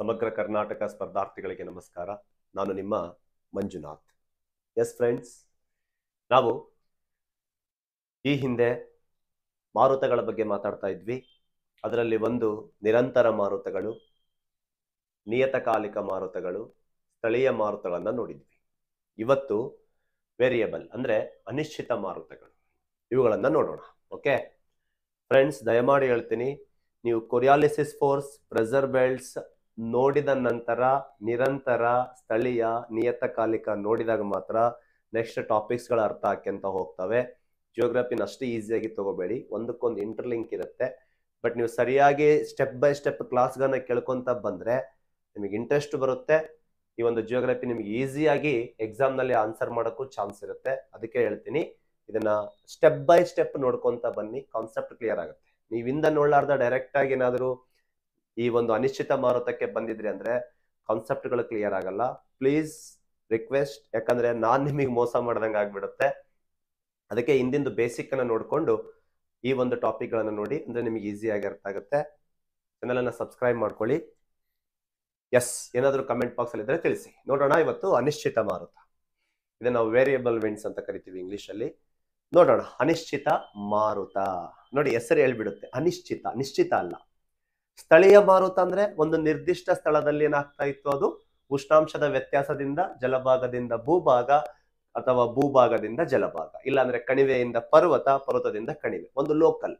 ಸಮಗ್ರ ಕರ್ನಾಟಕ ಸ್ಪರ್ಧಾರ್ಥಿಗಳಿಗೆ ನಮಸ್ಕಾರ ನಾನು ನಿಮ್ಮ ಮಂಜುನಾಥ್ ಎಸ್ ಫ್ರೆಂಡ್ಸ್ ನಾವು ಈ ಹಿಂದೆ ಮಾರುತಗಳ ಬಗ್ಗೆ ಮಾತಾಡ್ತಾ ಇದ್ವಿ ಅದರಲ್ಲಿ ಒಂದು ನಿರಂತರ ಮಾರುತಗಳು ನಿಯತಕಾಲಿಕ ಮಾರುತಗಳು ಸ್ಥಳೀಯ ಮಾರುತಗಳನ್ನು ನೋಡಿದ್ವಿ ಇವತ್ತು ವೇರಿಯಬಲ್ ಅಂದರೆ ಅನಿಶ್ಚಿತ ಮಾರುತಗಳು ಇವುಗಳನ್ನು ನೋಡೋಣ ಓಕೆ ಫ್ರೆಂಡ್ಸ್ ದಯಮಾಡಿ ಹೇಳ್ತೀನಿ ನೀವು ಕೊರಿಯಾಲಿಸಿಸ್ ಫೋರ್ಸ್ ಪ್ರೆಸರ್ ಬೆಲ್ಟ್ಸ್ ನೋಡಿದ ನಂತರ ನಿರಂತರ ಸ್ಥಳೀಯ ನಿಯತಕಾಲಿಕ ನೋಡಿದಾಗ ಮಾತ್ರ ನೆಕ್ಸ್ಟ್ ಟಾಪಿಕ್ಸ್ಗಳ ಅರ್ಥ ಹಾಕ್ಯಂತ ಹೋಗ್ತವೆ ಜಿಯೋಗ್ರಫಿನ ಅಷ್ಟು ಈಸಿಯಾಗಿ ತಗೋಬೇಡಿ ಒಂದಕ್ಕೊಂದು ಇಂಟರ್ಲಿಂಕ್ ಇರುತ್ತೆ ಬಟ್ ನೀವು ಸರಿಯಾಗಿ ಸ್ಟೆಪ್ ಬೈ ಸ್ಟೆಪ್ ಕ್ಲಾಸ್ಗಳನ್ನ ಕೇಳ್ಕೊಂತ ಬಂದರೆ ನಿಮಗೆ ಇಂಟ್ರೆಸ್ಟ್ ಬರುತ್ತೆ ಈ ಒಂದು ಜಿಯೋಗ್ರಫಿ ನಿಮ್ಗೆ ಈಸಿಯಾಗಿ ಎಕ್ಸಾಮ್ನಲ್ಲಿ ಆನ್ಸರ್ ಮಾಡೋಕ್ಕೂ ಚಾನ್ಸ್ ಇರುತ್ತೆ ಅದಕ್ಕೆ ಹೇಳ್ತೀನಿ ಇದನ್ನ ಸ್ಟೆಪ್ ಬೈ ಸ್ಟೆಪ್ ನೋಡ್ಕೊಂತ ಬನ್ನಿ ಕಾನ್ಸೆಪ್ಟ್ ಕ್ಲಿಯರ್ ಆಗುತ್ತೆ ನೀವಿಂದ ನೋಡ್ಲಾರ್ದ ಡೈರೆಕ್ಟ್ ಆಗಿ ಏನಾದರೂ ಈ ಒಂದು ಅನಿಶ್ಚಿತ ಮಾರುತಕ್ಕೆ ಬಂದಿದ್ರಿ ಅಂದ್ರೆ ಕಾನ್ಸೆಪ್ಟ್ಗಳು ಕ್ಲಿಯರ್ ಆಗಲ್ಲ ಪ್ಲೀಸ್ ರಿಕ್ವೆಸ್ಟ್ ಯಾಕಂದ್ರೆ ನಾನ್ ನಿಮಗೆ ಮೋಸ ಮಾಡ್ದಂಗೆ ಆಗ್ಬಿಡುತ್ತೆ ಅದಕ್ಕೆ ಹಿಂದಿಂದು ಬೇಸಿಕ್ ಅನ್ನ ನೋಡಿಕೊಂಡು ಈ ಒಂದು ಟಾಪಿಕ್ ಗಳನ್ನ ನೋಡಿ ಅಂದ್ರೆ ನಿಮಗೆ ಆಗಿ ಅರ್ಥ ಆಗುತ್ತೆ ಚಾನಲ್ ಅನ್ನ ಸಬ್ಸ್ಕ್ರೈಬ್ ಮಾಡ್ಕೊಳ್ಳಿ ಎಸ್ ಏನಾದರೂ ಕಮೆಂಟ್ ಬಾಕ್ಸ್ ಅಲ್ಲಿ ಇದ್ರೆ ತಿಳಿಸಿ ನೋಡೋಣ ಇವತ್ತು ಅನಿಶ್ಚಿತ ಮಾರುತ ಇದನ್ನ ನಾವು ವೇರಿಯಬಲ್ ವಿಂಡ್ಸ್ ಅಂತ ಕರಿತೀವಿ ಇಂಗ್ಲಿಷ್ ಅಲ್ಲಿ ನೋಡೋಣ ಅನಿಶ್ಚಿತ ಮಾರುತ ನೋಡಿ ಹೆಸರು ಹೇಳ್ಬಿಡುತ್ತೆ ಅನಿಶ್ಚಿತ ನಿಶ್ಚಿತ ಅಲ್ಲ ಸ್ಥಳೀಯ ಮಾರುತ ಅಂದ್ರೆ ಒಂದು ನಿರ್ದಿಷ್ಟ ಸ್ಥಳದಲ್ಲಿ ಏನಾಗ್ತಾ ಇತ್ತು ಅದು ಉಷ್ಣಾಂಶದ ವ್ಯತ್ಯಾಸದಿಂದ ಜಲಭಾಗದಿಂದ ಭೂಭಾಗ ಅಥವಾ ಭೂಭಾಗದಿಂದ ಜಲಭಾಗ ಇಲ್ಲಾಂದ್ರೆ ಕಣಿವೆಯಿಂದ ಪರ್ವತ ಪರ್ವತದಿಂದ ಕಣಿವೆ ಒಂದು ಲೋಕಲ್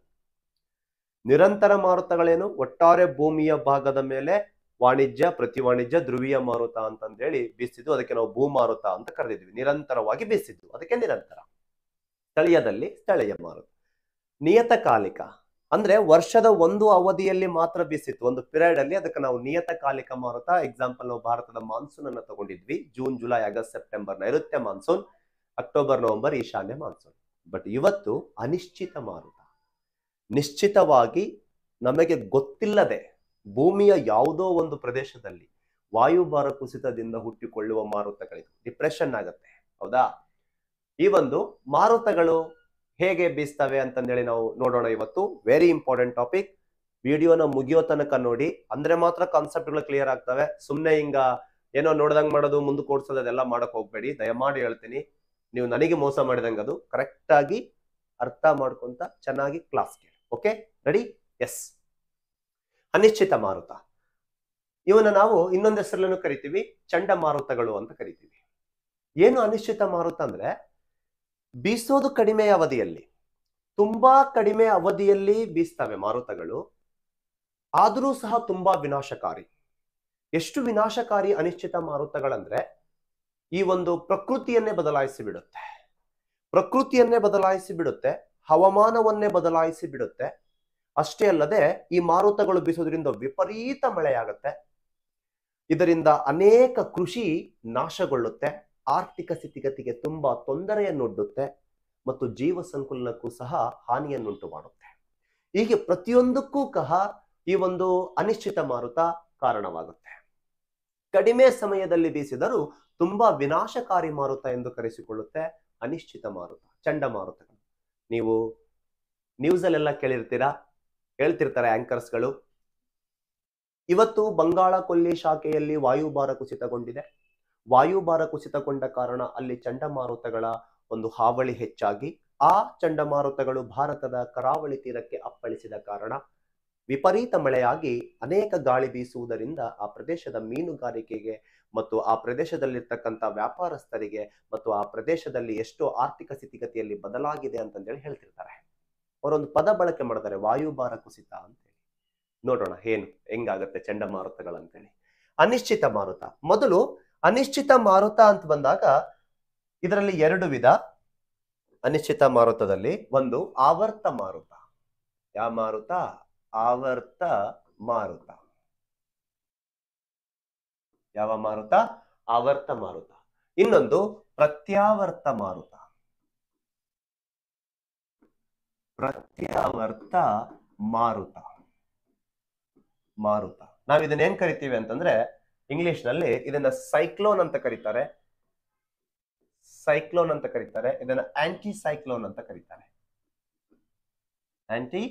ನಿರಂತರ ಮಾರುತಗಳೇನು ಒಟ್ಟಾರೆ ಭೂಮಿಯ ಭಾಗದ ಮೇಲೆ ವಾಣಿಜ್ಯ ಪ್ರತಿ ವಾಣಿಜ್ಯ ಧ್ರುವೀಯ ಮಾರುತ ಅಂತಂದೇಳಿ ಬೀಸಿದ್ದು ಅದಕ್ಕೆ ನಾವು ಭೂ ಮಾರುತ ಅಂತ ಕರೆದಿದ್ವಿ ನಿರಂತರವಾಗಿ ಬೀಸಿದ್ದು ಅದಕ್ಕೆ ನಿರಂತರ ಸ್ಥಳೀಯದಲ್ಲಿ ಸ್ಥಳೀಯ ಮಾರುತ ನಿಯತಕಾಲಿಕ ಅಂದ್ರೆ ವರ್ಷದ ಒಂದು ಅವಧಿಯಲ್ಲಿ ಮಾತ್ರ ಬೀಸಿತ್ತು ಒಂದು ಪಿರಿಯಡ್ ಅಲ್ಲಿ ಅದಕ್ಕೆ ನಾವು ನಿಯತಕಾಲಿಕ ಮಾರುತ ಎಕ್ಸಾಂಪಲ್ ನಾವು ಭಾರತದ ಮಾನ್ಸೂನ್ ಅನ್ನು ತಗೊಂಡಿದ್ವಿ ಜೂನ್ ಜುಲೈ ಆಗಸ್ಟ್ ಸೆಪ್ಟೆಂಬರ್ ನೈಋತ್ಯ ಮಾನ್ಸೂನ್ ಅಕ್ಟೋಬರ್ ನವೆಂಬರ್ ಈಶಾನ್ಯ ಮಾನ್ಸೂನ್ ಬಟ್ ಇವತ್ತು ಅನಿಶ್ಚಿತ ಮಾರುತ ನಿಶ್ಚಿತವಾಗಿ ನಮಗೆ ಗೊತ್ತಿಲ್ಲದೆ ಭೂಮಿಯ ಯಾವುದೋ ಒಂದು ಪ್ರದೇಶದಲ್ಲಿ ವಾಯುಭಾರ ಕುಸಿತದಿಂದ ಹುಟ್ಟಿಕೊಳ್ಳುವ ಮಾರುತಗಳಿದು ಡಿಪ್ರೆಷನ್ ಆಗತ್ತೆ ಹೌದಾ ಈ ಒಂದು ಮಾರುತಗಳು ಹೇಗೆ ಬೀಸ್ತವೆ ಅಂತಂದೇಳಿ ನಾವು ನೋಡೋಣ ಇವತ್ತು ವೆರಿ ಇಂಪಾರ್ಟೆಂಟ್ ಟಾಪಿಕ್ ವಿಡಿಯೋನ ಮುಗಿಯೋ ತನಕ ನೋಡಿ ಅಂದ್ರೆ ಮಾತ್ರ ಕಾನ್ಸೆಪ್ಟ್ಗಳು ಕ್ಲಿಯರ್ ಆಗ್ತವೆ ಸುಮ್ಮನೆ ಹಿಂಗ ಏನೋ ನೋಡ್ದಂಗ್ ಮಾಡೋದು ಮುಂದೆ ಕೊಡ್ಸೋದು ಅದೆಲ್ಲ ಮಾಡಕ್ ಹೋಗ್ಬೇಡಿ ದಯಮಾಡಿ ಹೇಳ್ತೀನಿ ನೀವು ನನಗೆ ಮೋಸ ಮಾಡಿದಂಗೆ ಅದು ಕರೆಕ್ಟ್ ಆಗಿ ಅರ್ಥ ಮಾಡ್ಕೊಂತ ಚೆನ್ನಾಗಿ ಕ್ಲಾಸ್ ಕೇಳಿ ಓಕೆ ರೆಡಿ ಎಸ್ ಅನಿಶ್ಚಿತ ಮಾರುತ ಇವನ್ನ ನಾವು ಇನ್ನೊಂದು ಹೆಸರಲ್ಲೂ ಕರಿತೀವಿ ಚಂಡಮಾರುತಗಳು ಅಂತ ಕರಿತೀವಿ ಏನು ಅನಿಶ್ಚಿತ ಮಾರುತ ಅಂದ್ರೆ ಬೀಸೋದು ಕಡಿಮೆ ಅವಧಿಯಲ್ಲಿ ತುಂಬಾ ಕಡಿಮೆ ಅವಧಿಯಲ್ಲಿ ಬೀಸ್ತವೆ ಮಾರುತಗಳು ಆದರೂ ಸಹ ತುಂಬಾ ವಿನಾಶಕಾರಿ ಎಷ್ಟು ವಿನಾಶಕಾರಿ ಅನಿಶ್ಚಿತ ಮಾರುತಗಳಂದ್ರೆ ಈ ಒಂದು ಪ್ರಕೃತಿಯನ್ನೇ ಬದಲಾಯಿಸಿ ಬಿಡುತ್ತೆ ಪ್ರಕೃತಿಯನ್ನೇ ಬದಲಾಯಿಸಿ ಬಿಡುತ್ತೆ ಹವಾಮಾನವನ್ನೇ ಬದಲಾಯಿಸಿ ಬಿಡುತ್ತೆ ಅಷ್ಟೇ ಅಲ್ಲದೆ ಈ ಮಾರುತಗಳು ಬೀಸೋದ್ರಿಂದ ವಿಪರೀತ ಮಳೆಯಾಗುತ್ತೆ ಇದರಿಂದ ಅನೇಕ ಕೃಷಿ ನಾಶಗೊಳ್ಳುತ್ತೆ ಆರ್ಥಿಕ ಸ್ಥಿತಿಗತಿಗೆ ತುಂಬಾ ತೊಂದರೆಯನ್ನುಡ್ಡುತ್ತೆ ಮತ್ತು ಜೀವ ಸಂಕುಲನಕ್ಕೂ ಸಹ ಹಾನಿಯನ್ನುಂಟು ಮಾಡುತ್ತೆ ಹೀಗೆ ಪ್ರತಿಯೊಂದಕ್ಕೂ ಸಹ ಈ ಒಂದು ಅನಿಶ್ಚಿತ ಮಾರುತ ಕಾರಣವಾಗುತ್ತೆ ಕಡಿಮೆ ಸಮಯದಲ್ಲಿ ಬೀಸಿದರೂ ತುಂಬಾ ವಿನಾಶಕಾರಿ ಮಾರುತ ಎಂದು ಕರೆಸಿಕೊಳ್ಳುತ್ತೆ ಅನಿಶ್ಚಿತ ಮಾರುತ ಚಂಡಮಾರುತಗಳು ನೀವು ನ್ಯೂಸ್ ಅಲ್ಲೆಲ್ಲ ಕೇಳಿರ್ತೀರಾ ಹೇಳ್ತಿರ್ತಾರೆ ಆಂಕರ್ಸ್ಗಳು ಇವತ್ತು ಬಂಗಾಳ ಕೊಲ್ಲಿ ಶಾಖೆಯಲ್ಲಿ ವಾಯುಭಾರ ಕುಸಿತಗೊಂಡಿದೆ ವಾಯುಭಾರ ಕುಸಿತಗೊಂಡ ಕಾರಣ ಅಲ್ಲಿ ಚಂಡಮಾರುತಗಳ ಒಂದು ಹಾವಳಿ ಹೆಚ್ಚಾಗಿ ಆ ಚಂಡಮಾರುತಗಳು ಭಾರತದ ಕರಾವಳಿ ತೀರಕ್ಕೆ ಅಪ್ಪಳಿಸಿದ ಕಾರಣ ವಿಪರೀತ ಮಳೆಯಾಗಿ ಅನೇಕ ಗಾಳಿ ಬೀಸುವುದರಿಂದ ಆ ಪ್ರದೇಶದ ಮೀನುಗಾರಿಕೆಗೆ ಮತ್ತು ಆ ಪ್ರದೇಶದಲ್ಲಿರ್ತಕ್ಕಂಥ ವ್ಯಾಪಾರಸ್ಥರಿಗೆ ಮತ್ತು ಆ ಪ್ರದೇಶದಲ್ಲಿ ಎಷ್ಟೋ ಆರ್ಥಿಕ ಸ್ಥಿತಿಗತಿಯಲ್ಲಿ ಬದಲಾಗಿದೆ ಅಂತಂದೇಳಿ ಹೇಳ್ತಿರ್ತಾರೆ ಅವರೊಂದು ಪದ ಬಳಕೆ ಮಾಡ್ತಾರೆ ವಾಯುಭಾರ ಕುಸಿತ ಅಂತೇಳಿ ನೋಡೋಣ ಏನು ಹೆಂಗಾಗತ್ತೆ ಚಂಡಮಾರುತಗಳಂತೇಳಿ ಅನಿಶ್ಚಿತ ಮಾರುತ ಮೊದಲು ಅನಿಶ್ಚಿತ ಮಾರುತ ಅಂತ ಬಂದಾಗ ಇದರಲ್ಲಿ ಎರಡು ವಿಧ ಅನಿಶ್ಚಿತ ಮಾರುತದಲ್ಲಿ ಒಂದು ಆವರ್ತ ಮಾರುತ ಯಾವ ಮಾರುತ ಆವರ್ತ ಮಾರುತ ಯಾವ ಮಾರುತ ಆವರ್ತ ಮಾರುತ ಇನ್ನೊಂದು ಪ್ರತ್ಯಾವರ್ತ ಮಾರುತ ಪ್ರತ್ಯಾವರ್ತ ಮಾರುತ ಮಾರುತ ನಾವಿದನ್ನ ಏನ್ ಕರಿತೀವಿ ಅಂತಂದ್ರೆ ಇಂಗ್ಲಿಷ್ ನಲ್ಲಿ ಇದನ್ನ ಸೈಕ್ಲೋನ್ ಅಂತ ಕರೀತಾರೆ ಸೈಕ್ಲೋನ್ ಅಂತ ಕರೀತಾರೆ ಇದನ್ನ ಆಂಟಿ ಸೈಕ್ಲೋನ್ ಅಂತ ಕರೀತಾರೆ ಆಂಟಿ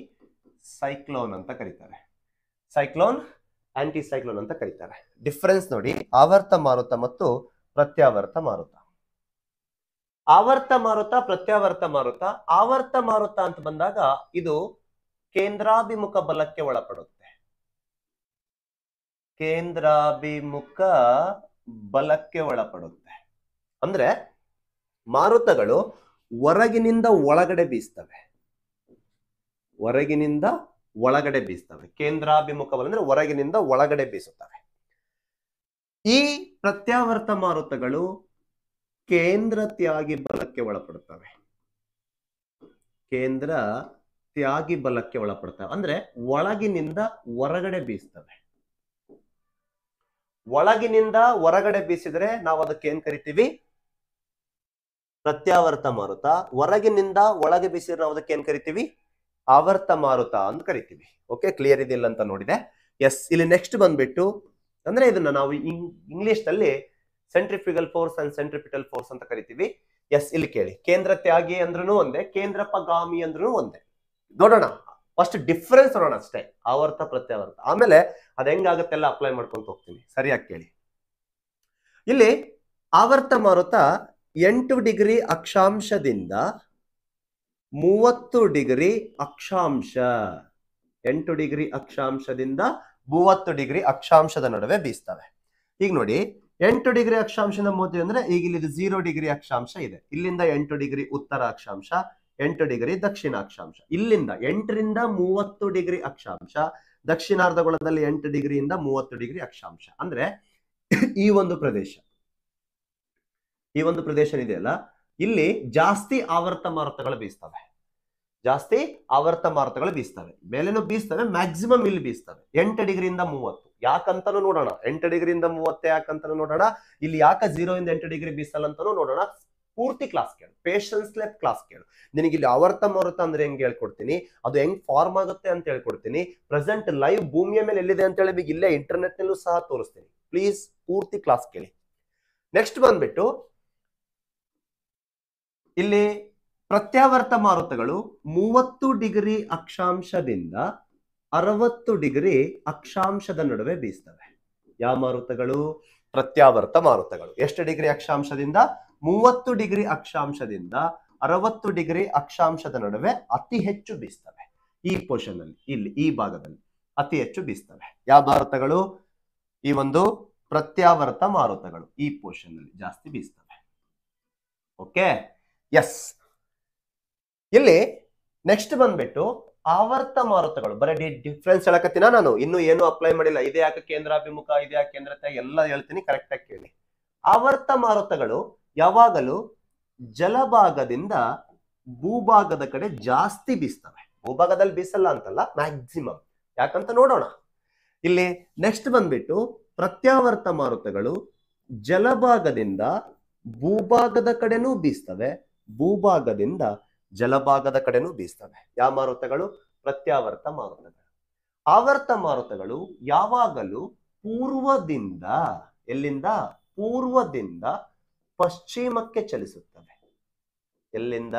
ಸೈಕ್ಲೋನ್ ಅಂತ ಕರೀತಾರೆ ಸೈಕ್ಲೋನ್ ಆಂಟಿ ಸೈಕ್ಲೋನ್ ಅಂತ ಕರೀತಾರೆ ಡಿಫರೆನ್ಸ್ ನೋಡಿ ಆವರ್ತ ಮಾರುತ ಮತ್ತು ಪ್ರತ್ಯಾವರ್ತ ಮಾರುತ ಆವರ್ತ ಮಾರುತ ಪ್ರತ್ಯಾವರ್ತ ಮಾರುತ ಆವರ್ತ ಮಾರುತ ಅಂತ ಬಂದಾಗ ಇದು ಕೇಂದ್ರಾಭಿಮುಖ ಬಲಕ್ಕೆ ಒಳಪಡುತ್ತೆ ಕೇಂದ್ರಾಭಿಮುಖ ಬಲಕ್ಕೆ ಒಳಪಡುತ್ತೆ ಅಂದ್ರೆ ಮಾರುತಗಳು ಹೊರಗಿನಿಂದ ಒಳಗಡೆ ಬೀಸ್ತವೆ ಹೊರಗಿನಿಂದ ಒಳಗಡೆ ಬೀಸ್ತವೆ ಕೇಂದ್ರಾಭಿಮುಖ ಬಲ ಅಂದ್ರೆ ಹೊರಗಿನಿಂದ ಒಳಗಡೆ ಬೀಸುತ್ತವೆ ಈ ಪ್ರತ್ಯಾವರ್ತ ಮಾರುತಗಳು ಕೇಂದ್ರ ತ್ಯಾಗಿ ಬಲಕ್ಕೆ ಒಳಪಡುತ್ತವೆ ಕೇಂದ್ರ ತ್ಯಾಗಿ ಬಲಕ್ಕೆ ಒಳಪಡ್ತವೆ ಅಂದ್ರೆ ಒಳಗಿನಿಂದ ಹೊರಗಡೆ ಬೀಸ್ತವೆ ಒಳಗಿನಿಂದ ಹೊರಗಡೆ ಬೀಸಿದ್ರೆ ನಾವು ಅದಕ್ಕೆ ಏನ್ ಕರಿತೀವಿ ಪ್ರತ್ಯಾವರ್ತ ಮಾರುತ ಹೊರಗಿನಿಂದ ಒಳಗೆ ಬೀಸಿದ್ರೆ ನಾವು ಅದಕ್ಕೆ ಏನ್ ಕರಿತೀವಿ ಆವರ್ತ ಮಾರುತ ಅಂತ ಕರಿತೀವಿ ಓಕೆ ಕ್ಲಿಯರ್ ಇದಿಲ್ಲ ಅಂತ ನೋಡಿದೆ ಎಸ್ ಇಲ್ಲಿ ನೆಕ್ಸ್ಟ್ ಬಂದ್ಬಿಟ್ಟು ಅಂದ್ರೆ ಇದನ್ನ ನಾವು ಇಂಗ್ಲಿಷ್ ನಲ್ಲಿ centrifugal force and centripetal force ಅಂತ ಕರಿತೀವಿ ಎಸ್ ಇಲ್ಲಿ ಕೇಳಿ ಕೇಂದ್ರ ತ್ಯಾಗಿ ಅಂದ್ರೂ ಒಂದೇ ಕೇಂದ್ರ ಪಗಾಮಿ ಅಂದ್ರೂ ಒಂದೇ ನೋಡೋಣ ಫಸ್ಟ್ ಡಿಫ್ರೆನ್ಸ್ ನೋಡೋಣ ಅಷ್ಟೇ ಆವರ್ತ ಪ್ರತ್ಯಾವರ್ತ ಆಮೇಲೆ ಅದು ಹೆಂಗಾಗತ್ತೆ ಎಲ್ಲ ಅಪ್ಲೈ ಮಾಡ್ಕೊಂತ ಹೋಗ್ತೀನಿ ಸರಿಯಾಗಿ ಕೇಳಿ ಇಲ್ಲಿ ಆವರ್ತ ಮಾರುತ ಎಂಟು ಡಿಗ್ರಿ ಅಕ್ಷಾಂಶದಿಂದ ಮೂವತ್ತು ಡಿಗ್ರಿ ಅಕ್ಷಾಂಶ ಎಂಟು ಡಿಗ್ರಿ ಅಕ್ಷಾಂಶದಿಂದ ಮೂವತ್ತು ಡಿಗ್ರಿ ಅಕ್ಷಾಂಶದ ನಡುವೆ ಬೀಸ್ತವೆ ಈಗ ನೋಡಿ ಎಂಟು ಡಿಗ್ರಿ ಅಕ್ಷಾಂಶದ ಮೂವತ್ತು ಅಂದ್ರೆ ಈಗ ಇಲ್ಲಿ ಝೀರೋ ಡಿಗ್ರಿ ಅಕ್ಷಾಂಶ ಇದೆ ಇಲ್ಲಿಂದ ಎಂಟು ಡಿಗ್ರಿ ಉತ್ತರ ಅಕ್ಷಾಂಶ ಎಂಟು ಡಿಗ್ರಿ ದಕ್ಷಿಣ ಅಕ್ಷಾಂಶ ಇಲ್ಲಿಂದ ಎಂಟರಿಂದ ಮೂವತ್ತು ಡಿಗ್ರಿ ಅಕ್ಷಾಂಶ ದಕ್ಷಿಣಾರ್ಧಗೋಳದಲ್ಲಿ ಎಂಟು ಡಿಗ್ರಿಯಿಂದ ಮೂವತ್ತು ಡಿಗ್ರಿ ಅಕ್ಷಾಂಶ ಅಂದ್ರೆ ಈ ಒಂದು ಪ್ರದೇಶ ಈ ಒಂದು ಪ್ರದೇಶ ಇದೆಯಲ್ಲ ಇಲ್ಲಿ ಜಾಸ್ತಿ ಆವರ್ತ ಮಾರುತಗಳು ಬೀಸ್ತವೆ ಜಾಸ್ತಿ ಆವರ್ತ ಮಾರುತಗಳು ಬೀಸ್ತವೆ ಮೇಲೇನು ಬೀಸ್ತವೆ ಮ್ಯಾಕ್ಸಿಮಮ್ ಇಲ್ಲಿ ಬೀಸ್ತವೆ ಎಂಟು ಡಿಗ್ರಿಯಿಂದ ಮೂವತ್ತು ಯಾಕಂತಾನು ನೋಡೋಣ ಎಂಟು ಡಿಗ್ರಿಯಿಂದ ಮೂವತ್ತು ಯಾಕಂತಾನು ನೋಡೋಣ ಇಲ್ಲಿ ಯಾಕೆ ಜೀರೋ ಇಂದ ಎಂಟು ಡಿಗ್ರಿ ಬೀಸಲ್ಲ ಅಂತಾನು ನೋಡೋಣ ಪೂರ್ತಿ ಕ್ಲಾಸ್ ಕೇಳು ಲೆಫ್ ಕ್ಲಾಸ್ ಕೇಳು ನಿನಗೆ ಇಲ್ಲಿ ಅವರ್ತ ಮಾರುತ ಅಂದ್ರೆ ಹೆಂಗ್ ಹೇಳ್ಕೊಡ್ತೀನಿ ಅದು ಹೆಂಗ್ ಫಾರ್ಮ್ ಆಗುತ್ತೆ ಅಂತ ಹೇಳ್ಕೊಡ್ತೀನಿ ಪ್ರೆಸೆಂಟ್ ಲೈವ್ ಭೂಮಿಯ ಮೇಲೆ ಎಲ್ಲಿದೆ ಅಂತ ಹೇಳಿ ಇಲ್ಲೇ ಇಂಟರ್ನೆಟ್ ನಲ್ಲೂ ಸಹ ತೋರಿಸ್ತೀನಿ ಪ್ಲೀಸ್ ಪೂರ್ತಿ ಕ್ಲಾಸ್ ಕೇಳಿ ನೆಕ್ಸ್ಟ್ ಬಂದ್ಬಿಟ್ಟು ಇಲ್ಲಿ ಪ್ರತ್ಯಾವರ್ತ ಮಾರುತಗಳು ಮೂವತ್ತು ಡಿಗ್ರಿ ಅಕ್ಷಾಂಶದಿಂದ ಅರವತ್ತು ಡಿಗ್ರಿ ಅಕ್ಷಾಂಶದ ನಡುವೆ ಬೀಸ್ತವೆ ಯಾವ ಮಾರುತಗಳು ಪ್ರತ್ಯಾವರ್ತ ಮಾರುತಗಳು ಎಷ್ಟು ಡಿಗ್ರಿ ಅಕ್ಷಾಂಶದಿಂದ ಮೂವತ್ತು ಡಿಗ್ರಿ ಅಕ್ಷಾಂಶದಿಂದ ಅರವತ್ತು ಡಿಗ್ರಿ ಅಕ್ಷಾಂಶದ ನಡುವೆ ಅತಿ ಹೆಚ್ಚು ಬೀಸ್ತವೆ ಈ ಪೋರ್ಷನ್ ಅಲ್ಲಿ ಇಲ್ಲಿ ಈ ಭಾಗದಲ್ಲಿ ಅತಿ ಹೆಚ್ಚು ಬೀಸ್ತವೆ ಯಾವ ಭಾರತಗಳು ಈ ಒಂದು ಪ್ರತ್ಯಾವರ್ತ ಮಾರುತಗಳು ಈ ಪೋರ್ಷನ್ ಅಲ್ಲಿ ಜಾಸ್ತಿ ಬೀಸ್ತವೆ ಓಕೆ ಎಸ್ ಇಲ್ಲಿ ನೆಕ್ಸ್ಟ್ ಬಂದ್ಬಿಟ್ಟು ಆವರ್ತ ಮಾರುತಗಳು ಬರೀ ಡಿಫ್ರೆನ್ಸ್ ಹೇಳಕತ್ತಿನ ನಾನು ಇನ್ನು ಏನು ಅಪ್ಲೈ ಮಾಡಿಲ್ಲ ಇದೇ ಯಾಕೆ ಕೇಂದ್ರಾಭಿಮುಖ ಇದೇ ಯಾಕೆ ಕೇಂದ್ರ ಎಲ್ಲ ಹೇಳ್ತೀನಿ ಕರೆಕ್ಟ್ ಆಗಿ ಕೇಳಿ ಆವರ್ತ ಮಾರುತಗಳು ಯಾವಾಗಲೂ ಜಲಭಾಗದಿಂದ ಭೂಭಾಗದ ಕಡೆ ಜಾಸ್ತಿ ಬೀಸ್ತವೆ ಭೂಭಾಗದಲ್ಲಿ ಬೀಸಲ್ಲ ಅಂತಲ್ಲ ಮ್ಯಾಕ್ಸಿಮಮ್ ಯಾಕಂತ ನೋಡೋಣ ಇಲ್ಲಿ ನೆಕ್ಸ್ಟ್ ಬಂದ್ಬಿಟ್ಟು ಪ್ರತ್ಯಾವರ್ತ ಮಾರುತಗಳು ಜಲಭಾಗದಿಂದ ಭೂಭಾಗದ ಕಡೆನೂ ಬೀಸ್ತವೆ ಭೂಭಾಗದಿಂದ ಜಲಭಾಗದ ಕಡೆನೂ ಬೀಸ್ತವೆ ಯಾವ ಮಾರುತಗಳು ಪ್ರತ್ಯಾವರ್ತ ಮಾರುತಗಳು ಆವರ್ತ ಮಾರುತಗಳು ಯಾವಾಗಲೂ ಪೂರ್ವದಿಂದ ಎಲ್ಲಿಂದ ಪೂರ್ವದಿಂದ ಪಶ್ಚಿಮಕ್ಕೆ ಚಲಿಸುತ್ತವೆ ಎಲ್ಲಿಂದ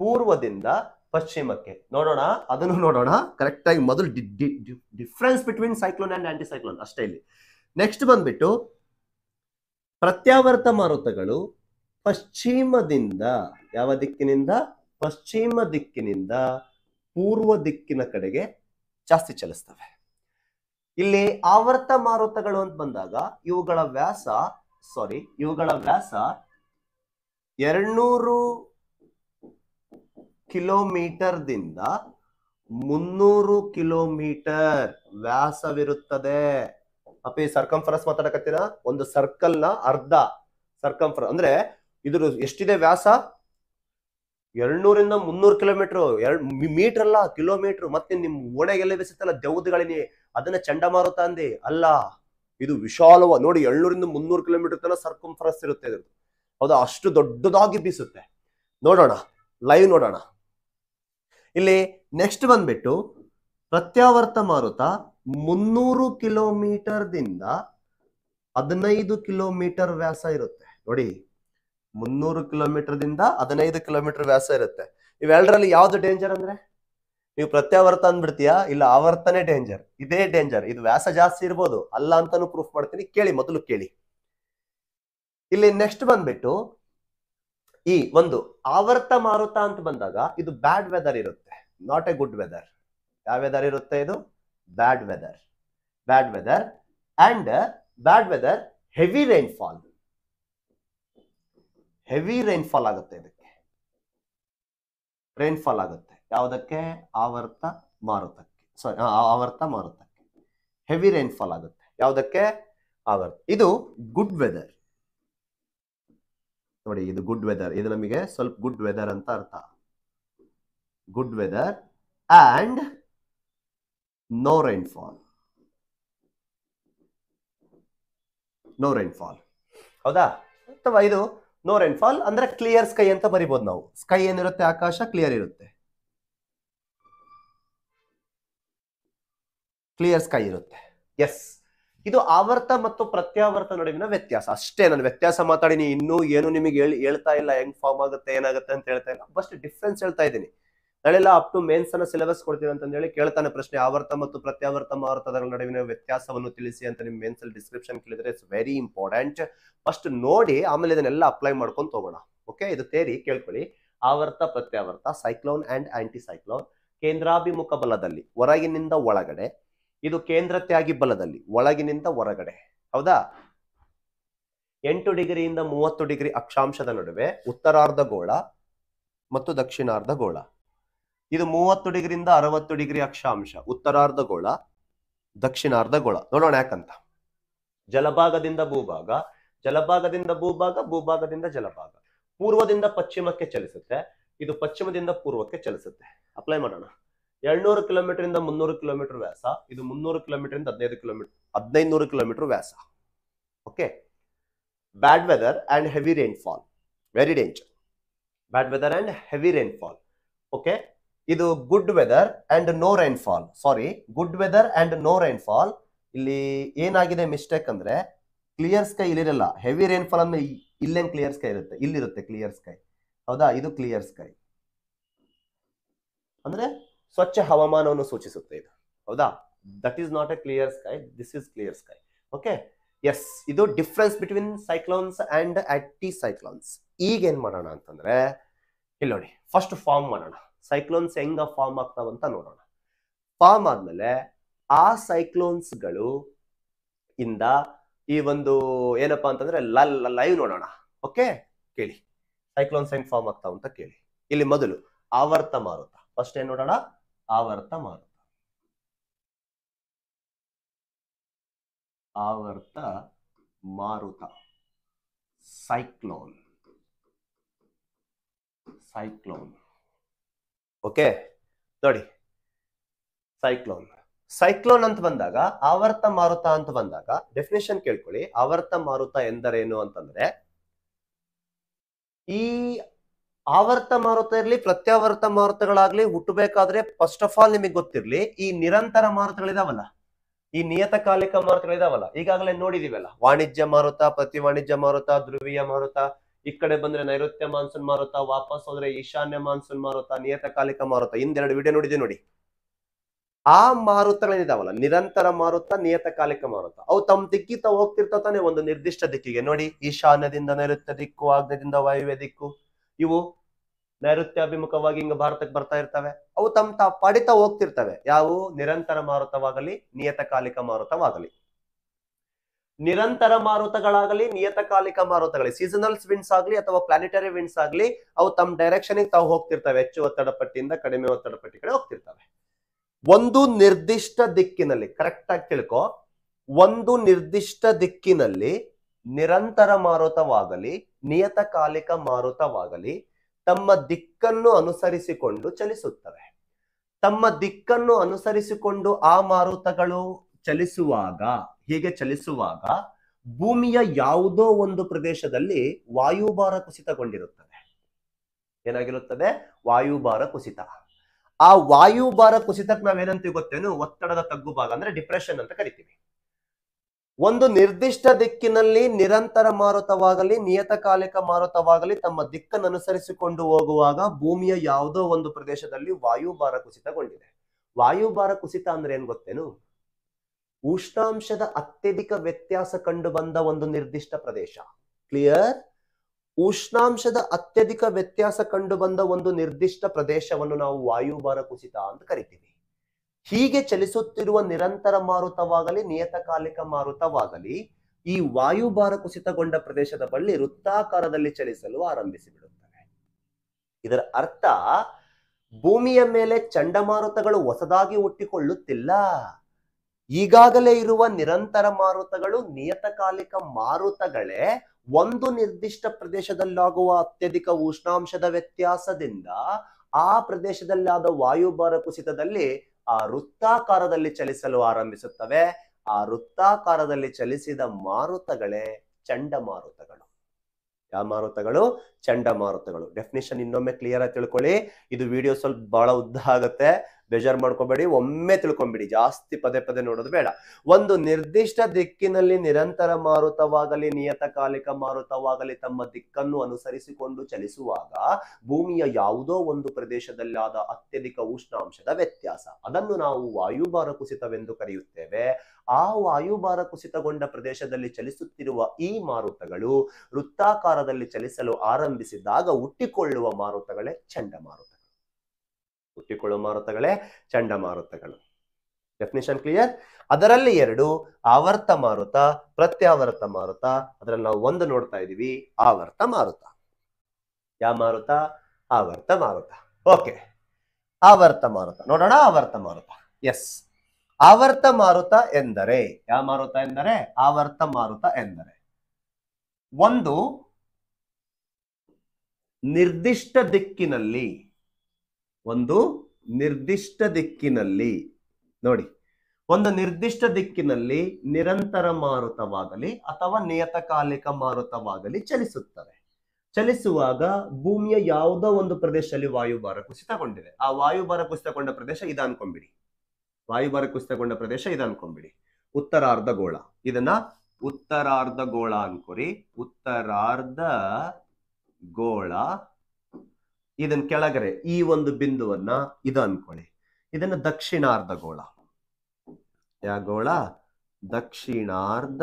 ಪೂರ್ವದಿಂದ ಪಶ್ಚಿಮಕ್ಕೆ ನೋಡೋಣ ಅದನ್ನು ನೋಡೋಣ ಕರೆಕ್ಟ್ ಆಗಿ ಮೊದಲು difference between cyclone and anticyclone ಅಷ್ಟೇ ಇಲ್ಲಿ ನೆಕ್ಸ್ಟ್ ಬಂದ್ಬಿಟ್ಟು ಪ್ರತ್ಯಾವರ್ತ ಮಾರುತಗಳು ಪಶ್ಚಿಮದಿಂದ ಯಾವ ದಿಕ್ಕಿನಿಂದ ಪಶ್ಚಿಮ ದಿಕ್ಕಿನಿಂದ ಪೂರ್ವ ದಿಕ್ಕಿನ ಕಡೆಗೆ ಜಾಸ್ತಿ ಚಲಿಸ್ತವೆ ಇಲ್ಲಿ ಆವರ್ತ ಮಾರುತಗಳು ಅಂತ ಬಂದಾಗ ಇವುಗಳ ವ್ಯಾಸ ಸಾರಿ ಇವುಗಳ ವ್ಯಾಸ ಎರಡ್ನೂರು ಕಿಲೋಮೀಟರ್ ದಿಂದ ಮುನ್ನೂರು ಕಿಲೋಮೀಟರ್ ವ್ಯಾಸವಿರುತ್ತದೆ ಈ ಸರ್ಕಂಫರೆನ್ಸ್ ಮಾತಾಡಕತ್ತೀರಾ ಒಂದು ಸರ್ಕಲ್ ನ ಅರ್ಧ ಸರ್ಕಂಫರ್ ಅಂದ್ರೆ ಇದ್ರ ಎಷ್ಟಿದೆ ವ್ಯಾಸ ಎರಡ್ನೂರಿಂದ ಮುನ್ನೂರು ಕಿಲೋಮೀಟರ್ ಎರಡ್ ಮೀಟರ್ ಅಲ್ಲ ಕಿಲೋಮೀಟರ್ ಮತ್ತೆ ನಿಮ್ ಓಣೆಗೆಲ್ಲ ಬೆಸತ್ತಲ್ಲ ದೌದ್ಗಳಿನಿ ಅದನ್ನ ಚಂಡಮಾರುತ ಅಂದಿ ಅಲ್ಲ ಇದು ವಿಶಾಲವ ನೋಡಿ ಎಳ್ನೂರಿಂದ ಮುನ್ನೂರು ಕಿಲೋಮೀಟರ್ ತನಕ ಸರ್ಕಂಫರೆನ್ಸ್ ಇರುತ್ತೆ ಇದು ಹೌದು ಅಷ್ಟು ದೊಡ್ಡದಾಗಿ ಬೀಸುತ್ತೆ ನೋಡೋಣ ಲೈವ್ ನೋಡೋಣ ಇಲ್ಲಿ ನೆಕ್ಸ್ಟ್ ಬಂದ್ಬಿಟ್ಟು ಪ್ರತ್ಯಾವರ್ತ ಮಾರುತ ಮುನ್ನೂರು ಕಿಲೋಮೀಟರ್ ದಿಂದ ಹದಿನೈದು ಕಿಲೋಮೀಟರ್ ವ್ಯಾಸ ಇರುತ್ತೆ ನೋಡಿ ಮುನ್ನೂರು ಕಿಲೋಮೀಟರ್ ದಿಂದ ಹದಿನೈದು ಕಿಲೋಮೀಟರ್ ವ್ಯಾಸ ಇರುತ್ತೆ ಇವೆರಡರಲ್ಲಿ ಯಾವ್ದು ಡೇಂಜರ್ ಅಂದ್ರೆ ನೀವು ಪ್ರತ್ಯಾವರ್ತ ಅಂದ್ಬಿಡ್ತೀಯಾ ಇಲ್ಲ ಆವರ್ತನೆ ಡೇಂಜರ್ ಇದೇ ಡೇಂಜರ್ ಇದು ವ್ಯಾಸ ಜಾಸ್ತಿ ಇರ್ಬೋದು ಅಲ್ಲ ಅಂತಾನು ಪ್ರೂಫ್ ಮಾಡ್ತೀನಿ ಕೇಳಿ ಮೊದಲು ಕೇಳಿ ಇಲ್ಲಿ ನೆಕ್ಸ್ಟ್ ಬಂದ್ಬಿಟ್ಟು ಈ ಒಂದು ಆವರ್ತ ಮಾರುತ ಅಂತ ಬಂದಾಗ ಇದು ಬ್ಯಾಡ್ ವೆದರ್ ಇರುತ್ತೆ ನಾಟ್ ಎ ಗುಡ್ ವೆದರ್ ಯಾವ ವೆದರ್ ಇರುತ್ತೆ ಇದು bad weather bad weather and bad weather heavy rainfall heavy rainfall ಆಗುತ್ತೆ ಇದಕ್ಕೆ ರೈನ್ಫಾಲ್ ಆಗುತ್ತೆ ಯಾವುದಕ್ಕೆ ಆವರ್ತ ಮಾರುತಕ್ಕೆ ಸಾರಿ ಆವರ್ತ ಮಾರುತಕ್ಕೆ ಹೆವಿ ರೈನ್ಫಾಲ್ ಆಗುತ್ತೆ ಯಾವುದಕ್ಕೆ ಆವರ್ತ ಇದು ಗುಡ್ ವೆದರ್ ನೋಡಿ ಇದು ಗುಡ್ ವೆದರ್ ಇದು ನಮಗೆ ಸ್ವಲ್ಪ ಗುಡ್ ವೆದರ್ ಅಂತ ಅರ್ಥ good weather and no rainfall no rainfall ಹೌದಾ ಅಥವಾ ಇದು ನೋ ರೈನ್ಫಾಲ್ ಅಂದ್ರೆ ಕ್ಲಿಯರ್ ಸ್ಕೈ ಅಂತ ಬರಿಬೋದು ನಾವು ಸ್ಕೈ ಏನಿರುತ್ತೆ ಆಕಾಶ ಕ್ಲಿಯರ್ ಇರುತ್ತೆ ಕ್ಲಿಯರ್ ಸ್ಕೈ ಇರುತ್ತೆ ಎಸ್ ಇದು ಆವರ್ತ ಮತ್ತು ಪ್ರತ್ಯಾವರ್ತ ನಡುವಿನ ವ್ಯತ್ಯಾಸ ಅಷ್ಟೇ ನಾನು ವ್ಯತ್ಯಾಸ ಮಾತಾಡಿನಿ ಇನ್ನೂ ಏನು ನಿಮಗೆ ಹೇಳ್ತಾ ಇಲ್ಲ ಹೆಂಗ್ ಫಾರ್ಮ್ ಆಗುತ್ತೆ ಏನಾಗುತ್ತೆ ಅಂತ ಹೇಳ್ತಾ ಇಲ್ಲ ಬಸ್ಟ್ ಡಿಫ್ರೆನ್ಸ್ ಹೇಳ್ತಾ ಇದ್ದೀನಿ ನಾಳೆಲ್ಲ ಅಪ್ ಟು ಮೇನ್ಸ್ ಅನ್ನ ಸಿಲೆಬಸ್ ಕೊಡ್ತೀನಿ ಅಂತ ಹೇಳಿ ಕೇಳ್ತಾನೆ ಪ್ರಶ್ನೆ ಆವರ್ತ ಮತ್ತು ಪ್ರತ್ಯಾವರ್ತ ಮಾರುತಗಳ ನಡುವಿನ ವ್ಯತ್ಯಾಸವನ್ನು ತಿಳಿಸಿ ಅಂತ ನಿಮ್ ಮೇನ್ಸ್ ಅಲ್ಲಿ ಡಿಸ್ಕ್ರಿಪ್ಷನ್ ಕೇಳಿದ್ರೆ ಇಟ್ಸ್ ವೆರಿ ಇಂಪಾರ್ಟೆಂಟ್ ಫಸ್ಟ್ ನೋಡಿ ಆಮೇಲೆ ಇದನ್ನೆಲ್ಲ ಅಪ್ಲೈ ಮಾಡ್ಕೊಂಡು ಹೋಗೋಣ ಓಕೆ ಇದು ತೇರಿ ಕೇಳ್ಕೊಳ್ಳಿ ಆವರ್ತ ಪ್ರತ್ಯಾವರ್ತ ಸೈಕ್ಲೋನ್ ಅಂಡ್ ಆಂಟಿ ಸೈಕ್ಲೋನ್ ಕೇಂದ್ರಾಭಿಮುಖ ಬಲದಲ್ಲಿ ಹೊರಗಿನಿಂದ ಒಳಗಡೆ ಇದು ಕೇಂದ್ರ ತ್ಯಾಗಿ ಬಲದಲ್ಲಿ ಒಳಗಿನಿಂದ ಹೊರಗಡೆ ಹೌದಾ ಎಂಟು ಡಿಗ್ರಿಯಿಂದ ಮೂವತ್ತು ಡಿಗ್ರಿ ಅಕ್ಷಾಂಶದ ನಡುವೆ ಉತ್ತರಾರ್ಧ ಗೋಳ ಮತ್ತು ದಕ್ಷಿಣಾರ್ಧ ಗೋಳ ಇದು ಮೂವತ್ತು ಡಿಗ್ರಿಯಿಂದ ಅರವತ್ತು ಡಿಗ್ರಿ ಅಕ್ಷಾಂಶ ಉತ್ತರಾರ್ಧ ಗೋಳ ದಕ್ಷಿಣಾರ್ಧ ಗೋಳ ನೋಡೋಣ ಯಾಕಂತ ಜಲಭಾಗದಿಂದ ಭೂಭಾಗ ಜಲಭಾಗದಿಂದ ಭೂಭಾಗ ಭೂಭಾಗದಿಂದ ಜಲಭಾಗ ಪೂರ್ವದಿಂದ ಪಶ್ಚಿಮಕ್ಕೆ ಚಲಿಸುತ್ತೆ ಇದು ಪಶ್ಚಿಮದಿಂದ ಪೂರ್ವಕ್ಕೆ ಚಲಿಸುತ್ತೆ ಅಪ್ಲೈ ಮಾಡೋಣ ಏಳ್ನೂರು ಕಿಲೋಮೀಟರ್ ಇಂದ ಮುನ್ನೂರು ಕಿಲೋಮೀಟರ್ ವ್ಯಾಸ ಇದು ಮುನ್ನೂರು ಕಿಲೋಮೀಟರ್ ಇಂದ ಹದಿನೈದು ಕಿಲೋಮೀಟರ್ ಹದಿನೈದು ಕಿಲೋಮೀಟರ್ ವ್ಯಾಸ okay bad weather and heavy rainfall very danger bad weather and heavy rainfall okay ಇದು good weather and no rainfall sorry good weather and no rainfall ಇಲ್ಲಿ ಏನಾಗಿದೆ ಮಿಸ್ಟೇಕ್ ಅಂದ್ರೆ ಕ್ಲಿಯರ್ ಸ್ಕೈ ಇಲ್ಲಿರಲ್ಲ heavy rainfall ಅಂದ್ರೆ ಇಲ್ಲೇನ್ clear sky ಇರುತ್ತೆ ಇಲ್ಲಿರುತ್ತೆ clear sky ಹೌದಾ ಇದು ಕ್ಲಿಯರ್ ಸ್ಕೈ ಅಂದ್ರೆ ಸ್ವಚ್ಛ ಹವಾಮಾನವನ್ನು ಸೂಚಿಸುತ್ತೆ ಇದು ಹೌದಾ that is not a clear sky this is clear sky okay yes ಇದು difference between cyclones and anticyclones ಈಗ ಏನ್ ಮಾಡೋಣ ಅಂತಂದ್ರೆ ಇಲ್ಲಿ ನೋಡಿ ಫಸ್ಟ್ ಫಾರ್ಮ್ ಮಾಡೋಣ ಸೈಕ್ಲೋನ್ಸ್ ಹೆಂಗ ಫಾರ್ಮ್ ಆಗ್ತಾವಂತ ನೋಡೋಣ ಫಾರ್ಮ್ ಆದ್ಮೇಲೆ ಆ ಸೈಕ್ಲೋನ್ಸ್ಗಳು ಇಂದ ಈ ಒಂದು ಏನಪ್ಪಾ ಅಂತಂದ್ರೆ ಲೈವ್ ನೋಡೋಣ ಓಕೆ ಕೇಳಿ ಸೈಕ್ಲೋನ್ಸ್ ಹೆಂಗ್ ಫಾರ್ಮ್ ಆಗ್ತಾವಂತ ಕೇಳಿ ಇಲ್ಲಿ ಮೊದಲು ಆವರ್ತ ಮಾರುತ ಫಸ್ಟ್ ಏನ್ ನೋಡೋಣ ಆವರ್ತಮಾನ ಆವರ್ತ ಮಾರುತ ಸೈಕ್ಲೋನ್ ಸೈಕ್ಲೋನ್ ಓಕೆ ನೋಡಿ ಸೈಕ್ಲೋನ್ ಸೈಕ್ಲೋನ್ ಅಂತ ಬಂದಾಗ ಆವರ್ತ ಮಾರುತ ಅಂತ ಬಂದಾಗ ಡೆಫಿನೇಷನ್ ಕೇಳ್ಕೊಳ್ಳಿ ಆವರ್ತ ಮಾರುತ ಎಂದರೇನು ಅಂತಂದ್ರೆ ಈ ಆವರ್ತ ಮಾರುತ ಇರಲಿ ಪ್ರತ್ಯಾವರ್ತ ಮಾರುತಗಳಾಗ್ಲಿ ಹುಟ್ಟಬೇಕಾದ್ರೆ ಫಸ್ಟ್ ಆಫ್ ಆಲ್ ನಿಮಗೆ ಗೊತ್ತಿರಲಿ ಈ ನಿರಂತರ ಮಾರುತಗಳಿದಾವಲ್ಲ ಈ ನಿಯತಕಾಲಿಕ ಮಾರುತಗಳಿದಾವಲ್ಲ ಈಗಾಗಲೇ ನೋಡಿದೀವಲ್ಲ ವಾಣಿಜ್ಯ ಮಾರುತ ಪ್ರತಿ ವಾಣಿಜ್ಯ ಮಾರುತ ಧ್ರುವೀಯ ಮಾರುತ ಈ ಕಡೆ ಬಂದ್ರೆ ನೈಋತ್ಯ ಮಾನ್ಸೂನ್ ಮಾರುತ ವಾಪಸ್ ಹೋದ್ರೆ ಈಶಾನ್ಯ ಮಾನ್ಸೂನ್ ಮಾರುತ ನಿಯತಕಾಲಿಕ ಮಾರುತ ಹಿಂದೆರಡು ವಿಡಿಯೋ ನೋಡಿದೆ ನೋಡಿ ಆ ಮಾರುತಗಳೇನಿದಾವಲ್ಲ ನಿರಂತರ ಮಾರುತ ನಿಯತಕಾಲಿಕ ಮಾರುತ ಅವು ತಮ್ಮ ದಿಕ್ಕಿ ತಾವು ಒಂದು ನಿರ್ದಿಷ್ಟ ದಿಕ್ಕಿಗೆ ನೋಡಿ ಈಶಾನ್ಯದಿಂದ ನೈಋತ್ಯ ದಿಕ್ಕು ಆಗ್ನೇಯದಿಂದ ವಾಯುವ್ಯ ದಿಕ್ಕು ಇವು ನೈಋತ್ಯಾಭಿಮುಖವಾಗಿ ಹಿಂಗ ಭಾರತಕ್ಕೆ ಬರ್ತಾ ಇರ್ತವೆ ಅವು ತಮ್ಮ ತಾ ಪಡಿತಾ ಹೋಗ್ತಿರ್ತವೆ ಯಾವು ನಿರಂತರ ಮಾರುತವಾಗಲಿ ನಿಯತಕಾಲಿಕ ಮಾರುತವಾಗಲಿ ನಿರಂತರ ಮಾರುತಗಳಾಗಲಿ ನಿಯತಕಾಲಿಕ ಮಾರುತಗಳೇ ಸೀಸನಲ್ ವಿಂಡ್ಸ್ ಆಗಲಿ ಅಥವಾ ಪ್ಲಾನಿಟರಿ ವಿಂಡ್ಸ್ ಆಗಲಿ ಅವು ತಮ್ಮ ಡೈರೆಕ್ಷನ್ ತಾವು ಹೋಗ್ತಿರ್ತವೆ ಹೆಚ್ಚು ಒತ್ತಡ ಪಟ್ಟಿಯಿಂದ ಕಡಿಮೆ ಒತ್ತಡ ಪಟ್ಟಿ ಕಡೆ ಹೋಗ್ತಿರ್ತವೆ ಒಂದು ನಿರ್ದಿಷ್ಟ ದಿಕ್ಕಿನಲ್ಲಿ ಕರೆಕ್ಟ್ ಆಗಿ ತಿಳ್ಕೊ ಒಂದು ನಿರ್ದಿಷ್ಟ ದಿಕ್ಕಿನಲ್ಲಿ ನಿರಂತರ ಮಾರುತವಾಗಲಿ ನಿಯತಕಾಲಿಕ ಮಾರುತವಾಗಲಿ ತಮ್ಮ ದಿಕ್ಕನ್ನು ಅನುಸರಿಸಿಕೊಂಡು ಚಲಿಸುತ್ತವೆ ತಮ್ಮ ದಿಕ್ಕನ್ನು ಅನುಸರಿಸಿಕೊಂಡು ಆ ಮಾರುತಗಳು ಚಲಿಸುವಾಗ ಹೀಗೆ ಚಲಿಸುವಾಗ ಭೂಮಿಯ ಯಾವುದೋ ಒಂದು ಪ್ರದೇಶದಲ್ಲಿ ವಾಯುಭಾರ ಕುಸಿತಗೊಂಡಿರುತ್ತದೆ ಏನಾಗಿರುತ್ತದೆ ವಾಯುಭಾರ ಕುಸಿತ ಆ ವಾಯುಭಾರ ಕುಸಿತಕ್ಕೆ ನಾವೇನಂತೀವಿ ಗೊತ್ತೇನು ಒತ್ತಡದ ತಗ್ಗು ಭಾಗ ಅಂದ್ರೆ ಡಿಪ್ರೆಷನ್ ಅಂತ ಕರಿತೀವಿ ಒಂದು ನಿರ್ದಿಷ್ಟ ದಿಕ್ಕಿನಲ್ಲಿ ನಿರಂತರ ಮಾರುತವಾಗಲಿ ನಿಯತಕಾಲಿಕ ಮಾರುತವಾಗಲಿ ತಮ್ಮ ದಿಕ್ಕನ್ನು ಅನುಸರಿಸಿಕೊಂಡು ಹೋಗುವಾಗ ಭೂಮಿಯ ಯಾವುದೋ ಒಂದು ಪ್ರದೇಶದಲ್ಲಿ ವಾಯುಭಾರ ಕುಸಿತಗೊಂಡಿದೆ ವಾಯುಭಾರ ಕುಸಿತ ಅಂದ್ರೆ ಏನ್ ಗೊತ್ತೇನು ಉಷ್ಣಾಂಶದ ಅತ್ಯಧಿಕ ವ್ಯತ್ಯಾಸ ಕಂಡು ಬಂದ ಒಂದು ನಿರ್ದಿಷ್ಟ ಪ್ರದೇಶ ಕ್ಲಿಯರ್ ಉಷ್ಣಾಂಶದ ಅತ್ಯಧಿಕ ವ್ಯತ್ಯಾಸ ಕಂಡು ಬಂದ ಒಂದು ನಿರ್ದಿಷ್ಟ ಪ್ರದೇಶವನ್ನು ನಾವು ವಾಯುಭಾರ ಕುಸಿತ ಅಂತ ಕರಿತೀವಿ ಹೀಗೆ ಚಲಿಸುತ್ತಿರುವ ನಿರಂತರ ಮಾರುತವಾಗಲಿ ನಿಯತಕಾಲಿಕ ಮಾರುತವಾಗಲಿ ಈ ವಾಯುಭಾರ ಕುಸಿತಗೊಂಡ ಪ್ರದೇಶದ ಬಳಿ ವೃತ್ತಾಕಾರದಲ್ಲಿ ಚಲಿಸಲು ಆರಂಭಿಸಿ ಇದರ ಅರ್ಥ ಭೂಮಿಯ ಮೇಲೆ ಚಂಡಮಾರುತಗಳು ಹೊಸದಾಗಿ ಹುಟ್ಟಿಕೊಳ್ಳುತ್ತಿಲ್ಲ ಈಗಾಗಲೇ ಇರುವ ನಿರಂತರ ಮಾರುತಗಳು ನಿಯತಕಾಲಿಕ ಮಾರುತಗಳೇ ಒಂದು ನಿರ್ದಿಷ್ಟ ಪ್ರದೇಶದಲ್ಲಾಗುವ ಅತ್ಯಧಿಕ ಉಷ್ಣಾಂಶದ ವ್ಯತ್ಯಾಸದಿಂದ ಆ ಪ್ರದೇಶದಲ್ಲಾದ ವಾಯುಭಾರ ಕುಸಿತದಲ್ಲಿ ಆ ವೃತ್ತಾಕಾರದಲ್ಲಿ ಚಲಿಸಲು ಆರಂಭಿಸುತ್ತವೆ ಆ ವೃತ್ತಾಕಾರದಲ್ಲಿ ಚಲಿಸಿದ ಮಾರುತಗಳೇ ಚಂಡಮಾರುತಗಳು ಯಾವ ಮಾರುತಗಳು ಚಂಡಮಾರುತಗಳು ಡೆಫಿನೇಷನ್ ಇನ್ನೊಮ್ಮೆ ಕ್ಲಿಯರ್ ಆಗಿ ತಿಳ್ಕೊಳ್ಳಿ ಇದು ವಿಡಿಯೋ ಸ್ವಲ್ಪ ಬಹಳ ಉದ್ದ ಆಗುತ್ತೆ ಬೇಜಾರು ಮಾಡ್ಕೋಬೇಡಿ ಒಮ್ಮೆ ತಿಳ್ಕೊಂಬಿಡಿ ಜಾಸ್ತಿ ಪದೇ ಪದೇ ನೋಡೋದು ಬೇಡ ಒಂದು ನಿರ್ದಿಷ್ಟ ದಿಕ್ಕಿನಲ್ಲಿ ನಿರಂತರ ಮಾರುತವಾಗಲಿ ನಿಯತಕಾಲಿಕ ಮಾರುತವಾಗಲಿ ತಮ್ಮ ದಿಕ್ಕನ್ನು ಅನುಸರಿಸಿಕೊಂಡು ಚಲಿಸುವಾಗ ಭೂಮಿಯ ಯಾವುದೋ ಒಂದು ಪ್ರದೇಶದಲ್ಲಾದ ಅತ್ಯಧಿಕ ಉಷ್ಣಾಂಶದ ವ್ಯತ್ಯಾಸ ಅದನ್ನು ನಾವು ವಾಯುಭಾರ ಕುಸಿತವೆಂದು ಕರೆಯುತ್ತೇವೆ ಆ ವಾಯುಭಾರ ಕುಸಿತಗೊಂಡ ಪ್ರದೇಶದಲ್ಲಿ ಚಲಿಸುತ್ತಿರುವ ಈ ಮಾರುತಗಳು ವೃತ್ತಾಕಾರದಲ್ಲಿ ಚಲಿಸಲು ಆರಂಭಿಸಿದಾಗ ಹುಟ್ಟಿಕೊಳ್ಳುವ ಮಾರುತಗಳೇ ಚಂಡಮಾರುತ ಹುಟ್ಟಿಕೊಳ್ಳುವ ಮಾರುತಗಳೇ ಚಂಡಮಾರುತಗಳು ಡೆಫಿನಿಷನ್ ಕ್ಲಿಯರ್ ಅದರಲ್ಲಿ ಎರಡು ಆವರ್ತ ಮಾರುತ ಪ್ರತ್ಯಾವರ್ತ ಮಾರುತ ಅದರಲ್ಲಿ ನಾವು ಒಂದು ನೋಡ್ತಾ ಇದೀವಿ ಆವರ್ತ ಮಾರುತ ಯಾವ ಮಾರುತ ಆವರ್ತ ಮಾರುತ ಓಕೆ ಆವರ್ತ ಮಾರುತ ನೋಡೋಣ ಆವರ್ತ ಮಾರುತ ಎಸ್ ಆವರ್ತ ಮಾರುತ ಎಂದರೆ ಯಾವ ಮಾರುತ ಎಂದರೆ ಆವರ್ತ ಮಾರುತ ಎಂದರೆ ಒಂದು ನಿರ್ದಿಷ್ಟ ದಿಕ್ಕಿನಲ್ಲಿ ಒಂದು ನಿರ್ದಿಷ್ಟ ದಿಕ್ಕಿನಲ್ಲಿ ನೋಡಿ ಒಂದು ನಿರ್ದಿಷ್ಟ ದಿಕ್ಕಿನಲ್ಲಿ ನಿರಂತರ ಮಾರುತವಾಗಲಿ ಅಥವಾ ನಿಯತಕಾಲಿಕ ಮಾರುತವಾಗಲಿ ಚಲಿಸುತ್ತವೆ ಚಲಿಸುವಾಗ ಭೂಮಿಯ ಯಾವುದೋ ಒಂದು ಪ್ರದೇಶದಲ್ಲಿ ವಾಯುಭಾರ ಕುಸಿತಗೊಂಡಿದೆ ಆ ವಾಯುಭಾರ ಕುಸಿತಗೊಂಡ ಪ್ರದೇಶ ಇದ ಅನ್ಕೊಂಬಿಡಿ ವಾಯುಭಾರ ಕುಸಿತಗೊಂಡ ಪ್ರದೇಶ ಇದು ಅನ್ಕೊಂಬಿಡಿ ಉತ್ತರಾರ್ಧಗೋಳ ಇದನ್ನ ಉತ್ತರಾರ್ಧಗೋಳ ಅನ್ಕೊರಿ ಉತ್ತರಾರ್ಧ ಗೋಳ ಇದನ್ ಕೆಳಗರೆ ಈ ಒಂದು ಬಿಂದುವನ್ನ ಇದು ಅನ್ಕೊಳ್ಳಿ ಇದನ್ನ ದಕ್ಷಿಣಾರ್ಧ ಗೋಳ ಯಾ ಗೋಳ ದಕ್ಷಿಣಾರ್ಧ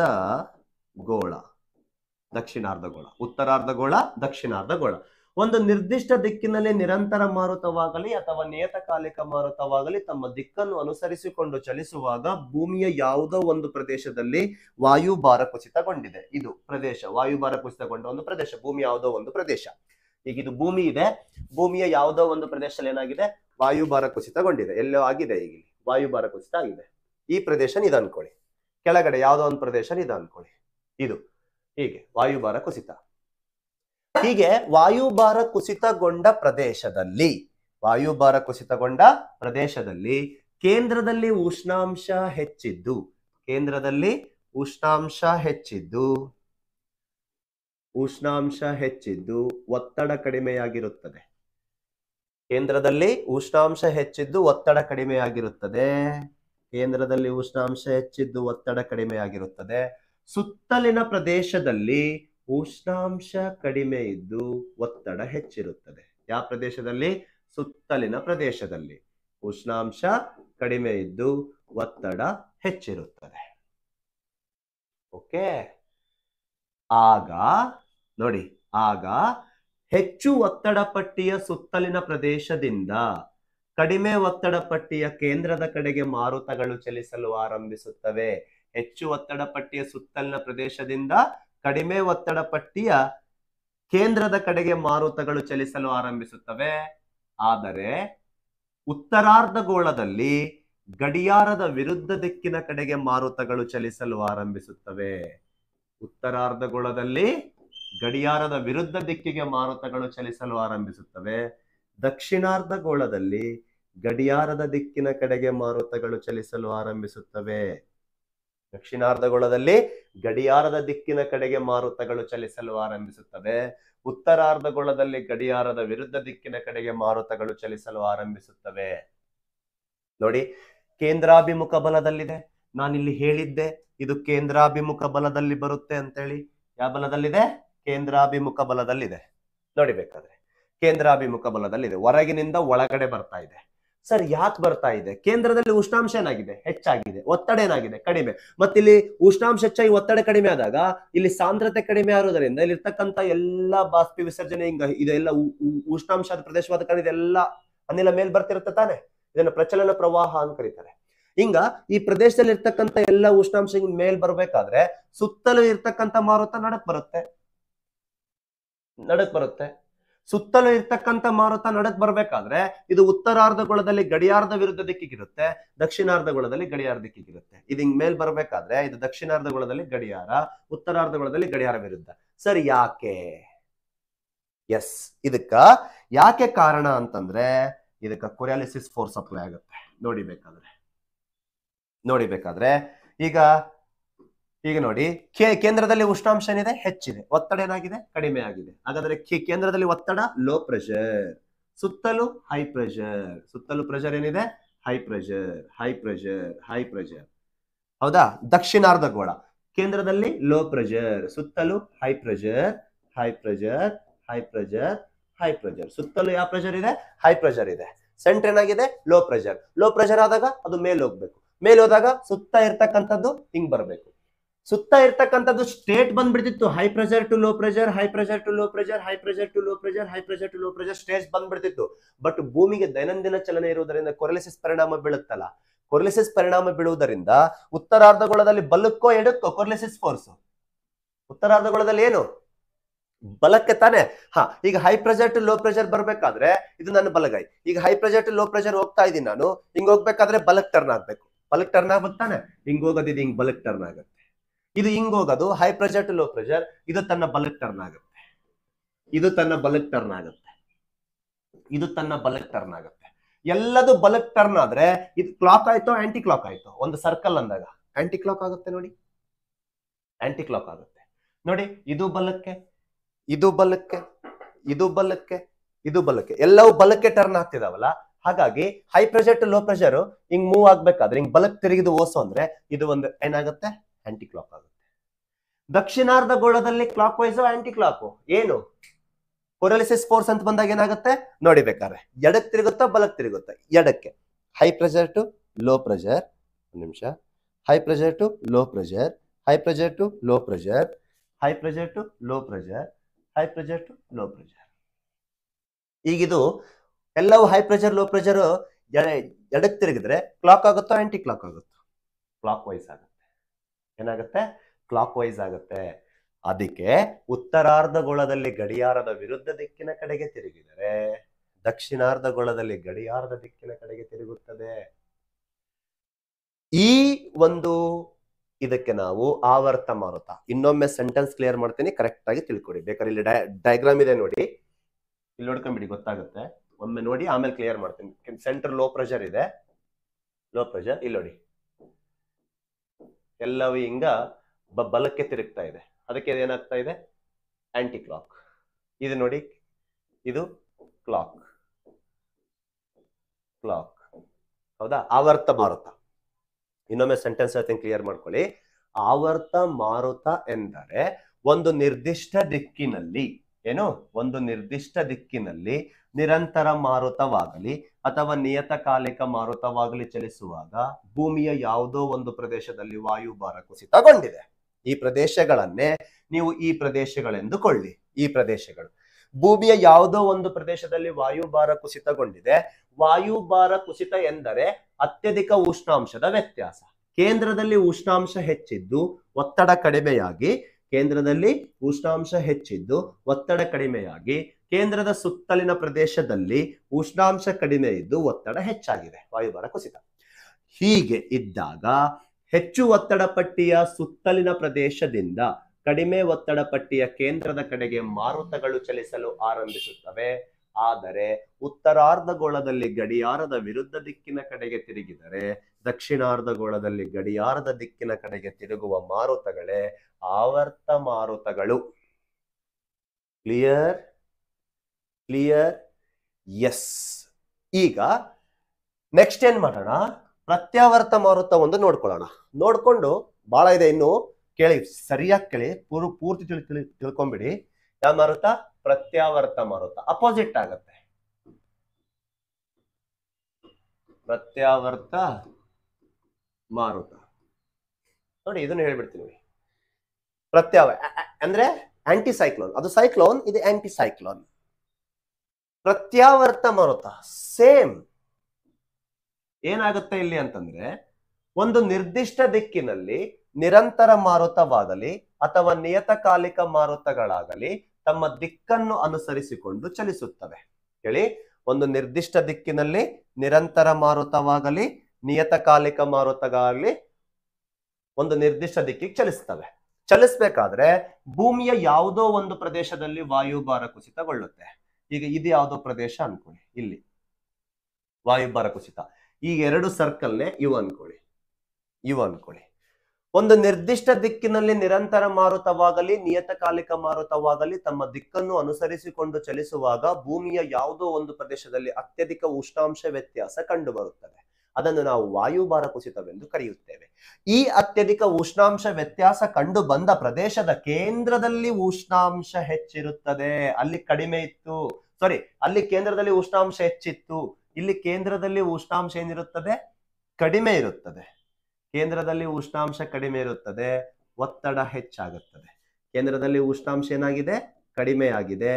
ಗೋಳ ದಕ್ಷಿಣಾರ್ಧ ಗೋಳ ಉತ್ತರಾರ್ಧ ಗೋಳ ದಕ್ಷಿಣಾರ್ಧ ಗೋಳ ಒಂದು ನಿರ್ದಿಷ್ಟ ದಿಕ್ಕಿನಲ್ಲಿ ನಿರಂತರ ಮಾರುತವಾಗಲಿ ಅಥವಾ ನಿಯತಕಾಲಿಕ ಮಾರುತವಾಗಲಿ ತಮ್ಮ ದಿಕ್ಕನ್ನು ಅನುಸರಿಸಿಕೊಂಡು ಚಲಿಸುವಾಗ ಭೂಮಿಯ ಯಾವುದೋ ಒಂದು ಪ್ರದೇಶದಲ್ಲಿ ವಾಯುಭಾರ ಕುಸಿತಗೊಂಡಿದೆ ಇದು ಪ್ರದೇಶ ವಾಯುಭಾರ ಕುಸಿತಗೊಂಡ ಒಂದು ಪ್ರದೇಶ ಭೂಮಿ ಯಾವುದೋ ಒಂದು ಪ್ರದೇಶ ಈಗ ಇದು ಭೂಮಿ ಇದೆ ಭೂಮಿಯ ಯಾವುದೋ ಒಂದು ಪ್ರದೇಶದಲ್ಲಿ ಏನಾಗಿದೆ ವಾಯುಭಾರ ಕುಸಿತಗೊಂಡಿದೆ ಎಲ್ಲೋ ಆಗಿದೆ ಈಗ ವಾಯುಭಾರ ಕುಸಿತ ಆಗಿದೆ ಈ ಪ್ರದೇಶ ಇದು ಅನ್ಕೊಳ್ಳಿ ಕೆಳಗಡೆ ಯಾವುದೋ ಒಂದು ಪ್ರದೇಶ ಇದು ಅನ್ಕೊಳ್ಳಿ ಇದು ಹೀಗೆ ವಾಯುಭಾರ ಕುಸಿತ ಹೀಗೆ ವಾಯುಭಾರ ಕುಸಿತಗೊಂಡ ಪ್ರದೇಶದಲ್ಲಿ ವಾಯುಭಾರ ಕುಸಿತಗೊಂಡ ಪ್ರದೇಶದಲ್ಲಿ ಕೇಂದ್ರದಲ್ಲಿ ಉಷ್ಣಾಂಶ ಹೆಚ್ಚಿದ್ದು ಕೇಂದ್ರದಲ್ಲಿ ಉಷ್ಣಾಂಶ ಹೆಚ್ಚಿದ್ದು ಉಷ್ಣಾಂಶ ಹೆಚ್ಚಿದ್ದು ಒತ್ತಡ ಕಡಿಮೆಯಾಗಿರುತ್ತದೆ ಕೇಂದ್ರದಲ್ಲಿ ಉಷ್ಣಾಂಶ ಹೆಚ್ಚಿದ್ದು ಒತ್ತಡ ಕಡಿಮೆಯಾಗಿರುತ್ತದೆ ಕೇಂದ್ರದಲ್ಲಿ ಉಷ್ಣಾಂಶ ಹೆಚ್ಚಿದ್ದು ಒತ್ತಡ ಕಡಿಮೆಯಾಗಿರುತ್ತದೆ ಸುತ್ತಲಿನ ಪ್ರದೇಶದಲ್ಲಿ ಉಷ್ಣಾಂಶ ಕಡಿಮೆ ಇದ್ದು ಒತ್ತಡ ಹೆಚ್ಚಿರುತ್ತದೆ ಯಾವ ಪ್ರದೇಶದಲ್ಲಿ ಸುತ್ತಲಿನ ಪ್ರದೇಶದಲ್ಲಿ ಉಷ್ಣಾಂಶ ಕಡಿಮೆ ಇದ್ದು ಒತ್ತಡ ಹೆಚ್ಚಿರುತ್ತದೆ ಓಕೆ ಆಗ ನೋಡಿ ಆಗ ಹೆಚ್ಚು ಒತ್ತಡ ಪಟ್ಟಿಯ ಸುತ್ತಲಿನ ಪ್ರದೇಶದಿಂದ ಕಡಿಮೆ ಒತ್ತಡ ಪಟ್ಟಿಯ ಕೇಂದ್ರದ ಕಡೆಗೆ ಮಾರುತಗಳು ಚಲಿಸಲು ಆರಂಭಿಸುತ್ತವೆ ಹೆಚ್ಚು ಒತ್ತಡ ಪಟ್ಟಿಯ ಸುತ್ತಲಿನ ಪ್ರದೇಶದಿಂದ ಕಡಿಮೆ ಒತ್ತಡ ಪಟ್ಟಿಯ ಕೇಂದ್ರದ ಕಡೆಗೆ ಮಾರುತಗಳು ಚಲಿಸಲು ಆರಂಭಿಸುತ್ತವೆ ಆದರೆ ಉತ್ತರಾರ್ಧಗೋಳದಲ್ಲಿ ಗಡಿಯಾರದ ವಿರುದ್ಧ ದಿಕ್ಕಿನ ಕಡೆಗೆ ಮಾರುತಗಳು ಚಲಿಸಲು ಆರಂಭಿಸುತ್ತವೆ ಉತ್ತರಾರ್ಧಗೋಳದಲ್ಲಿ ಗಡಿಯಾರದ ವಿರುದ್ಧ ದಿಕ್ಕಿಗೆ ಮಾರುತಗಳು ಚಲಿಸಲು ಆರಂಭಿಸುತ್ತವೆ ದಕ್ಷಿಣಾರ್ಧಗೋಳದಲ್ಲಿ ಗಡಿಯಾರದ ದಿಕ್ಕಿನ ಕಡೆಗೆ ಮಾರುತಗಳು ಚಲಿಸಲು ಆರಂಭಿಸುತ್ತವೆ ದಕ್ಷಿಣಾರ್ಧಗೋಳದಲ್ಲಿ ಗಡಿಯಾರದ ದಿಕ್ಕಿನ ಕಡೆಗೆ ಮಾರುತಗಳು ಚಲಿಸಲು ಆರಂಭಿಸುತ್ತವೆ ಉತ್ತರಾರ್ಧಗೋಳದಲ್ಲಿ ಗಡಿಯಾರದ ವಿರುದ್ಧ ದಿಕ್ಕಿನ ಕಡೆಗೆ ಮಾರುತಗಳು ಚಲಿಸಲು ಆರಂಭಿಸುತ್ತವೆ ನೋಡಿ ಕೇಂದ್ರಾಭಿಮುಖ ಬಲದಲ್ಲಿದೆ ನಾನಿಲ್ಲಿ ಹೇಳಿದ್ದೆ ಇದು ಕೇಂದ್ರಾಭಿಮುಖ ಬಲದಲ್ಲಿ ಬರುತ್ತೆ ಅಂತೇಳಿ ಯಾವ ಬಲದಲ್ಲಿದೆ ಕೇಂದ್ರಾಭಿಮುಖ ಬಲದಲ್ಲಿದೆ ನೋಡಿ ಬೇಕಾದ್ರೆ ಕೇಂದ್ರಾಭಿಮುಖ ಬಲದಲ್ಲಿದೆ ಹೊರಗಿನಿಂದ ಒಳಗಡೆ ಬರ್ತಾ ಇದೆ ಸರ್ ಯಾಕೆ ಬರ್ತಾ ಇದೆ ಕೇಂದ್ರದಲ್ಲಿ ಉಷ್ಣಾಂಶ ಏನಾಗಿದೆ ಹೆಚ್ಚಾಗಿದೆ ಒತ್ತಡ ಏನಾಗಿದೆ ಕಡಿಮೆ ಮತ್ತಿಲ್ಲಿ ಉಷ್ಣಾಂಶ ಹೆಚ್ಚಾಗಿ ಒತ್ತಡ ಕಡಿಮೆ ಆದಾಗ ಇಲ್ಲಿ ಸಾಂದ್ರತೆ ಕಡಿಮೆ ಆಗೋದ್ರಿಂದ ಇಲ್ಲಿ ಇರ್ತಕ್ಕಂಥ ಎಲ್ಲಾ ಬಾಸ್ಪಿ ವಿಸರ್ಜನೆ ಹಿಂಗ ಇದೆಲ್ಲ ಉಷ್ಣಾಂಶದ ಪ್ರದೇಶವಾದ ಕಾರಣ ಇದೆಲ್ಲ ಅನಿಲ ಮೇಲ್ ಬರ್ತಿರುತ್ತೆ ತಾನೆ ಇದನ್ನ ಪ್ರಚಲನ ಪ್ರವಾಹ ಅಂತ ಕರೀತಾರೆ ಹಿಂಗ ಈ ಪ್ರದೇಶದಲ್ಲಿ ಇರ್ತಕ್ಕಂಥ ಎಲ್ಲ ಉಷ್ಣಾಂಶ ಮೇಲ್ ಬರ್ಬೇಕಾದ್ರೆ ಸುತ್ತಲೂ ಇರ್ತಕ್ಕಂಥ ಮಾರುತ ನಡಕ್ ಬರುತ್ತೆ ನಡಕ್ ಬರುತ್ತೆ ಸುತ್ತಲೂ ಇರ್ತಕ್ಕಂಥ ಮಾರುತ ನಡಕ್ ಬರ್ಬೇಕಾದ್ರೆ ಇದು ಉತ್ತರಾರ್ಧಗೋಳದಲ್ಲಿ ಗಡಿಯಾರ್ಧ ವಿರುದ್ಧ ದಿಕ್ಕಿಗಿರುತ್ತೆ ದಕ್ಷಿಣಾರ್ಧಗೋಳದಲ್ಲಿ ಗಡಿಯಾರ ದಿಕ್ಕಿಗಿರುತ್ತೆ ಇದು ಹಿಂಗ್ ಮೇಲ್ ಬರ್ಬೇಕಾದ್ರೆ ಇದು ದಕ್ಷಿಣಾರ್ಧಗೋಳದಲ್ಲಿ ಗಡಿಯಾರ ಉತ್ತರಾರ್ಧಗೋಳದಲ್ಲಿ ಗಡಿಯಾರ ವಿರುದ್ಧ ಸರಿ ಯಾಕೆ ಎಸ್ ಇದಕ್ಕ ಯಾಕೆ ಕಾರಣ ಅಂತಂದ್ರೆ ಇದಕ್ಕ ಕೊರಿಯಾಲಿಸಿಸ್ ಫೋರ್ಸ್ ಅಪ್ಲೈ ಆಗುತ್ತೆ ನೋಡಿಬೇಕಾದ್ರೆ ನೋಡಿಬೇಕಾದ್ರೆ ಈಗ ಈಗ ನೋಡಿ ಕೆ ಕೇಂದ್ರದಲ್ಲಿ ಉಷ್ಣಾಂಶ ಏನಿದೆ ಹೆಚ್ಚಿದೆ ಒತ್ತಡ ಏನಾಗಿದೆ ಕಡಿಮೆ ಆಗಿದೆ ಹಾಗಾದ್ರೆ ಕೇಂದ್ರದಲ್ಲಿ ಒತ್ತಡ ಲೋ ಪ್ರೆಷರ್ ಸುತ್ತಲೂ ಹೈ ಪ್ರೆಷರ್ ಸುತ್ತಲೂ ಪ್ರೆಷರ್ ಏನಿದೆ high pressure high pressure high pressure ಹೌದಾ ದಕ್ಷಿಣಾರ್ಧ ಗೋಳ ಕೇಂದ್ರದಲ್ಲಿ ಲೋ ಪ್ರೆಷರ್ ಸುತ್ತಲೂ high pressure high pressure high pressure high pressure ಸುತ್ತಲೂ ಯಾವ ಪ್ರೆಷರ್ ಇದೆ ಹೈ ಪ್ರೆಷರ್ ಇದೆ ಸೆಂಟರ್ ಏನಾಗಿದೆ ಲೋ ಪ್ರೆಷರ್ ಲೋ ಪ್ರೆಷರ್ ಆದಾಗ ಅದು ಮೇಲೆ ಹೋಗ್ಬೇಕು ಮೇಲೆ ಹೋದಾಗ ಸುತ್ತ ಇರ್ತಕ್ಕಂಥದ್ದು ಹಿಂಗ್ ಬರಬೇಕು ಸುತ್ತ ಇರ್ತಕ್ಕಂಥದ್ದು ಸ್ಟೇಟ್ ಬಂದ್ಬಿಡ್ತಿತ್ತು high pressure to low pressure high pressure to low pressure high pressure to low pressure high pressure to low pressure state ಬಂದ್ಬಿಡ್ತಿತ್ತು ಬಟ್ ಭೂಮಿಗೆ ದೈನಂದಿನ ಚಲನೆ ಇರುವುದರಿಂದ ಕೊರಲಿಸಿಸ್ ಪರಿಣಾಮ ಬೀಳುತ್ತಲ್ಲ ಕೊರಲಿಸಿಸ್ ಪರಿಣಾಮ ಬೀಳುವುದರಿಂದ ಉತ್ತರಾರ್ಧಗೋಳದಲ್ಲಿ ಬಲಕ್ಕೋ ಎಡಕ್ಕೋ ಕೊರಲಿಸಿಸ್ ಫೋರ್ಸ್ ಉತ್ತರಾರ್ಧಗೋಳದಲ್ಲಿ ಏನು ಬಲಕ್ಕೆ ತಾನೆ ಹಾ ಈಗ high pressure to low pressure ಬರ್ಬೇಕಾದ್ರೆ ಇದು ನನ್ನ ಬಲಗೈ ಈಗ high pressure to low pressure ಹೋಗ್ತಾ ಇದ್ದೀನಿ ನಾನು ಹಿಂಗ್ ಹೋಗ್ಬೇಕಾದ್ರೆ ಬಲಕ್ ಟರ್ನ್ ಆಗ್ಬೇಕು ಬಲಕ್ ಟರ್ನ್ ಆಗ್ಬೇಕು ತಾನೆ ಹಿಂಗ್ ಹೋಗೋದಿದ್ ಹಿಂಗ್ ಬಲಕ್ ಟರ್ನ್ ಆಗುತ್ತೆ ಇದು ಹೋಗೋದು high pressure to low pressure ಇದು ತನ್ನ ಬಲಕ್ ಟರ್ನ್ ಆಗುತ್ತೆ ಇದು ತನ್ನ ಬಲಕ್ ಟರ್ನ್ ಆಗುತ್ತೆ ಇದು ತನ್ನ ಬಲಕ್ ಟರ್ನ್ ಆಗುತ್ತೆ ಎಲ್ಲದು ಬಲಕ್ ಟರ್ನ್ ಆದ್ರೆ ಇದು ಕ್ಲಾಕ್ ಆಯ್ತೋ ಆಂಟಿ ಕ್ಲಾಕ್ ಆಯ್ತೋ ಒಂದು ಸರ್ಕಲ್ ಅಂದಾಗ ಆಂಟಿ ಕ್ಲಾಕ್ ಆಗುತ್ತೆ ನೋಡಿ ಆಂಟಿ ಕ್ಲಾಕ್ ಆಗುತ್ತೆ ನೋಡಿ ಇದು ಬಲಕ್ಕೆ ಇದು ಬಲಕ್ಕೆ ಇದು ಬಲಕ್ಕೆ ಇದು ಬಲಕ್ಕೆ ಎಲ್ಲವೂ ಬಲಕ್ಕೆ ಟರ್ನ್ ಆಗ್ತಿದಾವಲ್ಲ ಹಾಗಾಗಿ high pressure to low pressure ಹಿಂಗ್ ಮೂವ್ ಆಗ್ಬೇಕಾದ್ರೆ ಹಿಂಗ್ ಬಲಕ್ ತಿರುಗಿದು ಓಸು ಅಂದ್ರೆ ಇದು ಒಂದು ಏನಾಗುತ್ತೆ ಆ್ಯಂಟಿ ಕ್ಲಾಕ್ ಆಗುತ್ತೆ ದಕ್ಷಿಣಾರ್ಧ ಗೋಳದಲ್ಲಿ ಕ್ಲಾಕ್ ವೈಸು ಆ್ಯಂಟಿ ಕ್ಲಾಕು ಏನು ಕೊರಲಿಸಿಸ್ ಫೋರ್ಸ್ ಅಂತ ಬಂದಾಗ ಏನಾಗುತ್ತೆ ನೋಡಿಬೇಕಾದ್ರೆ ಬೇಕಾದ್ರೆ ಎಡಕ್ಕೆ ತಿರುಗುತ್ತಾ ಬಲಕ್ಕೆ ತಿರುಗುತ್ತಾ ಎಡಕ್ಕೆ high pressure to low pressure ಒಂದು ನಿಮಿಷ high pressure to low pressure high pressure to low pressure high pressure to low pressure high pressure to low pressure ಈಗಿದು ಎಲ್ಲವೂ ಹೈ ಪ್ರೆಷರ್ ಲೋ ಪ್ರೆಷರ್ ಎಡಕ್ಕೆ ತಿರುಗಿದ್ರೆ ಕ್ಲಾಕ್ ಆಗುತ್ತೋ ಆ್ಯಂಟಿ ಕ್ಲಾಕ್ ಆಗುತ್ತೋ clockwise ಆಗುತ್ತೆ ಏನಾಗುತ್ತೆ ಕ್ಲಾಕ್ ವೈಸ್ ಆಗುತ್ತೆ ಅದಕ್ಕೆ ಉತ್ತರಾರ್ಧಗೋಳದಲ್ಲಿ ಗಡಿಯಾರದ ವಿರುದ್ಧ ದಿಕ್ಕಿನ ಕಡೆಗೆ ತಿರುಗಿದರೆ ದಕ್ಷಿಣಾರ್ಧಗೋಳದಲ್ಲಿ ಗಡಿಯಾರದ ದಿಕ್ಕಿನ ಕಡೆಗೆ ತಿರುಗುತ್ತದೆ ಈ ಒಂದು ಇದಕ್ಕೆ ನಾವು ಆವರ್ತ ಮಾರುತ ಇನ್ನೊಮ್ಮೆ ಸೆಂಟೆನ್ಸ್ ಕ್ಲಿಯರ್ ಮಾಡ್ತೀನಿ ಕರೆಕ್ಟ್ ಆಗಿ ತಿಳ್ಕೊಡಿ ಬೇಕಾದ್ರೆ ಇಲ್ಲಿ ಡಯಾಗ್ರಾಮ್ ಇದೆ ನೋಡಿ ಇಲ್ಲಿ ನೋಡ್ಕೊಂಬಿಡಿ ಗೊತ್ತಾಗುತ್ತೆ ಒಮ್ಮೆ ನೋಡಿ ಆಮೇಲೆ ಕ್ಲಿಯರ್ ಮಾಡ್ತೀನಿ ಸೆಂಟರ್ ಲೋ ಪ್ರೆಷರ್ ಇದೆ ಲೋ ಪ್ರೆಷರ್ ಇಲ್ಲಿ ನೋಡಿ ಎಲ್ಲವೂ ಹಿಂಗ ಬಲಕ್ಕೆ ತಿರುಗ್ತಾ ಇದೆ ಅದಕ್ಕೆ ಏನಾಗ್ತಾ ಇದೆ ಆಂಟಿ ಕ್ಲಾಕ್ ಇದು ನೋಡಿ ಇದು ಕ್ಲಾಕ್ ಕ್ಲಾಕ್ ಹೌದಾ ಆವರ್ತ ಮಾರುತ ಇನ್ನೊಮ್ಮೆ ಸೆಂಟೆನ್ಸ್ ಹೇಳ್ತೀನಿ ಕ್ಲಿಯರ್ ಮಾಡ್ಕೊಳ್ಳಿ ಆವರ್ತ ಮಾರುತ ಎಂದರೆ ಒಂದು ನಿರ್ದಿಷ್ಟ ದಿಕ್ಕಿನಲ್ಲಿ ಏನು ಒಂದು ನಿರ್ದಿಷ್ಟ ದಿಕ್ಕಿನಲ್ಲಿ ನಿರಂತರ ಮಾರುತವಾಗಲಿ ಅಥವಾ ನಿಯತಕಾಲಿಕ ಮಾರುತವಾಗಲಿ ಚಲಿಸುವಾಗ ಭೂಮಿಯ ಯಾವುದೋ ಒಂದು ಪ್ರದೇಶದಲ್ಲಿ ವಾಯುಭಾರ ಕುಸಿತಗೊಂಡಿದೆ ಈ ಪ್ರದೇಶಗಳನ್ನೇ ನೀವು ಈ ಪ್ರದೇಶಗಳೆಂದು ಕೊಳ್ಳಿ ಈ ಪ್ರದೇಶಗಳು ಭೂಮಿಯ ಯಾವುದೋ ಒಂದು ಪ್ರದೇಶದಲ್ಲಿ ವಾಯುಭಾರ ಕುಸಿತಗೊಂಡಿದೆ ವಾಯುಭಾರ ಕುಸಿತ ಎಂದರೆ ಅತ್ಯಧಿಕ ಉಷ್ಣಾಂಶದ ವ್ಯತ್ಯಾಸ ಕೇಂದ್ರದಲ್ಲಿ ಉಷ್ಣಾಂಶ ಹೆಚ್ಚಿದ್ದು ಒತ್ತಡ ಕಡಿಮೆಯಾಗಿ ಕೇಂದ್ರದಲ್ಲಿ ಉಷ್ಣಾಂಶ ಹೆಚ್ಚಿದ್ದು ಒತ್ತಡ ಕಡಿಮೆಯಾಗಿ ಕೇಂದ್ರದ ಸುತ್ತಲಿನ ಪ್ರದೇಶದಲ್ಲಿ ಉಷ್ಣಾಂಶ ಕಡಿಮೆ ಇದ್ದು ಒತ್ತಡ ಹೆಚ್ಚಾಗಿದೆ ವಾಯುಭಾರ ಕುಸಿತ ಹೀಗೆ ಇದ್ದಾಗ ಹೆಚ್ಚು ಒತ್ತಡ ಪಟ್ಟಿಯ ಸುತ್ತಲಿನ ಪ್ರದೇಶದಿಂದ ಕಡಿಮೆ ಒತ್ತಡ ಪಟ್ಟಿಯ ಕೇಂದ್ರದ ಕಡೆಗೆ ಮಾರುತಗಳು ಚಲಿಸಲು ಆರಂಭಿಸುತ್ತವೆ ಆದರೆ ಉತ್ತರಾರ್ಧಗೋಳದಲ್ಲಿ ಗಡಿಯಾರದ ವಿರುದ್ಧ ದಿಕ್ಕಿನ ಕಡೆಗೆ ತಿರುಗಿದರೆ ದಕ್ಷಿಣಾರ್ಧಗೋಳದಲ್ಲಿ ಗಡಿಯಾರದ ದಿಕ್ಕಿನ ಕಡೆಗೆ ತಿರುಗುವ ಮಾರುತಗಳೇ ಆವರ್ತ ಮಾರುತಗಳು ಕ್ಲಿಯರ್ ಕ್ಲಿಯರ್ ಎಸ್ ಈಗ ನೆಕ್ಸ್ಟ್ ಏನ್ ಮಾಡೋಣ ಪ್ರತ್ಯಾವರ್ತ ಮಾರುತ ಒಂದು ನೋಡ್ಕೊಳ್ಳೋಣ ನೋಡ್ಕೊಂಡು ಬಹಳ ಇದೆ ಇನ್ನು ಕೇಳಿ ಸರಿಯಾಗಿ ಕೇಳಿ ಪೂರ್ ಪೂರ್ತಿ ತಿಳಿ ತಿಳಿ ತಿಳ್ಕೊಂಬಿಡಿ ಯಾವ ಮಾರುತ ಪ್ರತ್ಯಾವರ್ತ ಮಾರುತ ಅಪೋಸಿಟ್ ಆಗತ್ತೆ ಪ್ರತ್ಯಾವರ್ತ ಮಾರುತ ನೋಡಿ ಇದನ್ನು ಹೇಳ್ಬಿಡ್ತೀನಿ ಪ್ರತ್ಯಾವ ಅಂದ್ರೆ ಆಂಟಿ ಸೈಕ್ಲೋನ್ ಅದು ಸೈಕ್ಲೋನ್ ಇದು ಆಂಟಿ ಸೈಕ್ಲೋನ್ ಪ್ರತ್ಯಾವರ್ತ ಮರುತ ಸೇಮ್ ಏನಾಗುತ್ತೆ ಇಲ್ಲಿ ಅಂತಂದ್ರೆ ಒಂದು ನಿರ್ದಿಷ್ಟ ದಿಕ್ಕಿನಲ್ಲಿ ನಿರಂತರ ಮಾರುತವಾಗಲಿ ಅಥವಾ ನಿಯತಕಾಲಿಕ ಮಾರುತಗಳಾಗಲಿ ತಮ್ಮ ದಿಕ್ಕನ್ನು ಅನುಸರಿಸಿಕೊಂಡು ಚಲಿಸುತ್ತವೆ ಹೇಳಿ ಒಂದು ನಿರ್ದಿಷ್ಟ ದಿಕ್ಕಿನಲ್ಲಿ ನಿರಂತರ ಮಾರುತವಾಗಲಿ ನಿಯತಕಾಲಿಕ ಮಾರುತಗಾಗಲಿ ಒಂದು ನಿರ್ದಿಷ್ಟ ದಿಕ್ಕಿಗೆ ಚಲಿಸ್ತವೆ ಚಲಿಸ್ಬೇಕಾದ್ರೆ ಭೂಮಿಯ ಯಾವುದೋ ಒಂದು ಪ್ರದೇಶದಲ್ಲಿ ವಾಯುಭಾರ ಕುಸಿತಗೊಳ್ಳುತ್ತೆ ಈಗ ಇದು ಯಾವುದೋ ಪ್ರದೇಶ ಅನ್ಕೊಳ್ಳಿ ಇಲ್ಲಿ ವಾಯುಭಾರ ಕುಸಿತ ಈ ಎರಡು ನೇ ಇವು ಅನ್ಕೊಳ್ಳಿ ಇವು ಅನ್ಕೊಳ್ಳಿ ಒಂದು ನಿರ್ದಿಷ್ಟ ದಿಕ್ಕಿನಲ್ಲಿ ನಿರಂತರ ಮಾರುತವಾಗಲಿ ನಿಯತಕಾಲಿಕ ಮಾರುತವಾಗಲಿ ತಮ್ಮ ದಿಕ್ಕನ್ನು ಅನುಸರಿಸಿಕೊಂಡು ಚಲಿಸುವಾಗ ಭೂಮಿಯ ಯಾವುದೋ ಒಂದು ಪ್ರದೇಶದಲ್ಲಿ ಅತ್ಯಧಿಕ ಉಷ್ಣಾಂಶ ವ್ಯತ್ಯಾಸ ಕಂಡುಬರುತ್ತದೆ ಅದನ್ನು ನಾವು ವಾಯುಭಾರ ಕುಸಿತವೆಂದು ಕರೆಯುತ್ತೇವೆ ಈ ಅತ್ಯಧಿಕ ಉಷ್ಣಾಂಶ ವ್ಯತ್ಯಾಸ ಕಂಡು ಬಂದ ಪ್ರದೇಶದ ಕೇಂದ್ರದಲ್ಲಿ ಉಷ್ಣಾಂಶ ಹೆಚ್ಚಿರುತ್ತದೆ ಅಲ್ಲಿ ಕಡಿಮೆ ಇತ್ತು ಸಾರಿ ಅಲ್ಲಿ ಕೇಂದ್ರದಲ್ಲಿ ಉಷ್ಣಾಂಶ ಹೆಚ್ಚಿತ್ತು ಇಲ್ಲಿ ಕೇಂದ್ರದಲ್ಲಿ ಉಷ್ಣಾಂಶ ಏನಿರುತ್ತದೆ ಕಡಿಮೆ ಇರುತ್ತದೆ ಕೇಂದ್ರದಲ್ಲಿ ಉಷ್ಣಾಂಶ ಕಡಿಮೆ ಇರುತ್ತದೆ ಒತ್ತಡ ಹೆಚ್ಚಾಗುತ್ತದೆ ಕೇಂದ್ರದಲ್ಲಿ ಉಷ್ಣಾಂಶ ಏನಾಗಿದೆ ಕಡಿಮೆ ಆಗಿದೆ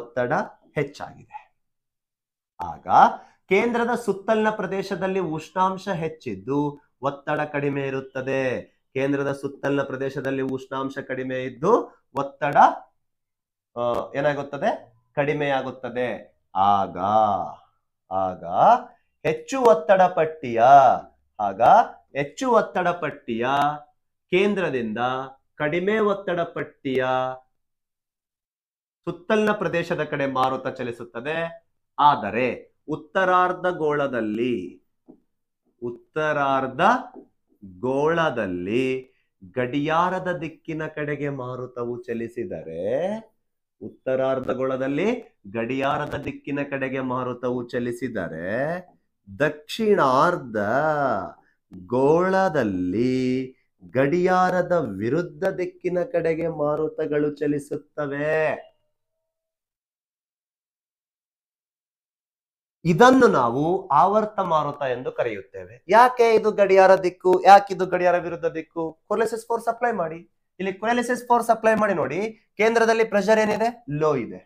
ಒತ್ತಡ ಹೆಚ್ಚಾಗಿದೆ ಆಗ ಕೇಂದ್ರದ ಸುತ್ತಲಿನ ಪ್ರದೇಶದಲ್ಲಿ ಉಷ್ಣಾಂಶ ಹೆಚ್ಚಿದ್ದು ಒತ್ತಡ ಕಡಿಮೆ ಇರುತ್ತದೆ ಕೇಂದ್ರದ ಸುತ್ತಲಿನ ಪ್ರದೇಶದಲ್ಲಿ ಉಷ್ಣಾಂಶ ಕಡಿಮೆ ಇದ್ದು ಒತ್ತಡ ಏನಾಗುತ್ತದೆ ಕಡಿಮೆಯಾಗುತ್ತದೆ ಆಗ ಆಗ ಹೆಚ್ಚು ಒತ್ತಡ ಪಟ್ಟಿಯ ಆಗ ಹೆಚ್ಚು ಒತ್ತಡ ಪಟ್ಟಿಯ ಕೇಂದ್ರದಿಂದ ಕಡಿಮೆ ಒತ್ತಡ ಪಟ್ಟಿಯ ಸುತ್ತಲಿನ ಪ್ರದೇಶದ ಕಡೆ ಮಾರುತ ಚಲಿಸುತ್ತದೆ ಆದರೆ ಉತ್ತರಾರ್ಧ ಗೋಳದಲ್ಲಿ ಉತ್ತರಾರ್ಧ ಗೋಳದಲ್ಲಿ ಗಡಿಯಾರದ ದಿಕ್ಕಿನ ಕಡೆಗೆ ಮಾರುತವು ಚಲಿಸಿದರೆ ಉತ್ತರಾರ್ಧ ಗೋಳದಲ್ಲಿ ಗಡಿಯಾರದ ದಿಕ್ಕಿನ ಕಡೆಗೆ ಮಾರುತವು ಚಲಿಸಿದರೆ ದಕ್ಷಿಣಾರ್ಧ ಗೋಳದಲ್ಲಿ ಗಡಿಯಾರದ ವಿರುದ್ಧ ದಿಕ್ಕಿನ ಕಡೆಗೆ ಮಾರುತಗಳು ಚಲಿಸುತ್ತವೆ ಇದನ್ನು ನಾವು ಆವರ್ತ ಮಾರುತ ಎಂದು ಕರೆಯುತ್ತೇವೆ ಯಾಕೆ ಇದು ಗಡಿಯಾರ ದಿಕ್ಕು ಯಾಕೆ ಇದು ಗಡಿಯಾರ ವಿರುದ್ಧ ದಿಕ್ಕು ಕೊಲೆಸಿಸ್ ಫೋರ್ಸ್ ಅಪ್ಲೈ ಮಾಡಿ ಇಲ್ಲಿ ಕೊಯಾಲಿಸಿಸ್ ಫೋರ್ಸ್ ಅಪ್ಲೈ ಮಾಡಿ ನೋಡಿ ಕೇಂದ್ರದಲ್ಲಿ ಪ್ರೆಷರ್ ಏನಿದೆ ಲೋ ಇದೆ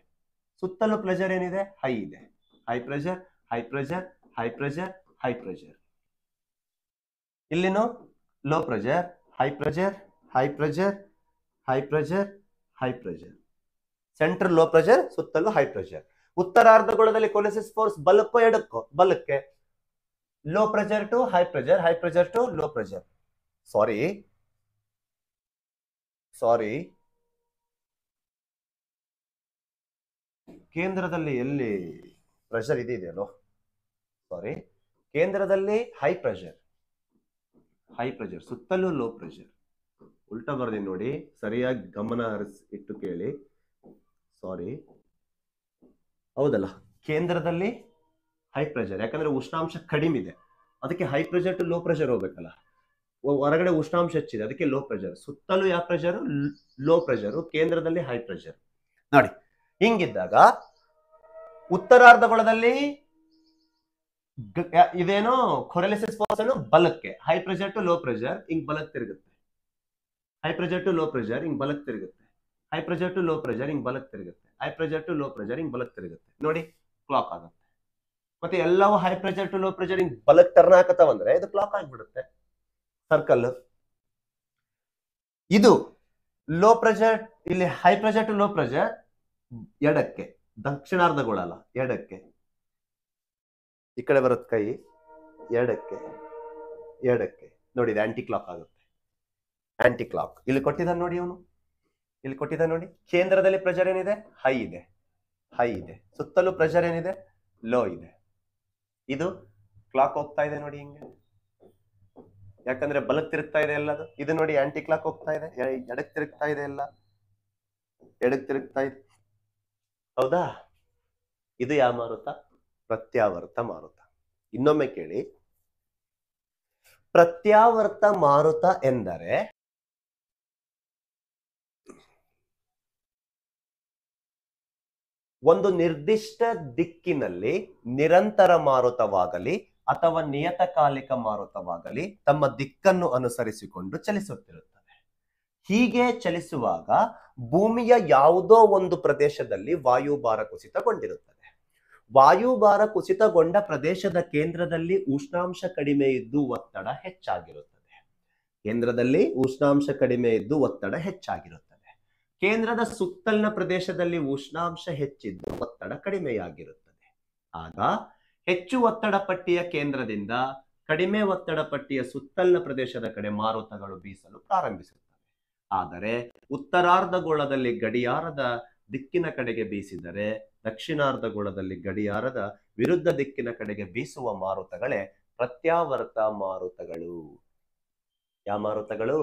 ಸುತ್ತಲೂ ಪ್ರೆಷರ್ ಏನಿದೆ ಹೈ ಇದೆ high pressure high pressure high pressure high pressure ಇಲ್ಲಿನೂ low pressure high pressure high pressure high pressure high pressure centre low pressure ಸುತ್ತಲೂ ಹೈ ಪ್ರೆಷರ್ ಉತ್ತರಾರ್ಧಗೋಳದಲ್ಲಿ ಅರ್ಧಗೋಳದಲ್ಲಿ ಕೊಲೆಸಿಸ್ ಫೋರ್ಸ್ ಬಲಕ್ಕೋ ಎಡಕ್ಕೋ ಬಲಕ್ಕೆ low pressure to high pressure high pressure to low pressure sorry sorry ಕೇಂದ್ರದಲ್ಲಿ ಎಲ್ಲಿ pressure ಇದೆಯಲ್ಲೋ ಸಾರಿ ಕೇಂದ್ರದಲ್ಲಿ ಹೈ ಪ್ರೆಷರ್ ಹೈ ಪ್ರೆಷರ್ ಸುತ್ತಲೂ ಲೋ ಪ್ರೆಷರ್ ಉಲ್ಟಾ ಬರ್ದಿ ನೋಡಿ ಸರಿಯಾಗಿ ಗಮನ ಹರಿಸಿ ಇಟ್ಟು ಕೇಳಿ ಸಾರಿ ಹೌದಲ್ಲ ಕೇಂದ್ರದಲ್ಲಿ ಹೈ ಪ್ರೆಷರ್ ಯಾಕಂದ್ರೆ ಉಷ್ಣಾಂಶ ಕಡಿಮೆ ಇದೆ ಅದಕ್ಕೆ high pressure to low pressure ಹೋಗ್ಬೇಕಲ್ಲ ಹೊರಗಡೆ ಉಷ್ಣಾಂಶ ಹೆಚ್ಚಿದೆ ಅದಕ್ಕೆ ಲೋ ಪ್ರೆಷರ್ ಸುತ್ತಲೂ ಯಾವ ಪ್ರೆಷರು ಲೋ ಪ್ರೆಷರು ಕೇಂದ್ರದಲ್ಲಿ ಹೈ ಪ್ರೆಷರ್ ನೋಡಿ ಹಿಂಗಿದ್ದಾಗ ಉತ್ತರಾರ್ಧಗೋಳದಲ್ಲಿ ಇದೇನು ಕೊರಲಿಸಿಸ್ ಫೋರ್ಸ್ ಏನು ಬಲಕ್ಕೆ high pressure to low pressure ಹಿಂಗ್ ಬಲಕ್ ತಿರುಗುತ್ತೆ high pressure to low pressure ಹಿಂಗ್ ಬಲಕ್ ತಿರುಗುತ್ತೆ high pressure to low pressure ಹಿಂಗ್ ಬಲಕ್ ತಿರುಗುತ್ತೆ high pressure to low pressure ಹಿಂಗ್ ಬಲಕ್ ತಿರುಗುತ್ತೆ ನೋಡಿ ಕ್ಲಾಕ್ ಆಗುತ್ತೆ ಮತ್ತೆ ಎಲ್ಲವೂ high pressure to low pressure ಹಿಂಗ್ ಬಲಕ್ ಟರ್ನ್ ಅಂದ್ರೆ ಇದು ಕ್ಲಾಕ್ ಆಗಿಬಿಡುತ್ತೆ ಸರ್ಕಲ್ ಇದು ಲೋ ಪ್ರೆಷರ್ ಇಲ್ಲಿ high pressure to low pressure ಎಡಕ್ಕೆ ದಕ್ಷಿಣಾರ್ಧಗೋಳಲ್ಲ ಎಡಕ್ಕೆ ಈ ಕಡೆ ಬರುತ್ತೆ ಕೈ ಎಡಕ್ಕೆ ಎಡಕ್ಕೆ ನೋಡಿ ಆಂಟಿ ಕ್ಲಾಕ್ ಆಗುತ್ತೆ ಆಂಟಿ ಕ್ಲಾಕ್ ಇಲ್ಲಿ ಕೊಟ್ಟಿದ್ದ ನೋಡಿ ಅವನು ಇಲ್ಲಿ ಕೊಟ್ಟಿದ್ದ ನೋಡಿ ಕೇಂದ್ರದಲ್ಲಿ ಪ್ರೆಷರ್ ಏನಿದೆ ಹೈ ಇದೆ ಹೈ ಇದೆ ಸುತ್ತಲೂ ಪ್ರೆಷರ್ ಏನಿದೆ ಲೋ ಇದೆ ಇದು ಕ್ಲಾಕ್ ಹೋಗ್ತಾ ಇದೆ ನೋಡಿ ಹಿಂಗೆ ಯಾಕಂದ್ರೆ ಬಲಕ್ ತಿರುಗ್ತಾ ಇದೆ ಎಲ್ಲ ಅದು ಇದು ನೋಡಿ ಆಂಟಿ ಕ್ಲಾಕ್ ಹೋಗ್ತಾ ಇದೆ ಎಡಕ್ ತಿರುಗ್ತಾ ಇದೆ ಎಲ್ಲ ಎಡಕ್ ತಿರುಗ್ತಾ ಇದೆ ಹೌದಾ ಇದು ಯಾವ ಮಾರುತ ಪ್ರತ್ಯಾವರ್ತ ಮಾರುತ ಇನ್ನೊಮ್ಮೆ ಕೇಳಿ ಪ್ರತ್ಯಾವರ್ತ ಮಾರುತ ಎಂದರೆ ಒಂದು ನಿರ್ದಿಷ್ಟ ದಿಕ್ಕಿನಲ್ಲಿ ನಿರಂತರ ಮಾರುತವಾಗಲಿ ಅಥವಾ ನಿಯತಕಾಲಿಕ ಮಾರುತವಾಗಲಿ ತಮ್ಮ ದಿಕ್ಕನ್ನು ಅನುಸರಿಸಿಕೊಂಡು ಚಲಿಸುತ್ತಿರುತ್ತವೆ ಹೀಗೆ ಚಲಿಸುವಾಗ ಭೂಮಿಯ ಯಾವುದೋ ಒಂದು ಪ್ರದೇಶದಲ್ಲಿ ವಾಯುಭಾರ ಕುಸಿತಗೊಂಡಿರುತ್ತದೆ ವಾಯುಭಾರ ಕುಸಿತಗೊಂಡ ಪ್ರದೇಶದ ಕೇಂದ್ರದಲ್ಲಿ ಉಷ್ಣಾಂಶ ಕಡಿಮೆ ಇದ್ದು ಒತ್ತಡ ಹೆಚ್ಚಾಗಿರುತ್ತದೆ ಕೇಂದ್ರದಲ್ಲಿ ಉಷ್ಣಾಂಶ ಕಡಿಮೆ ಇದ್ದು ಒತ್ತಡ ಹೆಚ್ಚಾಗಿರುತ್ತದೆ ಕೇಂದ್ರದ ಸುತ್ತಲಿನ ಪ್ರದೇಶದಲ್ಲಿ ಉಷ್ಣಾಂಶ ಹೆಚ್ಚಿದ್ದು ಒತ್ತಡ ಕಡಿಮೆಯಾಗಿರುತ್ತದೆ ಆಗ ಹೆಚ್ಚು ಒತ್ತಡ ಪಟ್ಟಿಯ ಕೇಂದ್ರದಿಂದ ಕಡಿಮೆ ಒತ್ತಡ ಪಟ್ಟಿಯ ಸುತ್ತಲಿನ ಪ್ರದೇಶದ ಕಡೆ ಮಾರುತಗಳು ಬೀಸಲು ಪ್ರಾರಂಭಿಸುತ್ತವೆ ಆದರೆ ಉತ್ತರಾರ್ಧಗೋಳದಲ್ಲಿ ಗಡಿಯಾರದ ದಿಕ್ಕಿನ ಕಡೆಗೆ ಬೀಸಿದರೆ ದಕ್ಷಿಣಾರ್ಧಗೋಳದಲ್ಲಿ ಗಡಿಯಾರದ ವಿರುದ್ಧ ದಿಕ್ಕಿನ ಕಡೆಗೆ ಬೀಸುವ ಮಾರುತಗಳೇ ಪ್ರತ್ಯಾವರ್ತ ಮಾರುತಗಳು ಯಾವ ಮಾರುತಗಳು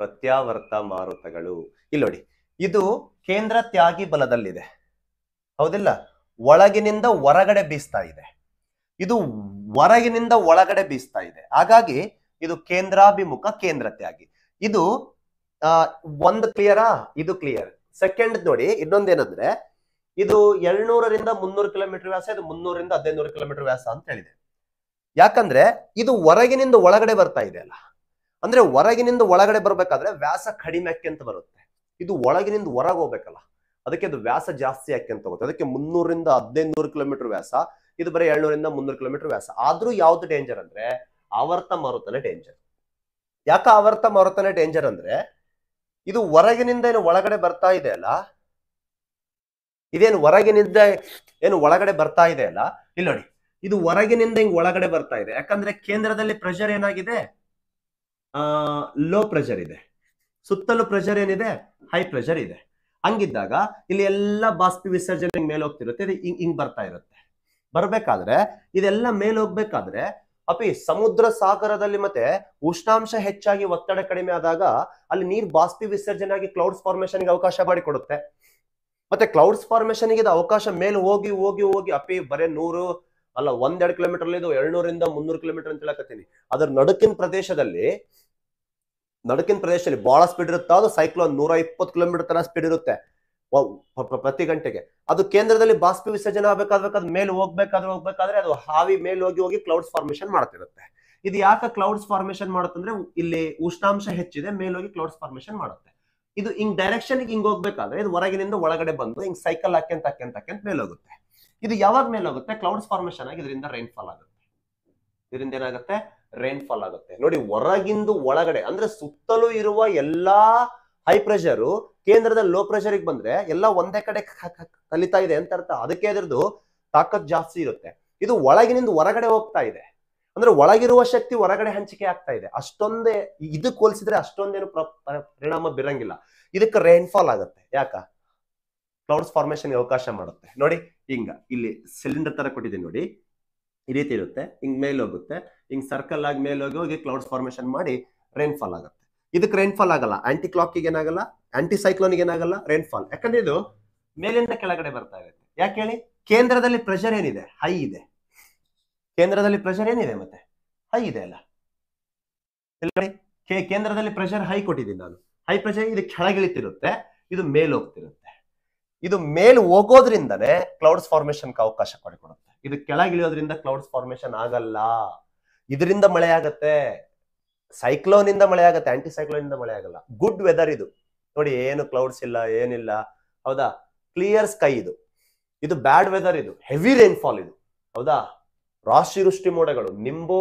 ಪ್ರತ್ಯಾವರ್ತ ಮಾರುತಗಳು ಇಲ್ಲೋಡಿ ಇದು ಕೇಂದ್ರ ತ್ಯಾಗಿ ಬಲದಲ್ಲಿದೆ ಹೌದಿಲ್ಲ ಒಳಗಿನಿಂದ ಹೊರಗಡೆ ಬೀಸ್ತಾ ಇದೆ ಇದು ಹೊರಗಿನಿಂದ ಒಳಗಡೆ ಬೀಸ್ತಾ ಇದೆ ಹಾಗಾಗಿ ಇದು ಕೇಂದ್ರಾಭಿಮುಖ ಆಗಿ ಇದು ಒಂದು ಕ್ಲಿಯರಾ ಇದು ಕ್ಲಿಯರ್ ಸೆಕೆಂಡ್ ನೋಡಿ ಇನ್ನೊಂದೇನಂದ್ರೆ ಇದು ಏಳ್ನೂರರಿಂದ ಮುನ್ನೂರು ಕಿಲೋಮೀಟರ್ ವ್ಯಾಸ ಇದು ಮುನ್ನೂರಿಂದ ಹದಿನೈದು ಕಿಲೋಮೀಟರ್ ವ್ಯಾಸ ಅಂತ ಹೇಳಿದೆ ಯಾಕಂದ್ರೆ ಇದು ಹೊರಗಿನಿಂದ ಒಳಗಡೆ ಬರ್ತಾ ಇದೆ ಅಲ್ಲ ಅಂದ್ರೆ ಹೊರಗಿನಿಂದ ಒಳಗಡೆ ಬರ್ಬೇಕಾದ್ರೆ ವ್ಯಾಸ ಕಡಿಮೆ ಅಂತ ಬರುತ್ತೆ ಇದು ಒಳಗಿನಿಂದ ಹೊರಗೆ ಹೋಗ್ಬೇಕಲ್ಲ ಅದಕ್ಕೆ ಅದು ವ್ಯಾಸ ಜಾಸ್ತಿ ಅಂತ ಹೋಗುತ್ತೆ ಅದಕ್ಕೆ ಮುನ್ನೂರಿಂದ ಹದಿನೈದು ನೂರು ಕಿಲೋಮೀಟರ್ ವ್ಯಾಸ ಇದು ಬರೀ ಏಳ್ನೂರಿಂದ ಮುನ್ನೂರು ಕಿಲೋಮೀಟರ್ ವ್ಯಾಸ ಆದ್ರೂ ಯಾವ್ದು ಡೇಂಜರ್ ಅಂದ್ರೆ ಆವರ್ತ ಮಾರುತನೇ ಡೇಂಜರ್ ಯಾಕೆ ಆವರ್ತ ಮಾರುತನ ಡೇಂಜರ್ ಅಂದ್ರೆ ಇದು ಹೊರಗಿನಿಂದ ಏನು ಒಳಗಡೆ ಬರ್ತಾ ಇದೆ ಅಲ್ಲ ಇದೇನು ಹೊರಗಿನಿಂದ ಏನು ಒಳಗಡೆ ಬರ್ತಾ ಇದೆ ಅಲ್ಲ ಇಲ್ಲಿ ನೋಡಿ ಇದು ಹೊರಗಿನಿಂದ ಹಿಂಗ್ ಒಳಗಡೆ ಬರ್ತಾ ಇದೆ ಯಾಕಂದ್ರೆ ಕೇಂದ್ರದಲ್ಲಿ ಪ್ರೆಷರ್ ಏನಾಗಿದೆ ಆ ಲೋ ಪ್ರೆಷರ್ ಇದೆ ಸುತ್ತಲೂ ಪ್ರೆಷರ್ ಏನಿದೆ ಹೈ ಪ್ರೆಷರ್ ಇದೆ ಹಂಗಿದ್ದಾಗ ಇಲ್ಲಿ ಎಲ್ಲ ಬಾಸ್ಪಿ ವಿಸರ್ಜನೆ ಮೇಲೆ ಹೋಗ್ತಿರುತ್ತೆ ಇದು ಹಿಂಗ್ ಹಿಂಗ್ ಬರ್ತಾ ಇರುತ್ತೆ ಬರಬೇಕಾದ್ರೆ ಇದೆಲ್ಲ ಮೇಲೆ ಹೋಗ್ಬೇಕಾದ್ರೆ ಅಪಿ ಸಮುದ್ರ ಸಾಗರದಲ್ಲಿ ಮತ್ತೆ ಉಷ್ಣಾಂಶ ಹೆಚ್ಚಾಗಿ ಒತ್ತಡ ಕಡಿಮೆ ಆದಾಗ ಅಲ್ಲಿ ನೀರ್ ಬಾಸ್ಪಿ ವಿಸರ್ಜನೆ ಆಗಿ ಕ್ಲೌಡ್ಸ್ ಫಾರ್ಮೇಶನ್ ಗೆ ಅವಕಾಶ ಮಾಡಿಕೊಡುತ್ತೆ ಮತ್ತೆ ಕ್ಲೌಡ್ಸ್ ಫಾರ್ಮೇಶನ್ ಗೆ ಅವಕಾಶ ಮೇಲೆ ಹೋಗಿ ಹೋಗಿ ಹೋಗಿ ಅಪಿ ಬರೇ ನೂರು ಅಲ್ಲ ಒಂದೆರಡು ಕಿಲೋಮೀಟರ್ ಇದು ಎರಡ್ನೂರಿಂದ ಮುನ್ನೂರು ಕಿಲೋಮೀಟರ್ ಅಂತ ಹೇಳಕತ್ತೀನಿ ಅದ್ರ ನಡುಕಿನ ಪ್ರದೇಶದಲ್ಲಿ ನಡುಕಿನ ಪ್ರದೇಶದಲ್ಲಿ ಬಹಳ ಸ್ಪೀಡ್ ಇರುತ್ತೆ ಅದು ಸೈಕ್ಲೋನ್ ನೂರ ಇಪ್ಪತ್ತು ಕಿಲೋಮೀಟರ್ ತರ ಸ್ಪೀಡ್ ಇರುತ್ತೆ ಪ್ರತಿ ಗಂಟೆಗೆ ಅದು ಕೇಂದ್ರದಲ್ಲಿ ಬಾಸ್ಪಿ ವಿಸರ್ಜನೆ ಆಗ್ಬೇಕಾದ್ರೆ ಮೇಲೆ ಹೋಗ್ಬೇಕಾದ್ರೆ ಹೋಗ್ಬೇಕಾದ್ರೆ ಅದು ಹಾವಿ ಮೇಲೆ ಹೋಗಿ ಹೋಗಿ ಕ್ಲೌಡ್ಸ್ ಫಾರ್ಮೇಶನ್ ಮಾಡ್ತಿರುತ್ತೆ ಇದು ಯಾಕೆ ಕ್ಲೌಡ್ಸ್ ಫಾರ್ಮೇಶನ್ ಮಾಡುತ್ತಂದ್ರೆ ಇಲ್ಲಿ ಉಷ್ಣಾಂಶ ಹೆಚ್ಚಿದೆ ಹೋಗಿ ಕ್ಲೌಡ್ಸ್ ಫಾರ್ಮೇಶನ್ ಮಾಡುತ್ತೆ ಇದು ಹಿಂಗ್ ಡೈರೆಕ್ಷನ್ ಹಿಂಗ್ ಹೋಗ್ಬೇಕಾದ್ರೆ ಇದು ಹೊರಗಿನಿಂದ ಒಳಗಡೆ ಬಂದು ಹಿಂಗ್ ಸೈಕಲ್ ಹಾಕ್ಯಂತ ಹಾಕ್ಯಂತ ಹಾಕ್ಯಂತ ಮೇಲೋಗುತ್ತೆ ಇದು ಯಾವಾಗ ಮೇಲೋಗುತ್ತೆ ಕ್ಲೌಡ್ಸ್ ಫಾರ್ಮೇಶನ್ ಆಗಿ ಇದರಿಂದ ರೈನ್ಫಾಲ್ ಆಗುತ್ತೆ ಇದರಿಂದ ಏನಾಗುತ್ತೆ ರೈನ್ಫಾಲ್ ಆಗುತ್ತೆ ನೋಡಿ ಹೊರಗಿಂದು ಒಳಗಡೆ ಅಂದ್ರೆ ಸುತ್ತಲೂ ಇರುವ ಎಲ್ಲಾ ಹೈ ಪ್ರೆಷರು ಕೇಂದ್ರದಲ್ಲಿ ಲೋ ಪ್ರೆಷರ್ ಬಂದ್ರೆ ಎಲ್ಲ ಒಂದೇ ಕಡೆ ಕಲಿತಾ ಇದೆ ಅಂತ ಅರ್ಥ ಅದಕ್ಕೆ ಅದರದ್ದು ತಾಕತ್ ಜಾಸ್ತಿ ಇರುತ್ತೆ ಇದು ಒಳಗಿನಿಂದ ಹೊರಗಡೆ ಹೋಗ್ತಾ ಇದೆ ಅಂದ್ರೆ ಒಳಗಿರುವ ಶಕ್ತಿ ಹೊರಗಡೆ ಹಂಚಿಕೆ ಆಗ್ತಾ ಇದೆ ಅಷ್ಟೊಂದೇ ಇದಕ್ಕೆ ಹೋಲಿಸಿದ್ರೆ ಅಷ್ಟೊಂದೇನು ಪರಿಣಾಮ ಬೀರಂಗಿಲ್ಲ ಇದಕ್ಕೆ ರೈನ್ಫಾಲ್ ಆಗುತ್ತೆ ಯಾಕ ಕ್ಲೌಡ್ಸ್ ಫಾರ್ಮೇಶನ್ ಅವಕಾಶ ಮಾಡುತ್ತೆ ನೋಡಿ ಹಿಂಗ ಇಲ್ಲಿ ಸಿಲಿಂಡರ್ ತರ ಕೊಟ್ಟಿದ್ದೀನಿ ನೋಡಿ ಈ ರೀತಿ ಇರುತ್ತೆ ಹಿಂಗ್ ಮೇಲೆ ಹೋಗುತ್ತೆ ಹಿಂಗ್ ಸರ್ಕಲ್ ಆಗಿ ಮೇಲೆ ಹೋಗಿ ಹೋಗಿ ಕ್ಲೌಡ್ಸ್ ಫಾರ್ಮೇಶನ್ ಮಾಡಿ ರೈನ್ಫಾಲ್ ಆಗುತ್ತೆ ಇದಕ್ಕೆ ರೈನ್ಫಾಲ್ ಆಗಲ್ಲ ಆಂಟಿ ಕ್ಲಾಕಿಗೆ ಏನಾಗಲ್ಲ ಆಂಟಿ ಸೈಕ್ಲೋನಿಗೆ ಏನಾಗಲ್ಲ ರೈನ್ಫಾಲ್ ಯಾಕಂದ್ರೆ ಇದು ಮೇಲಿಂದ ಕೆಳಗಡೆ ಬರ್ತಾ ಇರುತ್ತೆ ಯಾಕೆ ಹೇಳಿ ಕೇಂದ್ರದಲ್ಲಿ ಪ್ರೆಷರ್ ಏನಿದೆ ಹೈ ಇದೆ ಕೇಂದ್ರದಲ್ಲಿ ಪ್ರೆಷರ್ ಏನಿದೆ ಮತ್ತೆ ಹೈ ಇದೆ ಅಲ್ಲ ಕೇಂದ್ರದಲ್ಲಿ ಪ್ರೆಷರ್ ಹೈ ಕೊಟ್ಟಿದ್ದೀನಿ ನಾನು ಹೈ ಪ್ರೆಷರ್ ಇದು ಕೆಳಗಿಳಿತಿರುತ್ತೆ ಇದು ಮೇಲ್ ಹೋಗ್ತಿರುತ್ತೆ ಇದು ಮೇಲ್ ಹೋಗೋದ್ರಿಂದನೇ ಕ್ಲೌಡ್ಸ್ ಫಾರ್ಮೇಶನ್ ಅವಕಾಶ ಕೊಡುತ್ತೆ ಇದು ಕೆಳಗಿಳಿಯೋದ್ರಿಂದ ಕ್ಲೌಡ್ಸ್ ಫಾರ್ಮೇಶನ್ ಆಗಲ್ಲ ಇದರಿಂದ ಮಳೆ ಆಗತ್ತೆ ಸೈಕ್ಲೋನ್ ಇಂದ ಮಳೆ ಆಗುತ್ತೆ ಆಂಟಿ ಸೈಕ್ಲೋನ್ ಇಂದ ಮಳೆ ಆಗಲ್ಲ ಗುಡ್ ವೆದರ್ ಇದು ನೋಡಿ ಏನು ಕ್ಲೌಡ್ಸ್ ಇಲ್ಲ ಏನಿಲ್ಲ ಹೌದಾ ಕ್ಲಿಯರ್ ಸ್ಕೈ ಇದು ಇದು ಬ್ಯಾಡ್ ವೆದರ್ ಇದು ಹೆವಿ ರೈನ್ಫಾಲ್ ಇದು ಹೌದಾ ರಾಶಿ ವೃಷ್ಟಿ ಮೋಡಗಳು ನಿಂಬೋ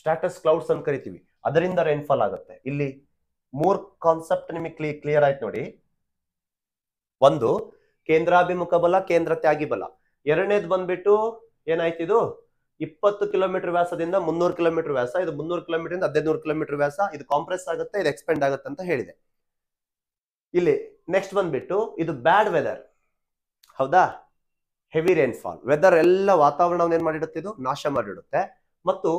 ಸ್ಟಾಟಸ್ ಕ್ಲೌಡ್ಸ್ ಅಂತ ಕರಿತೀವಿ ಅದರಿಂದ ರೈನ್ಫಾಲ್ ಆಗುತ್ತೆ ಇಲ್ಲಿ ಮೂರ್ ಕಾನ್ಸೆಪ್ಟ್ ನಿಮಗೆ ಕ್ಲಿಯರ್ ಆಯ್ತು ನೋಡಿ ಒಂದು ಕೇಂದ್ರಾಭಿಮುಖ ಬಲ ಕೇಂದ್ರ ತ್ಯಾಗಿ ಬಲ ಎರಡನೇದು ಬಂದ್ಬಿಟ್ಟು ಏನಾಯ್ತಿದು ಇಪ್ಪತ್ತು ಕಿಲೋಮೀಟರ್ ವ್ಯಾಸದಿಂದ ಮುನ್ನೂರು ಕಿಲೋಮೀಟರ್ ವ್ಯಾಸ ಇದು ಮುನ್ನೂರು ಕಿಲೋಮೀಟರ್ ಹದಿನೈದು ಕಿಲೋಮೀಟರ್ ವ್ಯಾಸ ಇದು ಕಾಂಪ್ರೆಸ್ ಆಗುತ್ತೆ ಇದು ಎಕ್ಸ್ಪೆಂಡ್ ಆಗುತ್ತೆ ಅಂತ ಹೇಳಿದೆ ಇಲ್ಲಿ ನೆಕ್ಸ್ಟ್ ಬಂದ್ಬಿಟ್ಟು ಇದು ಬ್ಯಾಡ್ ವೆದರ್ ಹೌದಾ ಹೆವಿ ರೈನ್ಫಾಲ್ ವೆದರ್ ಎಲ್ಲ ವಾತಾವರಣವನ್ನು ಏನ್ ಮಾಡಿಡುತ್ತೆ ಇದು ನಾಶ ಮಾಡಿಡುತ್ತೆ ಮತ್ತು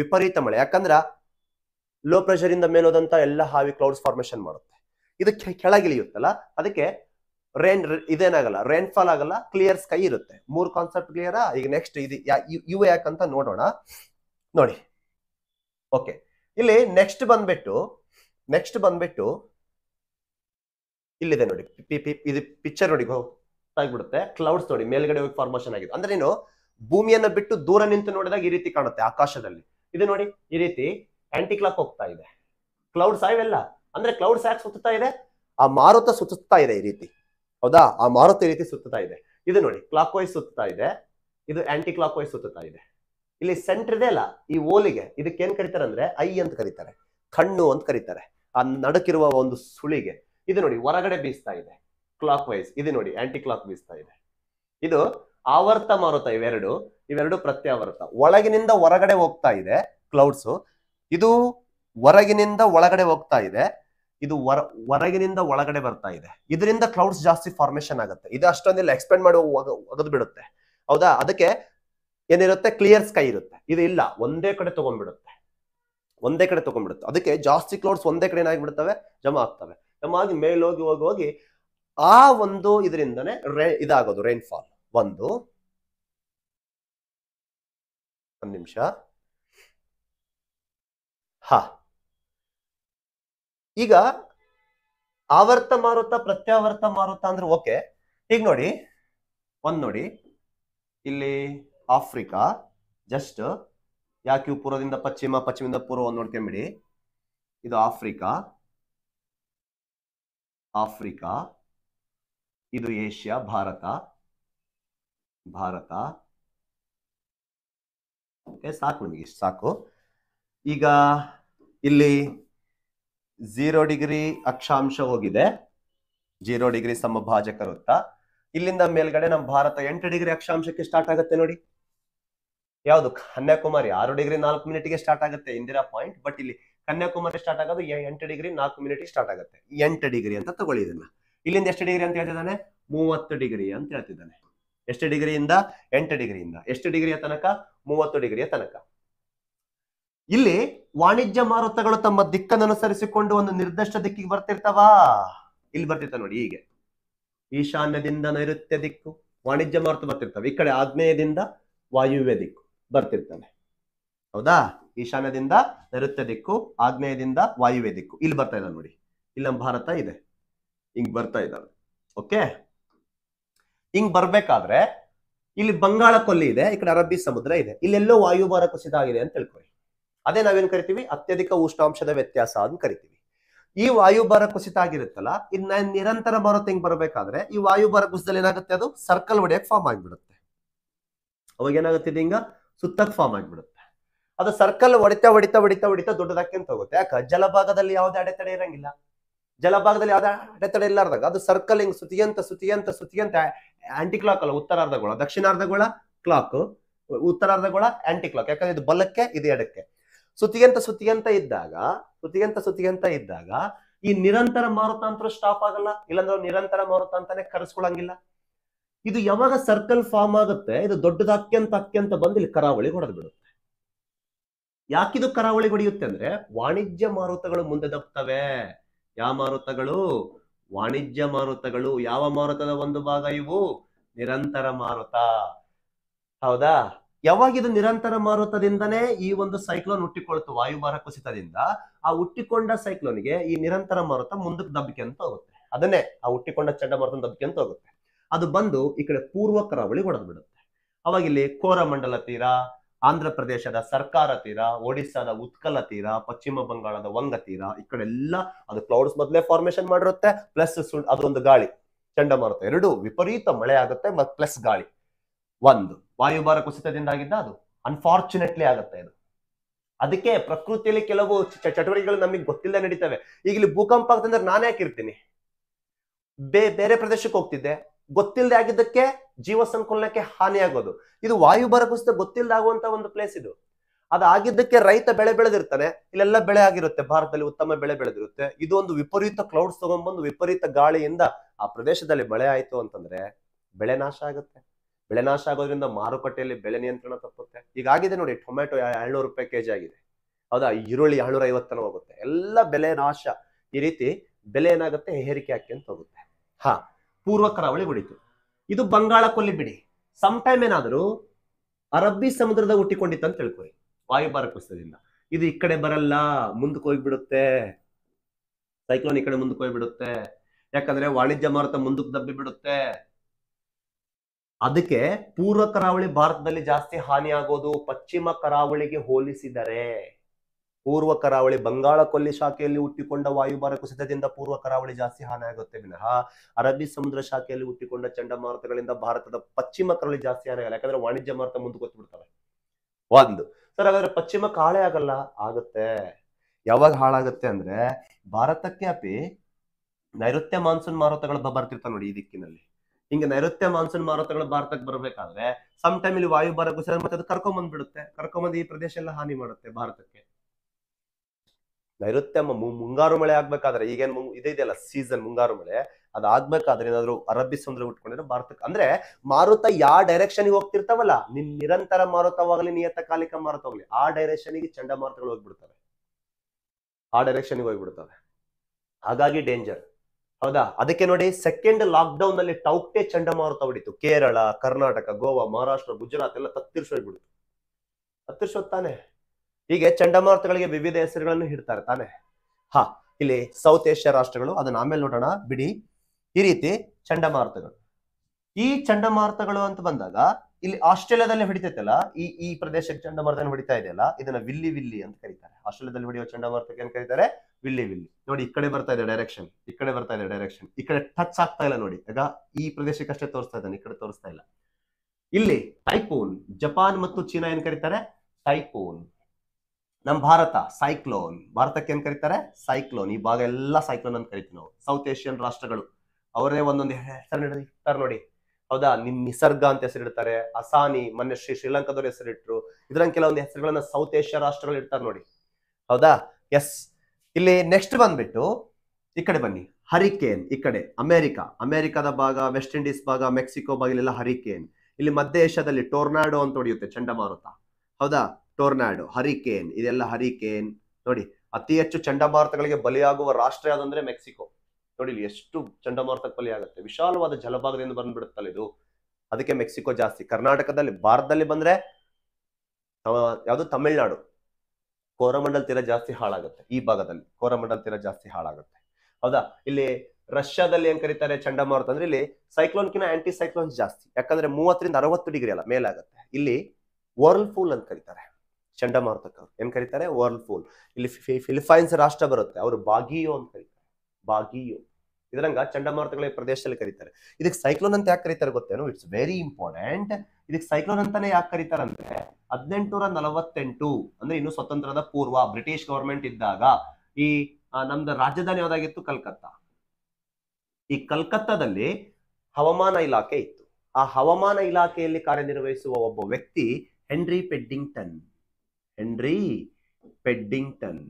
ವಿಪರೀತ ಮಳೆ ಯಾಕಂದ್ರ ಲೋ ಪ್ರೆಷರ್ ಇಂದ ಮೇಲೋದಂತ ಎಲ್ಲ ಹಾವಿ ಕ್ಲೌಡ್ಸ್ ಫಾರ್ಮೇಶನ್ ಮಾಡುತ್ತೆ ಇದಕ್ಕೆ ಕೆಳಗಿಳಿಯುತ್ತಲ್ಲ ಅದಕ್ಕೆ ರೈನ್ ಇದೇನಾಗಲ್ಲ ರೇನ್ಫಾಲ್ ಆಗಲ್ಲ ಕ್ಲಿಯರ್ ಸ್ಕೈ ಇರುತ್ತೆ ಮೂರು ಕಾನ್ಸೆಪ್ಟ್ ಕ್ಲಿಯರ್ ಈಗ ನೆಕ್ಸ್ಟ್ ಇದು ಇವು ಅಂತ ನೋಡೋಣ ನೋಡಿ ಓಕೆ ಇಲ್ಲಿ ನೆಕ್ಸ್ಟ್ ಬಂದ್ಬಿಟ್ಟು ನೆಕ್ಸ್ಟ್ ಬಂದ್ಬಿಟ್ಟು ಇಲ್ಲಿದೆ ನೋಡಿ ಇದು ಪಿಕ್ಚರ್ ನೋಡಿ ಆಗ್ಬಿಡುತ್ತೆ ಕ್ಲೌಡ್ಸ್ ನೋಡಿ ಮೇಲ್ಗಡೆ ಹೋಗಿ ಫಾರ್ಮೇಶನ್ ಆಗಿದೆ ಅಂದ್ರೆ ನೀನು ಭೂಮಿಯನ್ನು ಬಿಟ್ಟು ದೂರ ನಿಂತು ನೋಡಿದಾಗ ಈ ರೀತಿ ಕಾಣುತ್ತೆ ಆಕಾಶದಲ್ಲಿ ಇದು ನೋಡಿ ಈ ರೀತಿ ಆಂಟಿ ಕ್ಲಾಕ್ ಹೋಗ್ತಾ ಇದೆ ಕ್ಲೌಡ್ಸ್ ಆಯ್ವೆಲ್ಲ ಅಂದ್ರೆ ಕ್ಲೌಡ್ಸ್ ಯಾಕೆ ಸುತ್ತಾ ಇದೆ ಆ ಮಾರುತ ಸುತ್ತಾ ಇದೆ ಈ ರೀತಿ ಹೌದಾ ಆ ಮಾರುತಿ ರೀತಿ ಸುತ್ತತಾ ಇದೆ ಇದು ನೋಡಿ ಕ್ಲಾಕ್ ವೈಸ್ ಸುತ್ತಾ ಇದೆ ಇದು ಆಂಟಿ ಕ್ಲಾಕ್ ವೈಸ್ ಸುತ್ತಾ ಇದೆ ಇಲ್ಲಿ ಸೆಂಟರ್ ಇದೆ ಅಲ್ಲ ಈ ಓಲಿಗೆ ಇದಕ್ಕೆ ಏನ್ ಕರೀತಾರೆ ಅಂದ್ರೆ ಐ ಅಂತ ಕರೀತಾರೆ ಕಣ್ಣು ಅಂತ ಕರೀತಾರೆ ಆ ನಡಕಿರುವ ಒಂದು ಸುಳಿಗೆ ಇದು ನೋಡಿ ಹೊರಗಡೆ ಬೀಸ್ತಾ ಇದೆ ಕ್ಲಾಕ್ ವೈಸ್ ಇದು ನೋಡಿ ಆಂಟಿ ಕ್ಲಾಕ್ ಬೀಸ್ತಾ ಇದೆ ಇದು ಆವರ್ತ ಮಾರುತ ಇವೆರಡು ಇವೆರಡು ಪ್ರತ್ಯಾವರ್ತ ಒಳಗಿನಿಂದ ಹೊರಗಡೆ ಹೋಗ್ತಾ ಇದೆ ಕ್ಲೌಡ್ಸು ಇದು ಹೊರಗಿನಿಂದ ಒಳಗಡೆ ಹೋಗ್ತಾ ಇದೆ ಇದು ಹೊರ ಹೊರಗಿನಿಂದ ಒಳಗಡೆ ಬರ್ತಾ ಇದೆ ಇದರಿಂದ ಕ್ಲೌಡ್ಸ್ ಜಾಸ್ತಿ ಫಾರ್ಮೇಶನ್ ಆಗುತ್ತೆ ಇದು ಅಷ್ಟೊಂದಿಲ್ಲ ಎಕ್ಸ್ಪೆಂಡ್ ಮಾಡಿ ಒಗದ್ ಬಿಡುತ್ತೆ ಹೌದಾ ಅದಕ್ಕೆ ಏನಿರುತ್ತೆ ಕ್ಲಿಯರ್ ಸ್ಕೈ ಇರುತ್ತೆ ಇದು ಇಲ್ಲ ಒಂದೇ ಕಡೆ ತಗೊಂಡ್ಬಿಡುತ್ತೆ ಒಂದೇ ಕಡೆ ತಗೊಂಡ್ಬಿಡುತ್ತೆ ಅದಕ್ಕೆ ಜಾಸ್ತಿ ಕ್ಲೌಡ್ಸ್ ಒಂದೇ ಕಡೆ ಏನಾಗ್ಬಿಡ್ತವೆ ಜಮಾ ಆಗ್ತವೆ ಜಮಾ ಆಗಿ ಮೇಲೋಗಿ ಹೋಗಿ ಹೋಗಿ ಆ ಒಂದು ಇದರಿಂದನೇ ರೇ ಇದಾಗೋದು ರೈನ್ಫಾಲ್ ಒಂದು ಒಂದು ನಿಮಿಷ ಹಾ ಈಗ ಆವರ್ತ ಮಾರುತ ಪ್ರತ್ಯಾವರ್ತ ಮಾರುತ ಅಂದ್ರೆ ಓಕೆ ಈಗ ನೋಡಿ ಒಂದ್ ನೋಡಿ ಇಲ್ಲಿ ಆಫ್ರಿಕಾ ಜಸ್ಟ್ ಯಾಕೆ ಪೂರ್ವದಿಂದ ಪಶ್ಚಿಮ ಪಶ್ಚಿಮದಿಂದ ಪೂರ್ವ ನೋಡ್ಕೊಂಬಿಡಿ ಇದು ಆಫ್ರಿಕಾ ಆಫ್ರಿಕಾ ಇದು ಏಷ್ಯಾ ಭಾರತ ಭಾರತ ಸಾಕು ನಿಮಗೆ ಸಾಕು ಈಗ ಇಲ್ಲಿ ಝೀರೋ ಡಿಗ್ರಿ ಅಕ್ಷಾಂಶ ಹೋಗಿದೆ ಜೀರೋ ಡಿಗ್ರಿ ಸಮಭಾಜಕ ವೃತ್ತ ಇಲ್ಲಿಂದ ಮೇಲ್ಗಡೆ ನಮ್ಮ ಭಾರತ ಎಂಟು ಡಿಗ್ರಿ ಅಕ್ಷಾಂಶಕ್ಕೆ ಸ್ಟಾರ್ಟ್ ಆಗುತ್ತೆ ನೋಡಿ ಯಾವುದು ಕನ್ಯಾಕುಮಾರಿ ಆರು ಡಿಗ್ರಿ ನಾಲ್ಕು ಮಿನಿಟ್ಗೆ ಸ್ಟಾರ್ಟ್ ಆಗುತ್ತೆ ಇಂದಿರಾ ಪಾಯಿಂಟ್ ಬಟ್ ಇಲ್ಲಿ ಕನ್ಯಾಕುಮಾರಿ ಸ್ಟಾರ್ಟ್ ಆಗೋದು ಎಂಟು ಡಿಗ್ರಿ ನಾಲ್ಕು ಮಿನಿಟ್ಗೆ ಸ್ಟಾರ್ಟ್ ಆಗುತ್ತೆ ಎಂಟು ಡಿಗ್ರಿ ಅಂತ ತಗೊಳ್ಳಿ ಇದನ್ನ ಇಲ್ಲಿಂದ ಎಷ್ಟು ಡಿಗ್ರಿ ಅಂತ ಹೇಳ್ತಿದ್ದಾನೆ ಮೂವತ್ತು ಡಿಗ್ರಿ ಅಂತ ಹೇಳ್ತಿದ್ದಾನೆ ಎಷ್ಟು ಡಿಗ್ರಿಯಿಂದ ಎಂಟು ಡಿಗ್ರಿಯಿಂದ ಎಷ್ಟು ಡಿಗ್ರಿಯ ತನಕ ಮೂವತ್ತು ಡಿಗ್ರಿಯ ತನಕ ಇಲ್ಲಿ ವಾಣಿಜ್ಯ ಮಾರುತಗಳು ತಮ್ಮ ಅನುಸರಿಸಿಕೊಂಡು ಒಂದು ನಿರ್ದಿಷ್ಟ ದಿಕ್ಕಿಗೆ ಬರ್ತಿರ್ತಾವ ಇಲ್ಲಿ ಬರ್ತಿರ್ತ ನೋಡಿ ಹೀಗೆ ಈಶಾನ್ಯದಿಂದ ನೈಋತ್ಯ ದಿಕ್ಕು ವಾಣಿಜ್ಯ ಮಾರುತ ಬರ್ತಿರ್ತವೆ ಈ ಕಡೆ ಆಗ್ನೇಯದಿಂದ ವಾಯುವ್ಯ ದಿಕ್ಕು ಬರ್ತಿರ್ತವೆ ಹೌದಾ ಈಶಾನ್ಯದಿಂದ ನೈಋತ್ಯ ದಿಕ್ಕು ಆಗ್ನೇಯದಿಂದ ವಾಯುವ್ಯ ದಿಕ್ಕು ಇಲ್ಲಿ ಬರ್ತಾ ಇಲ್ಲ ನೋಡಿ ಇಲ್ಲಿ ನಮ್ಮ ಭಾರತ ಇದೆ ಹಿಂಗ್ ಬರ್ತಾ ಇದ್ದಾವೆ ಓಕೆ ಹಿಂಗ್ ಬರ್ಬೇಕಾದ್ರೆ ಇಲ್ಲಿ ಬಂಗಾಳ ಕೊಲ್ಲಿ ಇದೆ ಈ ಕಡೆ ಅರಬ್ಬಿ ಸಮುದ್ರ ಇದೆ ಇಲ್ಲೆಲ್ಲೋ ವಾಯುಭಾರ ಕುಸಿತ ಆಗಿದೆ ಅಂತ ತಿಳ್ಕೊಳ್ಳಿ ಅದೇ ನಾವೇನ್ ಕರಿತೀವಿ ಅತ್ಯಧಿಕ ಉಷ್ಣಾಂಶದ ವ್ಯತ್ಯಾಸ ಅಂತ ಕರಿತೀವಿ ಈ ವಾಯುಭಾರ ಕುಸಿತ ಆಗಿರುತ್ತಲ್ಲ ಇನ್ನ ನಿರಂತರ ಬರೋ ತಿಂಗ್ ಬರಬೇಕಾದ್ರೆ ಈ ವಾಯುಭಾರ ಕುಸಿತದಲ್ಲಿ ಏನಾಗುತ್ತೆ ಅದು ಸರ್ಕಲ್ ಒಡೆಯಕ್ ಫಾರ್ಮ್ ಆಗಿಬಿಡುತ್ತೆ ಅವಾಗ ಏನಾಗುತ್ತೆ ಹಿಂಗ ಸುತ್ತಕ್ ಫಾರ್ಮ್ ಆಗಿಬಿಡುತ್ತೆ ಅದು ಸರ್ಕಲ್ ಹೊಡಿತಾ ಹೊಡಿತಾ ಹೊಡಿತಾ ಹೊಡಿತಾ ಅಂತ ಹೋಗುತ್ತೆ ಯಾಕೆ ಜಲಭಾಗದಲ್ಲಿ ಯಾವುದೇ ಅಡೆತಡೆ ಇರಂಗಿಲ್ಲ ಜಲಭಾಗದಲ್ಲಿ ಯಾವುದೇ ಅಡೆತಡೆ ಇಲ್ಲಾರ್ದಾಗ ಅದು ಸರ್ಕಲ್ ಹಿಂಗ್ ಸುತಿಯಂತ ಸುತಿಯಂತ ಸುತಿಯಂತ ಆಂಟಿ ಕ್ಲಾಕ್ ಅಲ್ಲ ಉತ್ತರಾರ್ಧಗೋಳ ದಕ್ಷಿಣಾರ್ಧಗೋಳ ಕ್ಲಾಕ್ ಉತ್ತರಾರ್ಧಗೋಳ ಆಂಟಿ ಕ್ಲಾಕ್ ಯಾಕಂದ್ರೆ ಇದು ಬಲಕ್ಕೆ ಇದು ಎಡಕ್ಕೆ ಸುತ್ತಿಗೆಂತ ಸುತ್ತಿಗೆಂತ ಇದ್ದಾಗ ಸುತ್ತಿಗೆಂತ ಸುತ್ತಿಗೆಂತ ಇದ್ದಾಗ ಈ ನಿರಂತರ ಮಾರುತಾಂತರ ಸ್ಟಾಪ್ ಆಗಲ್ಲ ಇಲ್ಲಾಂದ್ರೆ ನಿರಂತರ ಅಂತಾನೆ ಕರೆಸ್ಕೊಳಂಗಿಲ್ಲ ಇದು ಯಾವಾಗ ಸರ್ಕಲ್ ಫಾರ್ಮ್ ಆಗುತ್ತೆ ಇದು ದೊಡ್ಡದ ಅತ್ಯಂತ ಅತ್ಯಂತ ಬಂದು ಇಲ್ಲಿ ಕರಾವಳಿ ಹೊಡೆದು ಬಿಡುತ್ತೆ ಯಾಕಿದು ಕರಾವಳಿ ಹೊಡೆಯುತ್ತೆ ಅಂದ್ರೆ ವಾಣಿಜ್ಯ ಮಾರುತಗಳು ಮುಂದೆ ದಬ್ತವೆ ಯಾವ ಮಾರುತಗಳು ವಾಣಿಜ್ಯ ಮಾರುತಗಳು ಯಾವ ಮಾರುತದ ಒಂದು ಭಾಗ ಇವು ನಿರಂತರ ಮಾರುತ ಹೌದಾ ಯಾವಾಗ ಇದು ನಿರಂತರ ಮಾರುತದಿಂದನೇ ಈ ಒಂದು ಸೈಕ್ಲೋನ್ ಹುಟ್ಟಿಕೊಳ್ತು ವಾಯುಭಾರ ಕುಸಿತದಿಂದ ಆ ಹುಟ್ಟಿಕೊಂಡ ಸೈಕ್ಲೋನ್ಗೆ ಈ ನಿರಂತರ ಮಾರುತ ಮುಂದಕ್ಕೆ ದಬ್ಬಿಕೆ ಅಂತ ಹೋಗುತ್ತೆ ಅದನ್ನೇ ಆ ಹುಟ್ಟಿಕೊಂಡ ಚಂಡಮಾರುತ ದಬ್ಬಿಕೆ ಅಂತ ಹೋಗುತ್ತೆ ಅದು ಬಂದು ಈ ಕಡೆ ಪೂರ್ವ ಕರಾವಳಿ ಹೊಡೆದು ಬಿಡುತ್ತೆ ಅವಾಗ ಇಲ್ಲಿ ಕೋರಮಂಡಲ ತೀರ ಆಂಧ್ರ ಪ್ರದೇಶದ ಸರ್ಕಾರ ತೀರ ಒಡಿಸ್ಸಾದ ಉತ್ಕಲ ತೀರ ಪಶ್ಚಿಮ ಬಂಗಾಳದ ವಂಗ ತೀರ ಈ ಕಡೆ ಎಲ್ಲ ಅದು ಕ್ಲೌಡ್ಸ್ ಮೊದಲೇ ಫಾರ್ಮೇಶನ್ ಮಾಡಿರುತ್ತೆ ಪ್ಲಸ್ ಅದೊಂದು ಗಾಳಿ ಚಂಡಮಾರುತ ಎರಡು ವಿಪರೀತ ಮಳೆ ಆಗುತ್ತೆ ಮತ್ತೆ ಪ್ಲಸ್ ಗಾಳಿ ಒಂದು ವಾಯುಭಾರ ಕುಸಿತದಿಂದ ಆಗಿದ್ದ ಅದು ಅನ್ಫಾರ್ಚುನೇಟ್ಲಿ ಆಗುತ್ತೆ ಇದು ಅದಕ್ಕೆ ಪ್ರಕೃತಿಯಲ್ಲಿ ಕೆಲವು ಚಟುವಟಿಕೆಗಳು ನಮಗೆ ಗೊತ್ತಿಲ್ಲ ನಡೀತವೆ ಈಗ ಇಲ್ಲಿ ಭೂಕಂಪ ಆಗ್ತಂದ್ರೆ ನಾನೇ ಹಾಕಿರ್ತೀನಿ ಬೇ ಬೇರೆ ಪ್ರದೇಶಕ್ಕೆ ಹೋಗ್ತಿದ್ದೆ ಗೊತ್ತಿಲ್ಲದೆ ಆಗಿದ್ದಕ್ಕೆ ಜೀವ ಸಂಕುಲನಕ್ಕೆ ಹಾನಿಯಾಗೋದು ಇದು ವಾಯುಭಾರ ಕುಸಿತ ಗೊತ್ತಿಲ್ಲದೆ ಆಗುವಂತ ಒಂದು ಪ್ಲೇಸ್ ಇದು ಅದಾಗಿದ್ದಕ್ಕೆ ರೈತ ಬೆಳೆ ಬೆಳೆದಿರ್ತಾನೆ ಇಲ್ಲೆಲ್ಲ ಬೆಳೆ ಆಗಿರುತ್ತೆ ಭಾರತದಲ್ಲಿ ಉತ್ತಮ ಬೆಳೆ ಬೆಳೆದಿರುತ್ತೆ ಇದು ಒಂದು ವಿಪರೀತ ಕ್ಲೌಡ್ಸ್ ತಗೊಂಡ್ಬಂದು ವಿಪರೀತ ಗಾಳಿಯಿಂದ ಆ ಪ್ರದೇಶದಲ್ಲಿ ಮಳೆ ಆಯ್ತು ಅಂತಂದ್ರೆ ಬೆಳೆ ನಾಶ ಆಗುತ್ತೆ ಬೆಳೆ ನಾಶ ಆಗೋದ್ರಿಂದ ಮಾರುಕಟ್ಟೆಯಲ್ಲಿ ಬೆಳೆ ನಿಯಂತ್ರಣ ತಪ್ಪುತ್ತೆ ಈಗಾಗಿದೆ ನೋಡಿ ಟೊಮೆಟೊ ಏಳ್ನೂರು ರೂಪಾಯಿ ಕೆಜಿ ಆಗಿದೆ ಹೌದಾ ಈರುಳ್ಳಿ ಏಳ್ನೂರ ಐವತ್ತನ ಹೋಗುತ್ತೆ ಎಲ್ಲ ಬೆಲೆ ನಾಶ ಈ ರೀತಿ ಬೆಲೆ ಏನಾಗುತ್ತೆ ಹೇರಿಕೆ ಹಾಕಿ ಹೋಗುತ್ತೆ ಹಾ ಪೂರ್ವ ಕರಾವಳಿ ಉಳಿತು ಇದು ಬಂಗಾಳ ಕೊಲ್ಲಿ ಬಿಡಿ ಸಮಟೈಮ್ ಏನಾದರೂ ಅರಬ್ಬಿ ಸಮುದ್ರದ ಹುಟ್ಟಿಕೊಂಡಿತ್ತು ಅಂತ ತಿಳ್ಕೊಳ್ಳಿ ವಾಯುಭಾರ ಕುಸಿತದಿಂದ ಇದು ಈ ಕಡೆ ಬರಲ್ಲ ಮುಂದಕ್ಕೆ ಹೋಗ್ಬಿಡುತ್ತೆ ಸೈಕ್ಲೋನ್ ಈ ಕಡೆ ಮುಂದಕ್ಕೆ ಹೋಗ್ಬಿಡುತ್ತೆ ಯಾಕಂದ್ರೆ ವಾಣಿಜ್ಯ ಮಾರುತ ಮುಂದಕ್ಕೆ ದಬ್ಬಿ ಬಿಡುತ್ತೆ ಅದಕ್ಕೆ ಪೂರ್ವ ಕರಾವಳಿ ಭಾರತದಲ್ಲಿ ಜಾಸ್ತಿ ಹಾನಿಯಾಗೋದು ಪಶ್ಚಿಮ ಕರಾವಳಿಗೆ ಹೋಲಿಸಿದರೆ ಪೂರ್ವ ಕರಾವಳಿ ಬಂಗಾಳ ಕೊಲ್ಲಿ ಶಾಖೆಯಲ್ಲಿ ಹುಟ್ಟಿಕೊಂಡ ವಾಯುಭಾರ ಕುಸಿತದಿಂದ ಪೂರ್ವ ಕರಾವಳಿ ಜಾಸ್ತಿ ಹಾನಿಯಾಗುತ್ತೆ ವಿನಃ ಅರಬ್ಬಿ ಸಮುದ್ರ ಶಾಖೆಯಲ್ಲಿ ಹುಟ್ಟಿಕೊಂಡ ಚಂಡಮಾರುತಗಳಿಂದ ಭಾರತದ ಪಶ್ಚಿಮ ಕರಾವಳಿ ಜಾಸ್ತಿ ಹಾನಿಯಾಗಲ್ಲ ಯಾಕಂದ್ರೆ ವಾಣಿಜ್ಯ ಮಾರುತ ಮುಂದಕ್ಕೆ ಬಿಡ್ತಾರೆ ಒಂದು ಸರ್ ಹಾಗಾದ್ರೆ ಪಶ್ಚಿಮ ಕಾಳೆ ಆಗಲ್ಲ ಆಗುತ್ತೆ ಯಾವಾಗ ಹಾಳಾಗುತ್ತೆ ಅಂದ್ರೆ ಭಾರತಕ್ಕೆ ಅಪಿ ನೈಋತ್ಯ ಮಾನ್ಸೂನ್ ಮಾರುತಗಳ ಬರ್ತಿರ್ತಾವೆ ನೋಡಿ ಈ ದಿಕ್ಕಿನಲ್ಲಿ ಹಿಂಗ ನೈಋತ್ಯ ಮಾನ್ಸೂನ್ ಮಾರುತಗಳು ಭಾರತಕ್ಕೆ ಬರಬೇಕಾದ್ರೆ ಸಮ್ ಟೈಮ್ ಇಲ್ಲಿ ವಾಯುಭಾರ ಭಾರ ಮತ್ತೆ ಅದು ಕರ್ಕೊಂಡ್ ಬಿಡುತ್ತೆ ಕರ್ಕೊಂಬಂದ್ ಈ ಪ್ರದೇಶ ಎಲ್ಲ ಹಾನಿ ಮಾಡುತ್ತೆ ಭಾರತಕ್ಕೆ ನೈಋತ್ಯ ಮುಂಗಾರು ಮಳೆ ಆಗ್ಬೇಕಾದ್ರೆ ಈಗೇನು ಇದೆಯಲ್ಲ ಸೀಸನ್ ಮುಂಗಾರು ಮಳೆ ಅದಾಗ್ಬೇಕಾದ್ರೆ ಏನಾದ್ರು ಅರಬ್ಬಿ ಸಮುದ್ರ ಉಟ್ಕೊಂಡಿರೋ ಭಾರತಕ್ಕೆ ಅಂದ್ರೆ ಮಾರುತ ಯಾವ ಡೈರೆಕ್ಷನ್ ಹೋಗ್ತಿರ್ತಾವಲ್ಲ ನಿನ್ ನಿರಂತರ ಮಾರುತವಾಗಲಿ ನಿಯತಕಾಲಿಕ ಮಾರುತವಾಗಲಿ ಆ ಡೈರೆಕ್ಷನ್ ಗೆ ಚಂಡಮಾರುತಗಳು ಹೋಗ್ಬಿಡ್ತವೆ ಆ ಡೈರೆಕ್ಷನ್ ಹೋಗ್ಬಿಡ್ತವೆ ಹಾಗಾಗಿ ಡೇಂಜರ್ ಹೌದಾ ಅದಕ್ಕೆ ನೋಡಿ ಸೆಕೆಂಡ್ ಲಾಕ್ ಡೌನ್ ನಲ್ಲಿ ಟೌಕ್ಟೆ ಚಂಡಮಾರುತ ಹೊಡಿತು ಕೇರಳ ಕರ್ನಾಟಕ ಗೋವಾ ಮಹಾರಾಷ್ಟ್ರ ಗುಜರಾತ್ ಎಲ್ಲ ತತ್ತಿರ್ಸೋಗ್ಬಿಡ್ತು ತತ್ತಿರ್ಸೋದ್ ತಾನೆ ಹೀಗೆ ಚಂಡಮಾರುತಗಳಿಗೆ ವಿವಿಧ ಹೆಸರುಗಳನ್ನು ಹಿಡ್ತಾರೆ ತಾನೆ ಹಾ ಇಲ್ಲಿ ಸೌತ್ ಏಷ್ಯಾ ರಾಷ್ಟ್ರಗಳು ಅದನ್ನ ಆಮೇಲೆ ನೋಡೋಣ ಬಿಡಿ ಈ ರೀತಿ ಚಂಡಮಾರುತಗಳು ಈ ಚಂಡಮಾರುತಗಳು ಅಂತ ಬಂದಾಗ ಇಲ್ಲಿ ಆಸ್ಟ್ರೇಲಿಯಾದಲ್ಲಿ ಹೊಡಿತೈತಲ್ಲ ಈ ಈ ಪ್ರದೇಶಕ್ಕೆ ಚಂಡಮಾರುತ ಹೊಡಿತಾ ಇದೆಯಲ್ಲ ಇದನ್ನ ವಿಲ್ಲಿ ವಿಲ್ಲಿ ಅಂತ ಕರೀತಾರೆ ಆಸ್ಟ್ರೇಲಿಯಾದಲ್ಲಿ ಹೊಡೆಯೋ ಚಂಡಮಾರುತಕ್ಕೆ ಏನ್ ಕರೀತಾರೆ ವಿಲ್ಲಿ ವಿಲ್ಲಿ ನೋಡಿ ಈ ಕಡೆ ಬರ್ತಾ ಇದೆ ಡೈರೆಕ್ಷನ್ ಈ ಕಡೆ ಬರ್ತಾ ಇದೆ ಡೈರೆಕ್ಷನ್ ಈ ಕಡೆ ಟಚ್ ಆಗ್ತಾ ಇಲ್ಲ ನೋಡಿ ಈಗ ಈ ಪ್ರದೇಶಕ್ಕೆ ಅಷ್ಟೇ ತೋರಿಸ್ತಾ ಇದ್ದಾನೆ ಈ ಕಡೆ ತೋರಿಸ್ತಾ ಇಲ್ಲ ಇಲ್ಲಿ ಟೈಫೋನ್ ಜಪಾನ್ ಮತ್ತು ಚೀನಾ ಏನ್ ಕರೀತಾರೆ ಟೈಫೋನ್ ನಮ್ ಭಾರತ ಸೈಕ್ಲೋನ್ ಭಾರತಕ್ಕೆ ಏನ್ ಕರೀತಾರೆ ಸೈಕ್ಲೋನ್ ಈ ಭಾಗ ಎಲ್ಲ ಸೈಕ್ಲೋನ್ ಅಂತ ಕರಿತೀವಿ ನಾವು ಸೌತ್ ಏಷ್ಯನ್ ರಾಷ್ಟ್ರಗಳು ಅವರೇ ಒಂದೊಂದು ಹೆಸರು ನೋಡಿ ಹೌದಾ ನಿಮ್ ನಿಸರ್ಗ ಅಂತ ಹೆಸರಿಡ್ತಾರೆ ಅಸಾನಿ ಮೊನ್ನೆ ಶ್ರೀ ಶ್ರೀಲಂಕಾದವ್ರ ಹೆಸರಿಟ್ರು ಇದ್ರಂಗೆ ಕೆಲವೊಂದು ಹೆಸರುಗಳನ್ನ ಸೌತ್ ಏಷ್ಯಾ ರಾಷ್ಟ್ರಗಳು ಇಡ್ತಾರೆ ನೋಡಿ ಹೌದಾ ಎಸ್ ಇಲ್ಲಿ ನೆಕ್ಸ್ಟ್ ಬಂದ್ಬಿಟ್ಟು ಈ ಕಡೆ ಬನ್ನಿ ಹರಿಕೇನ್ ಈ ಕಡೆ ಅಮೆರಿಕ ಅಮೆರಿಕದ ಭಾಗ ವೆಸ್ಟ್ ಇಂಡೀಸ್ ಭಾಗ ಮೆಕ್ಸಿಕೋ ಭಾಗ ಇಲ್ಲೆಲ್ಲ ಹರಿಕೇನ್ ಇಲ್ಲಿ ಮಧ್ಯ ಏಷ್ಯಾದಲ್ಲಿ ಟೋರ್ನಾಡೋ ಅಂತ ಹೊಡೆಯುತ್ತೆ ಚಂಡಮಾರುತ ಹೌದಾ ಟೋರ್ನಾಡೋ ಹರಿಕೇನ್ ಇದೆಲ್ಲ ಹರಿಕೇನ್ ನೋಡಿ ಅತಿ ಹೆಚ್ಚು ಚಂಡಮಾರುತಗಳಿಗೆ ಬಲಿಯಾಗುವ ರಾಷ್ಟ್ರ ಯಾವುದಂದ್ರೆ ಮೆಕ್ಸಿಕೋ ನೋಡಿ ಇಲ್ಲಿ ಎಷ್ಟು ಚಂಡಮಾರುತಕ್ಕೆ ಬಲಿಯಾಗುತ್ತೆ ವಿಶಾಲವಾದ ಜಲಭಾಗದಿಂದ ಬಂದ್ಬಿಡುತ್ತಲ್ಲ ಇದು ಅದಕ್ಕೆ ಮೆಕ್ಸಿಕೋ ಜಾಸ್ತಿ ಕರ್ನಾಟಕದಲ್ಲಿ ಭಾರತದಲ್ಲಿ ಬಂದ್ರೆ ಯಾವುದು ತಮಿಳ್ನಾಡು ಕೋರಮಂಡಲ್ ತೀರ ಜಾಸ್ತಿ ಹಾಳಾಗುತ್ತೆ ಈ ಭಾಗದಲ್ಲಿ ಕೋರಮಂಡಲ್ ತೀರ ಜಾಸ್ತಿ ಹಾಳಾಗುತ್ತೆ ಹೌದಾ ಇಲ್ಲಿ ರಷ್ಯಾದಲ್ಲಿ ಏನ್ ಕರೀತಾರೆ ಚಂಡಮಾರುತ ಅಂದ್ರೆ ಇಲ್ಲಿ ಸೈಕ್ಲೋನ್ ಕಿನ್ನ ಆಂಟಿ ಸೈಕ್ಲೋನ್ ಜಾಸ್ತಿ ಯಾಕಂದ್ರೆ ಮೂವತ್ತರಿಂದ ಅರವತ್ತು ಡಿಗ್ರಿ ಅಲ್ಲ ಮೇಲಾಗುತ್ತೆ ಇಲ್ಲಿ ವರ್ಲ್ ಫೂಲ್ ಅಂತ ಕರೀತಾರೆ ಚಂಡಮಾರುತ ಅವ್ರು ಏನ್ ಕರೀತಾರೆ ವರ್ಲ್ ಫೂಲ್ ಇಲ್ಲಿ ಫಿಲಿಪೈನ್ಸ್ ರಾಷ್ಟ್ರ ಬರುತ್ತೆ ಅವರು ಬಾಗಿಯೋ ಅಂತ ಕರೀತಾರೆ ಬಾಗಿಯೋ ಇದರಂಗ ಚಂಡಮಾರುತಗಳ ಪ್ರದೇಶದಲ್ಲಿ ಕರೀತಾರೆ ಇದಕ್ಕೆ ಸೈಕ್ಲೋನ್ ಅಂತ ಯಾಕೆ ಕರೀತಾರೆ ಗೊತ್ತೇನು ಇಟ್ಸ್ ವೆರಿ ಇಂಪಾರ್ಟೆಂಟ್ ಇದಕ್ಕೆ ಸೈಕ್ಲೋನ್ ಅಂತಾನೆ ಯಾಕೆ ಕರೀತಾರಂದ್ರೆ ಹದಿನೆಂಟುನೂರ ನಲವತ್ತೆಂಟು ಅಂದ್ರೆ ಇನ್ನು ಸ್ವತಂತ್ರದ ಪೂರ್ವ ಬ್ರಿಟಿಷ್ ಗವರ್ಮೆಂಟ್ ಇದ್ದಾಗ ಈ ನಮ್ದು ರಾಜಧಾನಿ ಯಾವ್ದಾಗಿತ್ತು ಕಲ್ಕತ್ತಾ ಈ ಕಲ್ಕತ್ತಾದಲ್ಲಿ ಹವಾಮಾನ ಇಲಾಖೆ ಇತ್ತು ಆ ಹವಾಮಾನ ಇಲಾಖೆಯಲ್ಲಿ ಕಾರ್ಯನಿರ್ವಹಿಸುವ ಒಬ್ಬ ವ್ಯಕ್ತಿ ಹೆನ್ರಿ ಪೆಡ್ಡಿಂಗ್ಟನ್ ಹೆನ್ರಿ ಪೆಡ್ಡಿಂಗ್ಟನ್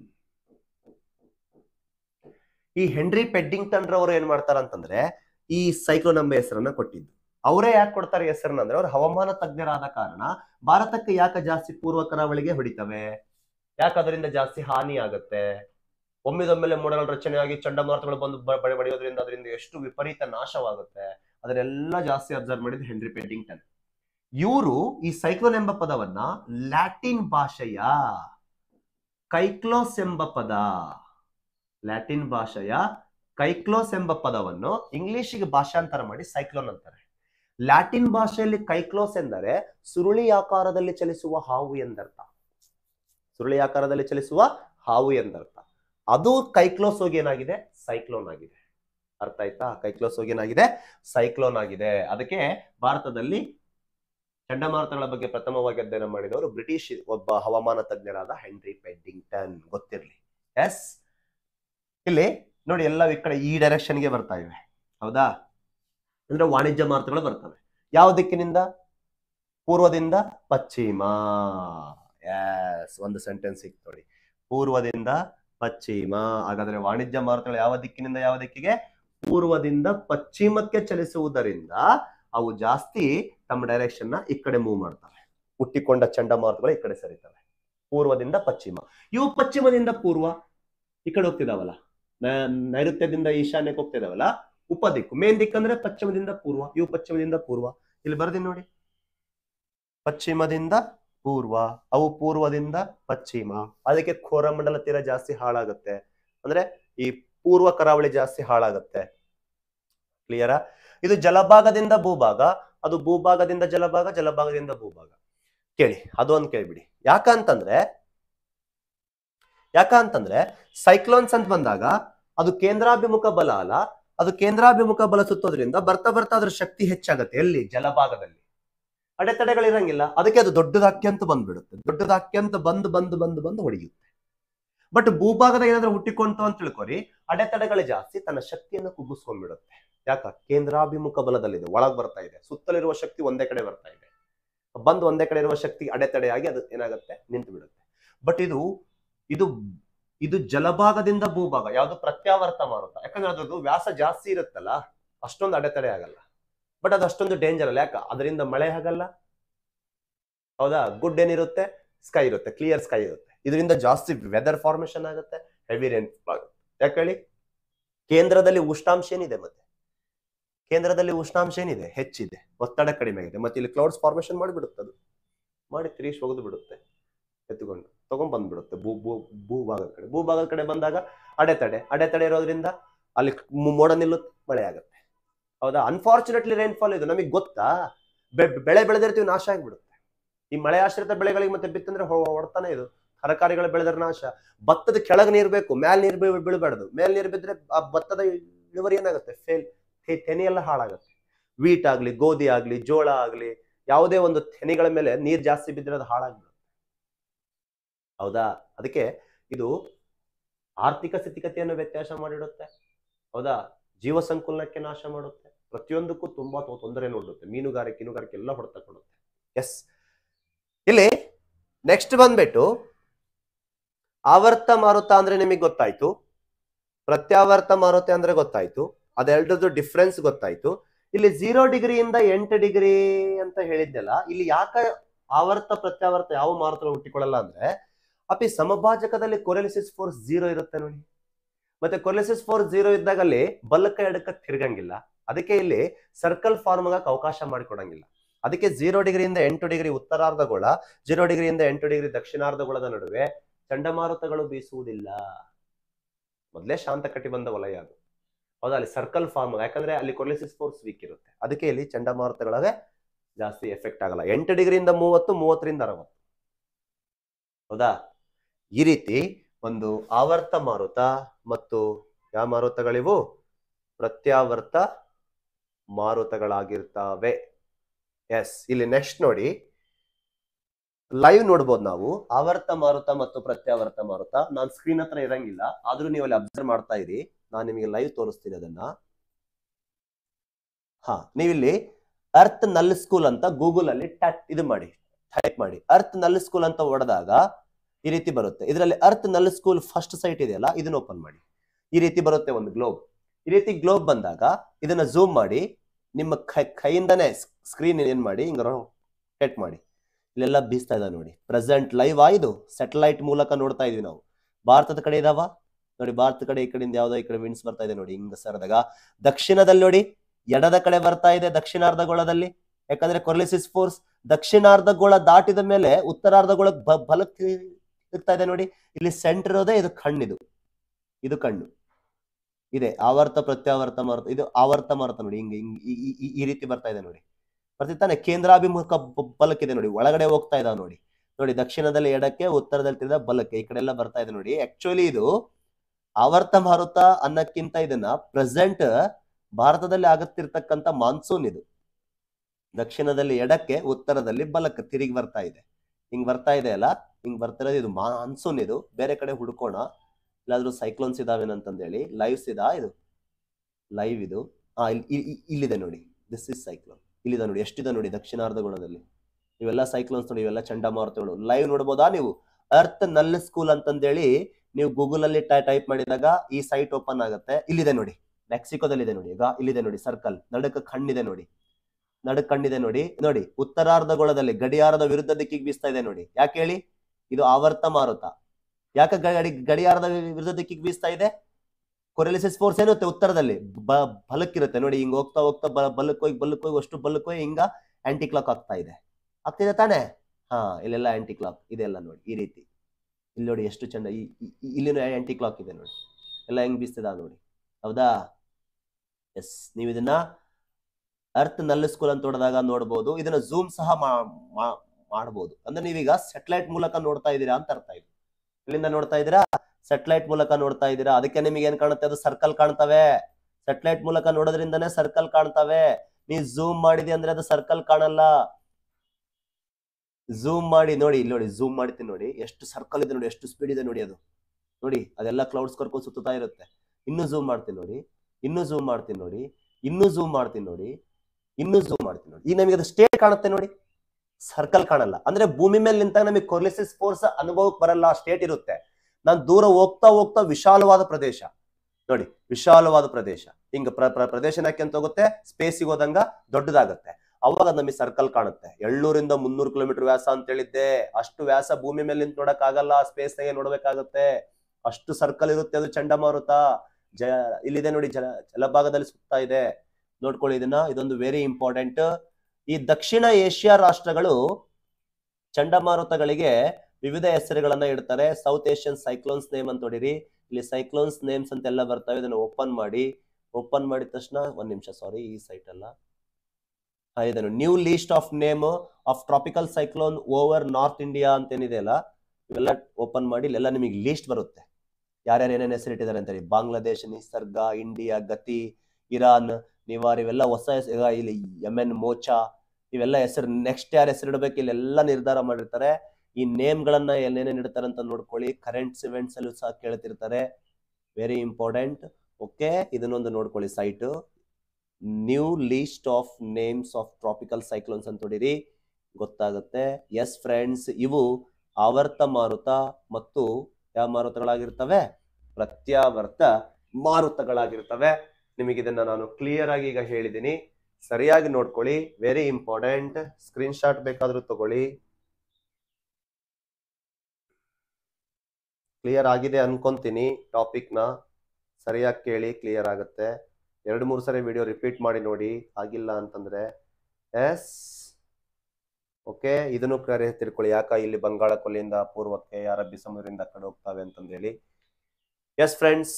ಈ ಹೆನ್ರಿ ಪೆಡ್ಡಿಂಗ್ಟನ್ ರವರು ಏನ್ ಮಾಡ್ತಾರಂತಂದ್ರೆ ಈ ಸೈಕ್ಲೋನ್ ಎಂಬ ಹೆಸರನ್ನ ಕೊಟ್ಟಿದ್ದು ಅವರೇ ಯಾಕೆ ಕೊಡ್ತಾರೆ ಹೆಸರನ್ನ ಅಂದ್ರೆ ಅವ್ರು ಹವಾಮಾನ ತಜ್ಞರಾದ ಕಾರಣ ಭಾರತಕ್ಕೆ ಯಾಕೆ ಜಾಸ್ತಿ ಪೂರ್ವ ಕರಾವಳಿಗೆ ಹೊಡಿತವೆ ಯಾಕೆ ಅದರಿಂದ ಜಾಸ್ತಿ ಹಾನಿ ಆಗುತ್ತೆ ಒಮ್ಮಿದೊಮ್ಮೆಲೆ ಮೂಡಗಳ ರಚನೆಯಾಗಿ ಚಂಡಮಾರುತಗಳು ಬಂದು ಬಡಿಯೋದ್ರಿಂದ ಅದರಿಂದ ಎಷ್ಟು ವಿಪರೀತ ನಾಶವಾಗುತ್ತೆ ಅದನ್ನೆಲ್ಲ ಜಾಸ್ತಿ ಅಬ್ಸರ್ವ್ ಮಾಡಿದ್ದು ಹೆನ್ರಿ ಪೆಡ್ಡಿಂಗ್ಟನ್ ಇವರು ಈ ಸೈಕ್ಲೋನ್ ಎಂಬ ಪದವನ್ನ ಲ್ಯಾಟಿನ್ ಭಾಷೆಯ ಕೈಕ್ಲೋಸ್ ಎಂಬ ಪದ ಲ್ಯಾಟಿನ್ ಭಾಷೆಯ ಕೈಕ್ಲೋಸ್ ಎಂಬ ಪದವನ್ನು ಇಂಗ್ಲಿಷ್ಗೆ ಭಾಷಾಂತರ ಮಾಡಿ ಸೈಕ್ಲೋನ್ ಅಂತಾರೆ ಲ್ಯಾಟಿನ್ ಭಾಷೆಯಲ್ಲಿ ಕೈಕ್ಲೋಸ್ ಎಂದರೆ ಸುರುಳಿ ಆಕಾರದಲ್ಲಿ ಚಲಿಸುವ ಹಾವು ಎಂದರ್ಥ ಸುರುಳಿ ಆಕಾರದಲ್ಲಿ ಚಲಿಸುವ ಹಾವು ಎಂದರ್ಥ ಅದು ಕೈಕ್ಲೋಸ್ ಹೋಗಿ ಏನಾಗಿದೆ ಸೈಕ್ಲೋನ್ ಆಗಿದೆ ಅರ್ಥ ಆಯ್ತಾ ಕೈಕ್ಲೋಸ್ ಹೋಗಿ ಏನಾಗಿದೆ ಸೈಕ್ಲೋನ್ ಆಗಿದೆ ಅದಕ್ಕೆ ಭಾರತದಲ್ಲಿ ಚಂಡಮಾರುತಗಳ ಬಗ್ಗೆ ಪ್ರಥಮವಾಗಿ ಅಧ್ಯಯನ ಮಾಡಿದವರು ಬ್ರಿಟಿಷ್ ಒಬ್ಬ ಹವಾಮಾನ ತಜ್ಞರಾದ ಹೆನ್ರಿ ಪೆಡ್ಡಿಂಗ್ಟನ್ ಗೊತ್ತಿರಲಿ ಎಸ್ ಇಲ್ಲಿ ನೋಡಿ ಎಲ್ಲ ಈ ಕಡೆ ಈ ಡೈರೆಕ್ಷನ್ಗೆ ಬರ್ತಾ ಇವೆ ಹೌದಾ ಅಂದ್ರೆ ವಾಣಿಜ್ಯ ಮಾರುತಗಳು ಬರ್ತವೆ ಯಾವ ದಿಕ್ಕಿನಿಂದ ಪೂರ್ವದಿಂದ ಪಶ್ಚಿಮ ಎಸ್ ಒಂದು ಸೆಂಟೆನ್ಸ್ ಸಿಕ್ ನೋಡಿ ಪೂರ್ವದಿಂದ ಪಶ್ಚಿಮ ಹಾಗಾದ್ರೆ ವಾಣಿಜ್ಯ ಮಾರುತಗಳು ಯಾವ ದಿಕ್ಕಿನಿಂದ ಯಾವ ದಿಕ್ಕಿಗೆ ಪೂರ್ವದಿಂದ ಪಶ್ಚಿಮಕ್ಕೆ ಚಲಿಸುವುದರಿಂದ ಅವು ಜಾಸ್ತಿ ತಮ್ಮ ಡೈರೆಕ್ಷನ್ ಈ ಕಡೆ ಮೂವ್ ಮಾಡ್ತವೆ ಹುಟ್ಟಿಕೊಂಡ ಚಂಡಮಾರುತಗಳು ಈ ಕಡೆ ಸರಿತವೆ ಪೂರ್ವದಿಂದ ಪಶ್ಚಿಮ ಇವು ಪಶ್ಚಿಮದಿಂದ ಪೂರ್ವ ಈ ಕಡೆ ಹೋಗ್ತಿದಾವಲ್ಲ ನೈಋತ್ಯದಿಂದ ಈಶಾನ್ಯಕ್ಕೆ ಹೋಗ್ತಿದಾವಲ್ಲ ದಿಕ್ಕು ಮೇನ್ ದಿಕ್ಕಂದ್ರೆ ಪಶ್ಚಿಮದಿಂದ ಪೂರ್ವ ಇವು ಪಶ್ಚಿಮದಿಂದ ಪೂರ್ವ ಇಲ್ಲಿ ಬರ್ದಿ ನೋಡಿ ಪಶ್ಚಿಮದಿಂದ ಪೂರ್ವ ಅವು ಪೂರ್ವದಿಂದ ಪಶ್ಚಿಮ ಅದಕ್ಕೆ ಕೋರಮಂಡಲ ತೀರ ಜಾಸ್ತಿ ಹಾಳಾಗುತ್ತೆ ಅಂದ್ರೆ ಈ ಪೂರ್ವ ಕರಾವಳಿ ಜಾಸ್ತಿ ಹಾಳಾಗುತ್ತೆ ಕ್ಲಿಯರಾ ಇದು ಜಲಭಾಗದಿಂದ ಭೂಭಾಗ ಅದು ಭೂಭಾಗದಿಂದ ಜಲಭಾಗ ಜಲಭಾಗದಿಂದ ಭೂಭಾಗ ಕೇಳಿ ಅದೊಂದು ಕೇಳಿಬಿಡಿ ಯಾಕಂತಂದ್ರೆ ಯಾಕಂತಂದ್ರೆ ಸೈಕ್ಲೋನ್ಸ್ ಅಂತ ಬಂದಾಗ ಅದು ಕೇಂದ್ರಾಭಿಮುಖ ಬಲ ಅಲ್ಲ ಅದು ಕೇಂದ್ರಾಭಿಮುಖ ಬಲ ಸುತ್ತೋದ್ರಿಂದ ಬರ್ತಾ ಬರ್ತಾ ಅದ್ರ ಶಕ್ತಿ ಹೆಚ್ಚಾಗುತ್ತೆ ಎಲ್ಲಿ ಜಲಭಾಗದಲ್ಲಿ ಅಡೆತಡೆಗಳಿರಂಗಿಲ್ಲ ಅದಕ್ಕೆ ಅದು ದೊಡ್ಡದಾಕ್ಯಂತ ಬಂದ್ಬಿಡುತ್ತೆ ದೊಡ್ಡದಾಕ್ಯಂತ ಬಂದು ಬಂದು ಬಂದು ಬಂದು ಹೊಡೆಯುತ್ತೆ ಬಟ್ ಭೂಭಾಗದ ಏನಾದ್ರೂ ಹುಟ್ಟಿಕೊಂತು ಅಂತ ತಿಳ್ಕೊರಿ ಅಡೆತಡೆಗಳು ಜಾಸ್ತಿ ತನ್ನ ಶಕ್ತಿಯನ್ನು ಕುಗ್ಗಿಸ್ಕೊಂಡ್ಬಿಡುತ್ತೆ ಯಾಕ ಕೇಂದ್ರಾಭಿಮುಖ ಬಲದಲ್ಲಿದೆ ಒಳಗ್ ಬರ್ತಾ ಇದೆ ಸುತ್ತಲಿರುವ ಶಕ್ತಿ ಒಂದೇ ಕಡೆ ಬರ್ತಾ ಇದೆ ಬಂದು ಒಂದೇ ಕಡೆ ಇರುವ ಶಕ್ತಿ ಅಡೆತಡೆಯಾಗಿ ಅದು ಏನಾಗುತ್ತೆ ನಿಂತು ಬಿಡುತ್ತೆ ಬಟ್ ಇದು ಇದು ಇದು ಜಲಭಾಗದಿಂದ ಭೂಭಾಗ ಯಾವುದು ಪ್ರತ್ಯಾವರ್ತ ಮಾಡುತ್ತಾ ಯಾಕಂದ್ರೆ ಅದ್ರದ್ದು ವ್ಯಾಸ ಜಾಸ್ತಿ ಇರುತ್ತಲ್ಲ ಅಷ್ಟೊಂದು ಅಡೆತಡೆ ಆಗಲ್ಲ ಬಟ್ ಅದು ಅಷ್ಟೊಂದು ಡೇಂಜರ್ ಅಲ್ಲ ಯಾಕೆ ಅದರಿಂದ ಮಳೆ ಆಗಲ್ಲ ಹೌದಾ ಗುಡ್ ಏನಿರುತ್ತೆ ಸ್ಕೈ ಇರುತ್ತೆ ಕ್ಲಿಯರ್ ಸ್ಕೈ ಇರುತ್ತೆ ಇದರಿಂದ ಜಾಸ್ತಿ ವೆದರ್ ಫಾರ್ಮೇಶನ್ ಆಗುತ್ತೆ ಹೆವಿ ರೇನ್ ಆಗುತ್ತೆ ಯಾಕೆ ಹೇಳಿ ಕೇಂದ್ರದಲ್ಲಿ ಉಷ್ಣಾಂಶ ಏನಿದೆ ಮತ್ತೆ ಕೇಂದ್ರದಲ್ಲಿ ಉಷ್ಣಾಂಶ ಏನಿದೆ ಹೆಚ್ಚಿದೆ ಒತ್ತಡ ಕಡಿಮೆ ಆಗಿದೆ ಮತ್ತೆ ಇಲ್ಲಿ ಕ್ಲೌಡ್ಸ್ ಫಾರ್ಮೇಶನ್ ಮಾಡಿಬಿಡುತ್ತೆ ಅದು ಮಾಡಿ ತ್ರೀಶ್ ಒಗೆದು ಬಿಡುತ್ತೆ ಎತ್ತುಕೊಂಡು ಬಂದ್ಬಿಡುತ್ತೆ ಭೂ ಭೂ ಭಾಗದ ಕಡೆ ಭೂಭಾಗದ ಕಡೆ ಬಂದಾಗ ಅಡೆತಡೆ ಅಡೆತಡೆ ಇರೋದ್ರಿಂದ ಅಲ್ಲಿ ಮೋಡ ನಿಲ್ಲುತ್ತೆ ಮಳೆ ಆಗುತ್ತೆ ಹೌದಾ ಅನ್ಫಾರ್ಚುನೇಟ್ಲಿ ರೈನ್ಫಾಲ್ ಇದು ನಮಗೆ ಗೊತ್ತಾ ಬೆಳೆ ಬೆಳೆದಿರ್ತೀವಿ ನಾಶ ಆಗಿಬಿಡುತ್ತೆ ಈ ಮಳೆ ಆಶ್ರಿತ ಬೆಳೆಗಳಿಗೆ ಮತ್ತೆ ಬಿತ್ತಂದ್ರೆ ಹೊಡ್ತಾನೆ ಇದು ತರಕಾರಿಗಳು ಬೆಳೆದ್ರೆ ನಾಶ ಭತ್ತದ ಕೆಳಗೆ ನೀರು ಬೇಕು ಮ್ಯಾಲ ನೀರು ಬೀಳಬಾರ್ದು ಮೇಲ್ ನೀರು ಬಿದ್ದರೆ ಆ ಭತ್ತದ ಇಳುವರಿ ಏನಾಗುತ್ತೆ ಫೇಲ್ ತೆನೆ ಎಲ್ಲ ಹಾಳಾಗುತ್ತೆ ವೀಟ್ ಆಗಲಿ ಗೋಧಿ ಆಗಲಿ ಜೋಳ ಆಗಲಿ ಯಾವುದೇ ಒಂದು ತೆನೆಗಳ ಮೇಲೆ ನೀರು ಜಾಸ್ತಿ ಬಿದ್ದರೆ ಅದು ಹಾಳಾಗ್ಬಿಡುತ್ತೆ ಹೌದಾ ಅದಕ್ಕೆ ಇದು ಆರ್ಥಿಕ ಸ್ಥಿತಿಗತಿಯನ್ನು ವ್ಯತ್ಯಾಸ ಮಾಡಿಡುತ್ತೆ ಹೌದಾ ಜೀವ ಸಂಕುಲನಕ್ಕೆ ನಾಶ ಮಾಡುತ್ತೆ ಪ್ರತಿಯೊಂದಕ್ಕೂ ತುಂಬಾ ತೊಂದರೆ ನೋಡುತ್ತೆ ಮೀನುಗಾರಿಕೆ ಮೀನುಗಾರಿಕೆ ಎಲ್ಲ ಹೊಡೆತ ಕೊಡುತ್ತೆ ಎಸ್ ಇಲ್ಲಿ ನೆಕ್ಸ್ಟ್ ಬಂದ್ಬಿಟ್ಟು ಆವರ್ತ ಮಾರುತ ಅಂದ್ರೆ ನಿಮಗೆ ಗೊತ್ತಾಯ್ತು ಪ್ರತ್ಯಾವರ್ತ ಮಾರುತ ಅಂದ್ರೆ ಗೊತ್ತಾಯ್ತು ಅದೆರಡರದ್ದು ಡಿಫ್ರೆನ್ಸ್ ಗೊತ್ತಾಯ್ತು ಇಲ್ಲಿ ಝೀರೋ ಡಿಗ್ರಿಯಿಂದ ಎಂಟು ಡಿಗ್ರಿ ಅಂತ ಹೇಳಿದ್ದೆಲ್ಲ ಇಲ್ಲಿ ಯಾಕೆ ಆವರ್ತ ಪ್ರತ್ಯಾವರ್ತ ಯಾವ ಮಾರುತ ಹುಟ್ಟಿಕೊಳ್ಳಲ್ಲ ಅಂದ್ರೆ ಅಪಿ ಸಮಭಾಜಕದಲ್ಲಿ ಕೊರೆಲಿಸಿಸ್ ಫೋರ್ಸ್ ಜೀರೋ ಇರುತ್ತೆ ನೋಡಿ ಮತ್ತೆ ಕೊರೆಲಿಸಿಸ್ ಫೋರ್ಸ್ ಜೀರೋ ಇದ್ದಾಗ ಅಲ್ಲಿ ಬಲ್ಲಕ್ಕ ಎಡಕ್ಕ ತಿರ್ಗಂಗಿಲ್ಲ ಅದಕ್ಕೆ ಇಲ್ಲಿ ಸರ್ಕಲ್ ಫಾರ್ಮ್ ಆಗಕ್ಕೆ ಅವಕಾಶ ಮಾಡಿಕೊಡಂಗಿಲ್ಲ ಅದಕ್ಕೆ ಜೀರೋ ಡಿಗ್ರಿಯಿಂದ ಎಂಟು ಡಿಗ್ರಿ ಉತ್ತರಾರ್ಧಗೋಳ ಜೀರೋ ಡಿಗ್ರಿಯಿಂದ ಎಂಟು ಡಿಗ್ರಿ ಗೋಳದ ನಡುವೆ ಚಂಡಮಾರುತಗಳು ಬೀಸುವುದಿಲ್ಲ ಮೊದಲೇ ಶಾಂತ ಬಂದ ವಲಯ ಅದು ಹೌದಾ ಅಲ್ಲಿ ಸರ್ಕಲ್ ಫಾರ್ಮ್ ಯಾಕಂದ್ರೆ ಅಲ್ಲಿ ಕೊಲೆಸಿಸ್ ಫೋರ್ಸ್ ವೀಕ್ ಇರುತ್ತೆ ಅದಕ್ಕೆ ಇಲ್ಲಿ ಚಂಡಮಾರುತಗಳಾಗೆ ಜಾಸ್ತಿ ಎಫೆಕ್ಟ್ ಆಗಲ್ಲ ಎಂಟು ಡಿಗ್ರಿಯಿಂದ ಮೂವತ್ತು ಮೂವತ್ತರಿಂದ ಅರವತ್ತು ಹೌದಾ ಈ ರೀತಿ ಒಂದು ಆವರ್ತ ಮಾರುತ ಮತ್ತು ಯಾವ ಮಾರುತಗಳಿವು ಪ್ರತ್ಯಾವರ್ತ ಮಾರುತಗಳಾಗಿರ್ತಾವೆ ಎಸ್ ಇಲ್ಲಿ ನೆಕ್ಸ್ಟ್ ನೋಡಿ ಲೈವ್ ನೋಡ್ಬೋದು ನಾವು ಆವರ್ತ ಮಾರುತ ಮತ್ತು ಪ್ರತ್ಯಾವರ್ತ ಮಾರುತ ನಾನು ಸ್ಕ್ರೀನ್ ಹತ್ರ ಇರಂಗಿಲ್ಲ ಆದ್ರೂ ನೀವು ಅಲ್ಲಿ ಅಬ್ಸರ್ವ್ ಮಾಡ್ತಾ ಇರಿ ನಾನು ನಿಮಗೆ ಲೈವ್ ತೋರಿಸ್ತೀನಿ ಅದನ್ನ ಹಾ ನೀವಿಲ್ಲಿ ಅರ್ತ್ ನಲ್ ಸ್ಕೂಲ್ ಅಂತ ಗೂಗಲ್ ಅಲ್ಲಿ ಟಚ್ ಇದು ಮಾಡಿ ಟೈಪ್ ಮಾಡಿ ಅರ್ತ್ ನಲ್ ಸ್ಕೂಲ್ ಅಂತ ಹೊಡೆದಾಗ ಈ ರೀತಿ ಬರುತ್ತೆ ಇದರಲ್ಲಿ ಅರ್ತ್ ನಲ್ ಸ್ಕೂಲ್ ಫಸ್ಟ್ ಸೈಟ್ ಇದೆಯಲ್ಲ ಇದನ್ನ ಓಪನ್ ಮಾಡಿ ಈ ರೀತಿ ಬರುತ್ತೆ ಒಂದು ಗ್ಲೋಬ್ ಈ ರೀತಿ ಗ್ಲೋಬ್ ಬಂದಾಗ ಇದನ್ನ ಝೂಮ್ ಮಾಡಿ ನಿಮ್ಮ ಕೈಯಿಂದನೇ ಸ್ಕ್ರೀನ್ ಏನ್ ಮಾಡಿ ಹಿಂಗ ಕಟ್ ಮಾಡಿ ಇಲ್ಲೆಲ್ಲ ಬೀಸ್ತಾ ಇದಾವೆ ನೋಡಿ ಪ್ರೆಸೆಂಟ್ ಲೈವ್ ಆಯ್ದು ಸ್ಯಾಟಲೈಟ್ ಮೂಲಕ ನೋಡ್ತಾ ಇದೀವಿ ನಾವು ಭಾರತದ ಕಡೆ ಇದಾವ ನೋಡಿ ಭಾರತದ ಕಡೆ ಈ ಕಡೆಯಿಂದ ಯಾವ್ದೋ ಈ ಕಡೆ ವಿಂಡ್ಸ್ ಬರ್ತಾ ಇದೆ ನೋಡಿ ಹಿಂಗ ಸರದಾಗ ದಕ್ಷಿಣದಲ್ಲಿ ನೋಡಿ ಎಡದ ಕಡೆ ಬರ್ತಾ ಇದೆ ಗೋಳದಲ್ಲಿ ಯಾಕಂದ್ರೆ ಕೊರ್ಲಿಸಿಸ್ ಫೋರ್ಸ್ ದಕ್ಷಿಣಾರ್ಧಗೋಳ ದಾಟಿದ ಮೇಲೆ ಉತ್ತರಾರ್ಧಗೋಳ ಬಲಕ್ಕೆ ಸಿಗ್ತಾ ಇದೆ ನೋಡಿ ಇಲ್ಲಿ ಸೆಂಟರ್ ಇರೋದೇ ಇದು ಕಣ್ಣಿದು ಇದು ಕಣ್ಣು ಇದೆ ಆವರ್ತ ಪ್ರತ್ಯಾವರ್ತ ಮಾರುತ ಇದು ಆವರ್ತ ಮಾರುತ ನೋಡಿ ಹಿಂಗೆ ಹಿಂಗ್ ಈ ರೀತಿ ಬರ್ತಾ ಇದೆ ನೋಡಿ ಬರ್ತಿತ್ತಾನೆ ಕೇಂದ್ರಾಭಿಮುಖ ಇದೆ ನೋಡಿ ಒಳಗಡೆ ಹೋಗ್ತಾ ಇದಾವೆ ನೋಡಿ ನೋಡಿ ದಕ್ಷಿಣದಲ್ಲಿ ಎಡಕ್ಕೆ ಉತ್ತರದಲ್ಲಿ ತಿಳಿದ ಬಲಕ್ಕೆ ಈ ಕಡೆ ಎಲ್ಲ ಬರ್ತಾ ಇದೆ ನೋಡಿ ಆಕ್ಚುಲಿ ಇದು ಆವರ್ತ ಮಾರುತ ಅನ್ನಕ್ಕಿಂತ ಇದನ್ನ ಪ್ರೆಸೆಂಟ್ ಭಾರತದಲ್ಲಿ ಆಗುತ್ತಿರ್ತಕ್ಕಂಥ ಮಾನ್ಸೂನ್ ಇದು ದಕ್ಷಿಣದಲ್ಲಿ ಎಡಕ್ಕೆ ಉತ್ತರದಲ್ಲಿ ಬಲಕ್ಕೆ ತಿರುಗಿ ಬರ್ತಾ ಇದೆ ಹಿಂಗ್ ಬರ್ತಾ ಇದೆ ಅಲ್ಲ ಹಿಂಗ್ ಬರ್ತಿರೋದು ಇದು ಮಾನ್ಸೂನ್ ಇದು ಬೇರೆ ಕಡೆ ಹುಡ್ಕೋಣ ಇಲ್ಲಾದ್ರೂ ಸೈಕ್ಲೋನ್ಸ್ ಇದಾವೇನಂತಂದೇಳಿ ಲೈವ್ಸ್ ಇದಾ ಇದು ಲೈವ್ ಇದು ಆ ಇಲ್ಲಿದೆ ನೋಡಿ ದಿಸ್ ಇಸ್ ಸೈಕ್ಲೋನ್ ಇಲ್ಲಿದೆ ನೋಡಿ ಎಷ್ಟಿದೆ ನೋಡಿ ಗುಣದಲ್ಲಿ ಇವೆಲ್ಲ ಸೈಕ್ಲೋನ್ಸ್ ನೋಡಿ ಇವೆಲ್ಲ ಚಂಡಮಾರುತಗಳು ಲೈವ್ ನೋಡ್ಬೋದಾ ನೀವು ಅರ್ತ್ ನಲ್ ಸ್ಕೂಲ್ ಅಂತಂದೇಳಿ ನೀವು ಗೂಗಲ್ ಅಲ್ಲಿ ಟೈಪ್ ಮಾಡಿದಾಗ ಈ ಸೈಟ್ ಓಪನ್ ಆಗುತ್ತೆ ಇಲ್ಲಿದೆ ನೋಡಿ ಮೆಕ್ಸಿಕೋದಲ್ಲಿ ಇದೆ ನೋಡಿ ಈಗ ಇಲ್ಲಿದೆ ನೋಡಿ ಸರ್ಕಲ್ ನಡಕ ಕಣ್ಣಿದೆ ನೋಡಿ ಕಂಡಿದೆ ನೋಡಿ ನೋಡಿ ಉತ್ತರಾರ್ಧ ಗೋಳದಲ್ಲಿ ಗಡಿಯಾರದ ವಿರುದ್ಧ ದಿಕ್ಕಿಗೆ ಬೀಸ್ತಾ ಇದೆ ನೋಡಿ ಯಾಕೆ ಹೇಳಿ ಇದು ಆವರ್ತ ಮಾರುತ ಯಾಕೆ ಗಡಿ ಗಡಿಯಾರದ ವಿರುದ್ಧ ದಿಕ್ಕಿಗೆ ಬೀಸ್ತಾ ಇದೆ ಕೊರಲಿಸಿಸ್ ಫೋರ್ಸ್ ಏನಿರುತ್ತೆ ಉತ್ತರದಲ್ಲಿ ಬ ಬಲಕ್ಕಿರುತ್ತೆ ನೋಡಿ ಹಿಂಗ ಹೋಗ್ತಾ ಹೋಗ್ತಾ ಬ ಬಲಕ್ ಹೋಗಿ ಬಲಕ್ ಹೋಗಿ ಅಷ್ಟು ಬಲಕ್ ಹೋಗಿ ಹಿಂಗ ಆಂಟಿ ಕ್ಲಾಕ್ ಆಗ್ತಾ ಇದೆ ಆಗ್ತಿದೆ ತಾನೆ ಹಾ ಇಲ್ಲೆಲ್ಲ ಆಂಟಿ ಕ್ಲಾಕ್ ಇದೆಲ್ಲ ನೋಡಿ ಈ ರೀತಿ ಇಲ್ಲಿ ನೋಡಿ ಎಷ್ಟು ಚಂದ ಇಲ್ಲಿನ ಆಂಟಿ ಕ್ಲಾಕ್ ಇದೆ ನೋಡಿ ಎಲ್ಲ ಹೆಂಗ್ ಬೀಸ್ತಿದ ನೋಡಿ ಹೌದಾ ಎಸ್ ನೀವು ಇದನ್ನ ಅರ್ತ್ ನಲ್ಲಿ ಸ್ಕೂಲ್ ಅಂತ ನೋಡಿದಾಗ ನೋಡಬಹುದು ಇದನ್ನ ಝೂಮ್ ಸಹ ಮಾಡಬಹುದು ಅಂದ್ರೆ ನೀವೀಗ ಸೆಟಲೈಟ್ ಮೂಲಕ ನೋಡ್ತಾ ಇದ್ದೀರಾ ಅಂತ ಅರ್ಥ ಇದೆ ಇಲ್ಲಿಂದ ನೋಡ್ತಾ ಇದ್ದೀರಾ ಸೆಟಲೈಟ್ ಮೂಲಕ ನೋಡ್ತಾ ಇದ್ದೀರಾ ಅದಕ್ಕೆ ನಿಮಗೆ ಏನ್ ಕಾಣುತ್ತೆ ಅದು ಸರ್ಕಲ್ ಕಾಣ್ತವೆ ಸೆಟಲೈಟ್ ಮೂಲಕ ನೋಡೋದ್ರಿಂದಾನೇ ಸರ್ಕಲ್ ಕಾಣ್ತವೆ ನೀ ಝೂಮ್ ಮಾಡಿದ್ರೆ ಅಂದ್ರೆ ಅದು ಸರ್ಕಲ್ ಕಾಣಲ್ಲ ಝೂಮ್ ಮಾಡಿ ನೋಡಿ ಇಲ್ಲಿ ನೋಡಿ ಝೂಮ್ ಮಾಡ್ತೀನಿ ನೋಡಿ ಎಷ್ಟು ಸರ್ಕಲ್ ಇದೆ ನೋಡಿ ಎಷ್ಟು ಸ್ಪೀಡ್ ಇದೆ ನೋಡಿ ಅದು ನೋಡಿ ಅದೆಲ್ಲ ಕ್ಲೌಡ್ಸ್ ಕರ್ಕೊಂಡು ಸುತ್ತಾ ಇರುತ್ತೆ ಇನ್ನು ಝೂಮ್ ಮಾಡ್ತೀನಿ ನೋಡಿ ಇನ್ನು ಝೂಮ್ ಮಾಡ್ತೀನಿ ನೋಡಿ ಇನ್ನು ಝೂಮ್ ಮಾಡ್ತೀನಿ ನೋಡಿ ಇನ್ನು ಝೂಮ್ ಮಾಡ್ತೀನಿ ನೋಡಿ ಈಗ ನಮಗೆ ಅದು ಸ್ಟೇಟ್ ಕಾಣುತ್ತೆ ನೋಡಿ ಸರ್ಕಲ್ ಕಾಣಲ್ಲ ಅಂದ್ರೆ ಭೂಮಿ ಮೇಲೆ ನಿಂತಾಗ ನಮಗೆ ಕೊರ್ಲಿಸಿಸ್ ಫೋರ್ಸ್ ಅನುಭವಕ್ಕೆ ಬರಲ್ಲ ಸ್ಟೇಟ್ ಇರುತ್ತೆ ನಾನು ದೂರ ಹೋಗ್ತಾ ಹೋಗ್ತಾ ವಿಶಾಲವಾದ ಪ್ರದೇಶ ನೋಡಿ ವಿಶಾಲವಾದ ಪ್ರದೇಶ ಹಿಂಗ ಪ್ರದೇಶ ಅಂತ ಹೋಗುತ್ತೆ ಸ್ಪೇಸಿಗೆ ಹೋದಂಗ ದೊಡ್ಡದಾಗುತ್ತೆ ಅವಾಗ ನಮಗೆ ಸರ್ಕಲ್ ಕಾಣುತ್ತೆ ಎಳ್ನೂರಿಂದ ಮುನ್ನೂರು ಕಿಲೋಮೀಟರ್ ವ್ಯಾಸ ಅಂತ ಹೇಳಿದ್ದೆ ಅಷ್ಟು ವ್ಯಾಸ ಭೂಮಿ ಮೇಲೆ ನಿಂತು ನೋಡಕ್ ಆಗಲ್ಲ ಸ್ಪೇಸ್ ನಾಗೆ ನೋಡ್ಬೇಕಾಗತ್ತೆ ಅಷ್ಟು ಸರ್ಕಲ್ ಇರುತ್ತೆ ಅದು ಚಂಡಮಾರುತ ಜ ಇಲ್ಲಿದೆ ನೋಡಿ ಜಲ ಜಲಭಾಗದಲ್ಲಿ ಸುತ್ತ ಇದೆ ನೋಡ್ಕೊಳ್ಳಿ ಇದನ್ನ ಇದೊಂದು ವೆರಿ ಇಂಪಾರ್ಟೆಂಟ್ ಈ ದಕ್ಷಿಣ ಏಷ್ಯಾ ರಾಷ್ಟ್ರಗಳು ಚಂಡಮಾರುತಗಳಿಗೆ ವಿವಿಧ ಹೆಸರುಗಳನ್ನ ಇಡ್ತಾರೆ ಸೌತ್ ಏಷ್ಯನ್ ಸೈಕ್ಲೋನ್ಸ್ ನೇಮ್ ಅಂತ ನೋಡಿರಿ ಇಲ್ಲಿ ಸೈಕ್ಲೋನ್ಸ್ ನೇಮ್ಸ್ ಅಂತೆಲ್ಲ ಬರ್ತವೆ ಇದನ್ನ ಓಪನ್ ಮಾಡಿ ಓಪನ್ ಮಾಡಿದ ತಕ್ಷಣ ಒಂದ್ ನಿಮಿಷ ಸಾರಿ ಈ ಸೈಟ್ ಅಲ್ಲ ಇದನ್ನು new list of name of tropical cyclone over north India ಅಂತ ಏನಿದೆ ಅಲ್ಲ ಇವೆಲ್ಲ ಓಪನ್ ಮಾಡಿ ಇಲ್ಲೆಲ್ಲ ನಿಮಗೆ ಲೀಸ್ಟ್ ಬರುತ್ತೆ ಯಾರ್ಯಾರು ಏನೇನು ಹೆಸರಿಟ್ಟಿದ್ದಾರೆ ಹೇಳಿ ಬಾಂಗ್ಲಾದೇಶ ನಿಸರ್ಗ ಇಂಡಿಯಾ ಗತಿ ಇರಾನ್ ನಿವಾರ್ ಇವೆಲ್ಲ ಹೊಸ ಈಗ ಇಲ್ಲಿ ಎಮ್ ಎನ್ ಮೋಚಾ ಇವೆಲ್ಲ ಹೆಸರು ನೆಕ್ಸ್ಟ್ ಯಾರು ಹೆಸರು ಇಡಬೇಕು ಇಲ್ಲೆಲ್ಲ ನಿರ್ಧಾರ ಮಾಡಿರ್ತಾರೆ ಈ ನೇಮ್ಗಳನ್ನ ಏನೇನೇನು ಇಡ್ತಾರೆ ಅಂತ ನೋಡ್ಕೊಳ್ಳಿ ಕರೆಂಟ್ಸ್ ಇವೆಂಟ್ಸ್ ಅಲ್ಲೂ ಸಹ ಕೇಳ್ತಿರ್ತಾರೆ ವೆರಿ ಇಂಪಾರ್ಟೆಂಟ್ ಓಕೆ ಇದನ್ನೊಂದು ನೋಡ್ಕೊಳ್ಳಿ site new list of names of tropical cyclones ಅಂತ ಹೊಡಿರಿ ಗೊತ್ತಾಗುತ್ತೆ ಎಸ್ ಫ್ರೆಂಡ್ಸ್ ಇವು ಆವರ್ತ ಮಾರುತ ಮತ್ತು ಯಾವ ಮಾರುತಗಳಾಗಿರ್ತವೆ ಪ್ರತ್ಯಾವರ್ತ ಮಾರುತಗಳಾಗಿರ್ತವೆ ನಿಮಗೆ ಇದನ್ನ ನಾನು ಕ್ಲಿಯರ್ ಆಗಿ ಈಗ ಹೇಳಿದ್ದೀನಿ ಸರಿಯಾಗಿ ನೋಡ್ಕೊಳ್ಳಿ ವೆರಿ ಇಂಪಾರ್ಟೆಂಟ್ ಸ್ಕ್ರೀನ್ ಶಾಟ್ ಬೇಕಾದ್ರೂ ತಗೊಳ್ಳಿ ಕ್ಲಿಯರ್ ಆಗಿದೆ ಅನ್ಕೊಂತೀನಿ ಟಾಪಿಕ್ನ ಸರಿಯಾಗಿ ಕೇಳಿ ಕ್ಲಿಯರ್ ಆಗುತ್ತೆ ಎರಡು ಮೂರು ಸರಿ ವಿಡಿಯೋ ರಿಪೀಟ್ ಮಾಡಿ ನೋಡಿ ಆಗಿಲ್ಲ ಅಂತಂದ್ರೆ ಎಸ್ ಓಕೆ ಇದನ್ನು ಕ್ಲಿಯರ್ ತಿಳ್ಕೊಳ್ಳಿ ಯಾಕ ಇಲ್ಲಿ ಬಂಗಾಳ ಕೊಲ್ಲಿಯಿಂದ ಪೂರ್ವಕ್ಕೆ ಅರಬ್ಬಿ ಸಮುದ್ರದಿಂದ ಕಡೆ ಹೋಗ್ತಾವೆ ಅಂತಂದೇಳಿ ಎಸ್ ಫ್ರೆಂಡ್ಸ್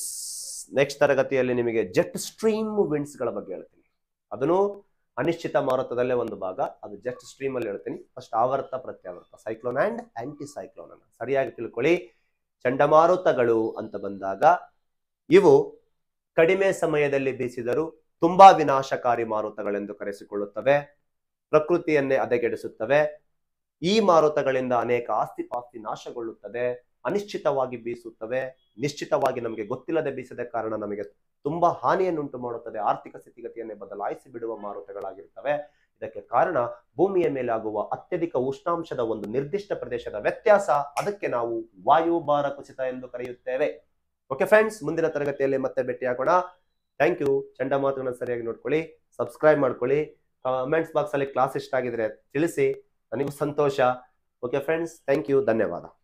ನೆಕ್ಸ್ಟ್ ತರಗತಿಯಲ್ಲಿ ನಿಮಗೆ ಜೆಟ್ ಸ್ಟ್ರೀಮ್ ವಿಂಡ್ಸ್ ಗಳ ಬಗ್ಗೆ ಹೇಳ್ತೀನಿ ಅದನ್ನು ಅನಿಶ್ಚಿತ ಮಾರುತದಲ್ಲೇ ಒಂದು ಭಾಗ ಅದು ಜೆಟ್ ಸ್ಟ್ರೀಮ್ ಅಲ್ಲಿ ಹೇಳ್ತೀನಿ ಫಸ್ಟ್ ಆವರ್ತ ಪ್ರತ್ಯಾವರ್ತ ಸೈಕ್ಲೋನ್ ಅಂಡ್ ಆಂಟಿ ಸೈಕ್ಲೋನ್ ಅನ್ನು ಸರಿಯಾಗಿ ತಿಳ್ಕೊಳ್ಳಿ ಚಂಡಮಾರುತಗಳು ಅಂತ ಬಂದಾಗ ಇವು ಕಡಿಮೆ ಸಮಯದಲ್ಲಿ ಬೀಸಿದರೂ ತುಂಬಾ ವಿನಾಶಕಾರಿ ಮಾರುತಗಳೆಂದು ಕರೆಸಿಕೊಳ್ಳುತ್ತವೆ ಪ್ರಕೃತಿಯನ್ನೇ ಅದಗೆಡಿಸುತ್ತವೆ ಈ ಮಾರುತಗಳಿಂದ ಅನೇಕ ಆಸ್ತಿ ಪಾಸ್ತಿ ನಾಶಗೊಳ್ಳುತ್ತದೆ ಅನಿಶ್ಚಿತವಾಗಿ ಬೀಸುತ್ತವೆ ನಿಶ್ಚಿತವಾಗಿ ನಮಗೆ ಗೊತ್ತಿಲ್ಲದೆ ಬೀಸದ ಕಾರಣ ನಮಗೆ ತುಂಬಾ ಹಾನಿಯನ್ನುಂಟು ಮಾಡುತ್ತದೆ ಆರ್ಥಿಕ ಸ್ಥಿತಿಗತಿಯನ್ನೇ ಬದಲಾಯಿಸಿ ಬಿಡುವ ಮಾರುತಗಳಾಗಿರ್ತವೆ ಇದಕ್ಕೆ ಕಾರಣ ಭೂಮಿಯ ಮೇಲಾಗುವ ಅತ್ಯಧಿಕ ಉಷ್ಣಾಂಶದ ಒಂದು ನಿರ್ದಿಷ್ಟ ಪ್ರದೇಶದ ವ್ಯತ್ಯಾಸ ಅದಕ್ಕೆ ನಾವು ವಾಯುಭಾರ ಕುಸಿತ ಎಂದು ಕರೆಯುತ್ತೇವೆ ಓಕೆ ಫ್ರೆಂಡ್ಸ್ ಮುಂದಿನ ತರಗತಿಯಲ್ಲಿ ಮತ್ತೆ ಭೇಟಿ ಥ್ಯಾಂಕ್ ಯು ಚಂಡಮಾರುತನ ಸರಿಯಾಗಿ ನೋಡ್ಕೊಳ್ಳಿ ಸಬ್ಸ್ಕ್ರೈಬ್ ಮಾಡ್ಕೊಳ್ಳಿ ಕಮೆಂಟ್ಸ್ ಬಾಕ್ಸ್ ಅಲ್ಲಿ ಕ್ಲಾಸ್ ಇಷ್ಟ ಆಗಿದ್ರೆ ತಿಳಿಸಿ ನನಗೂ ಸಂತೋಷ ಓಕೆ ಫ್ರೆಂಡ್ಸ್ ಥ್ಯಾಂಕ್ ಯು ಧನ್ಯವಾದ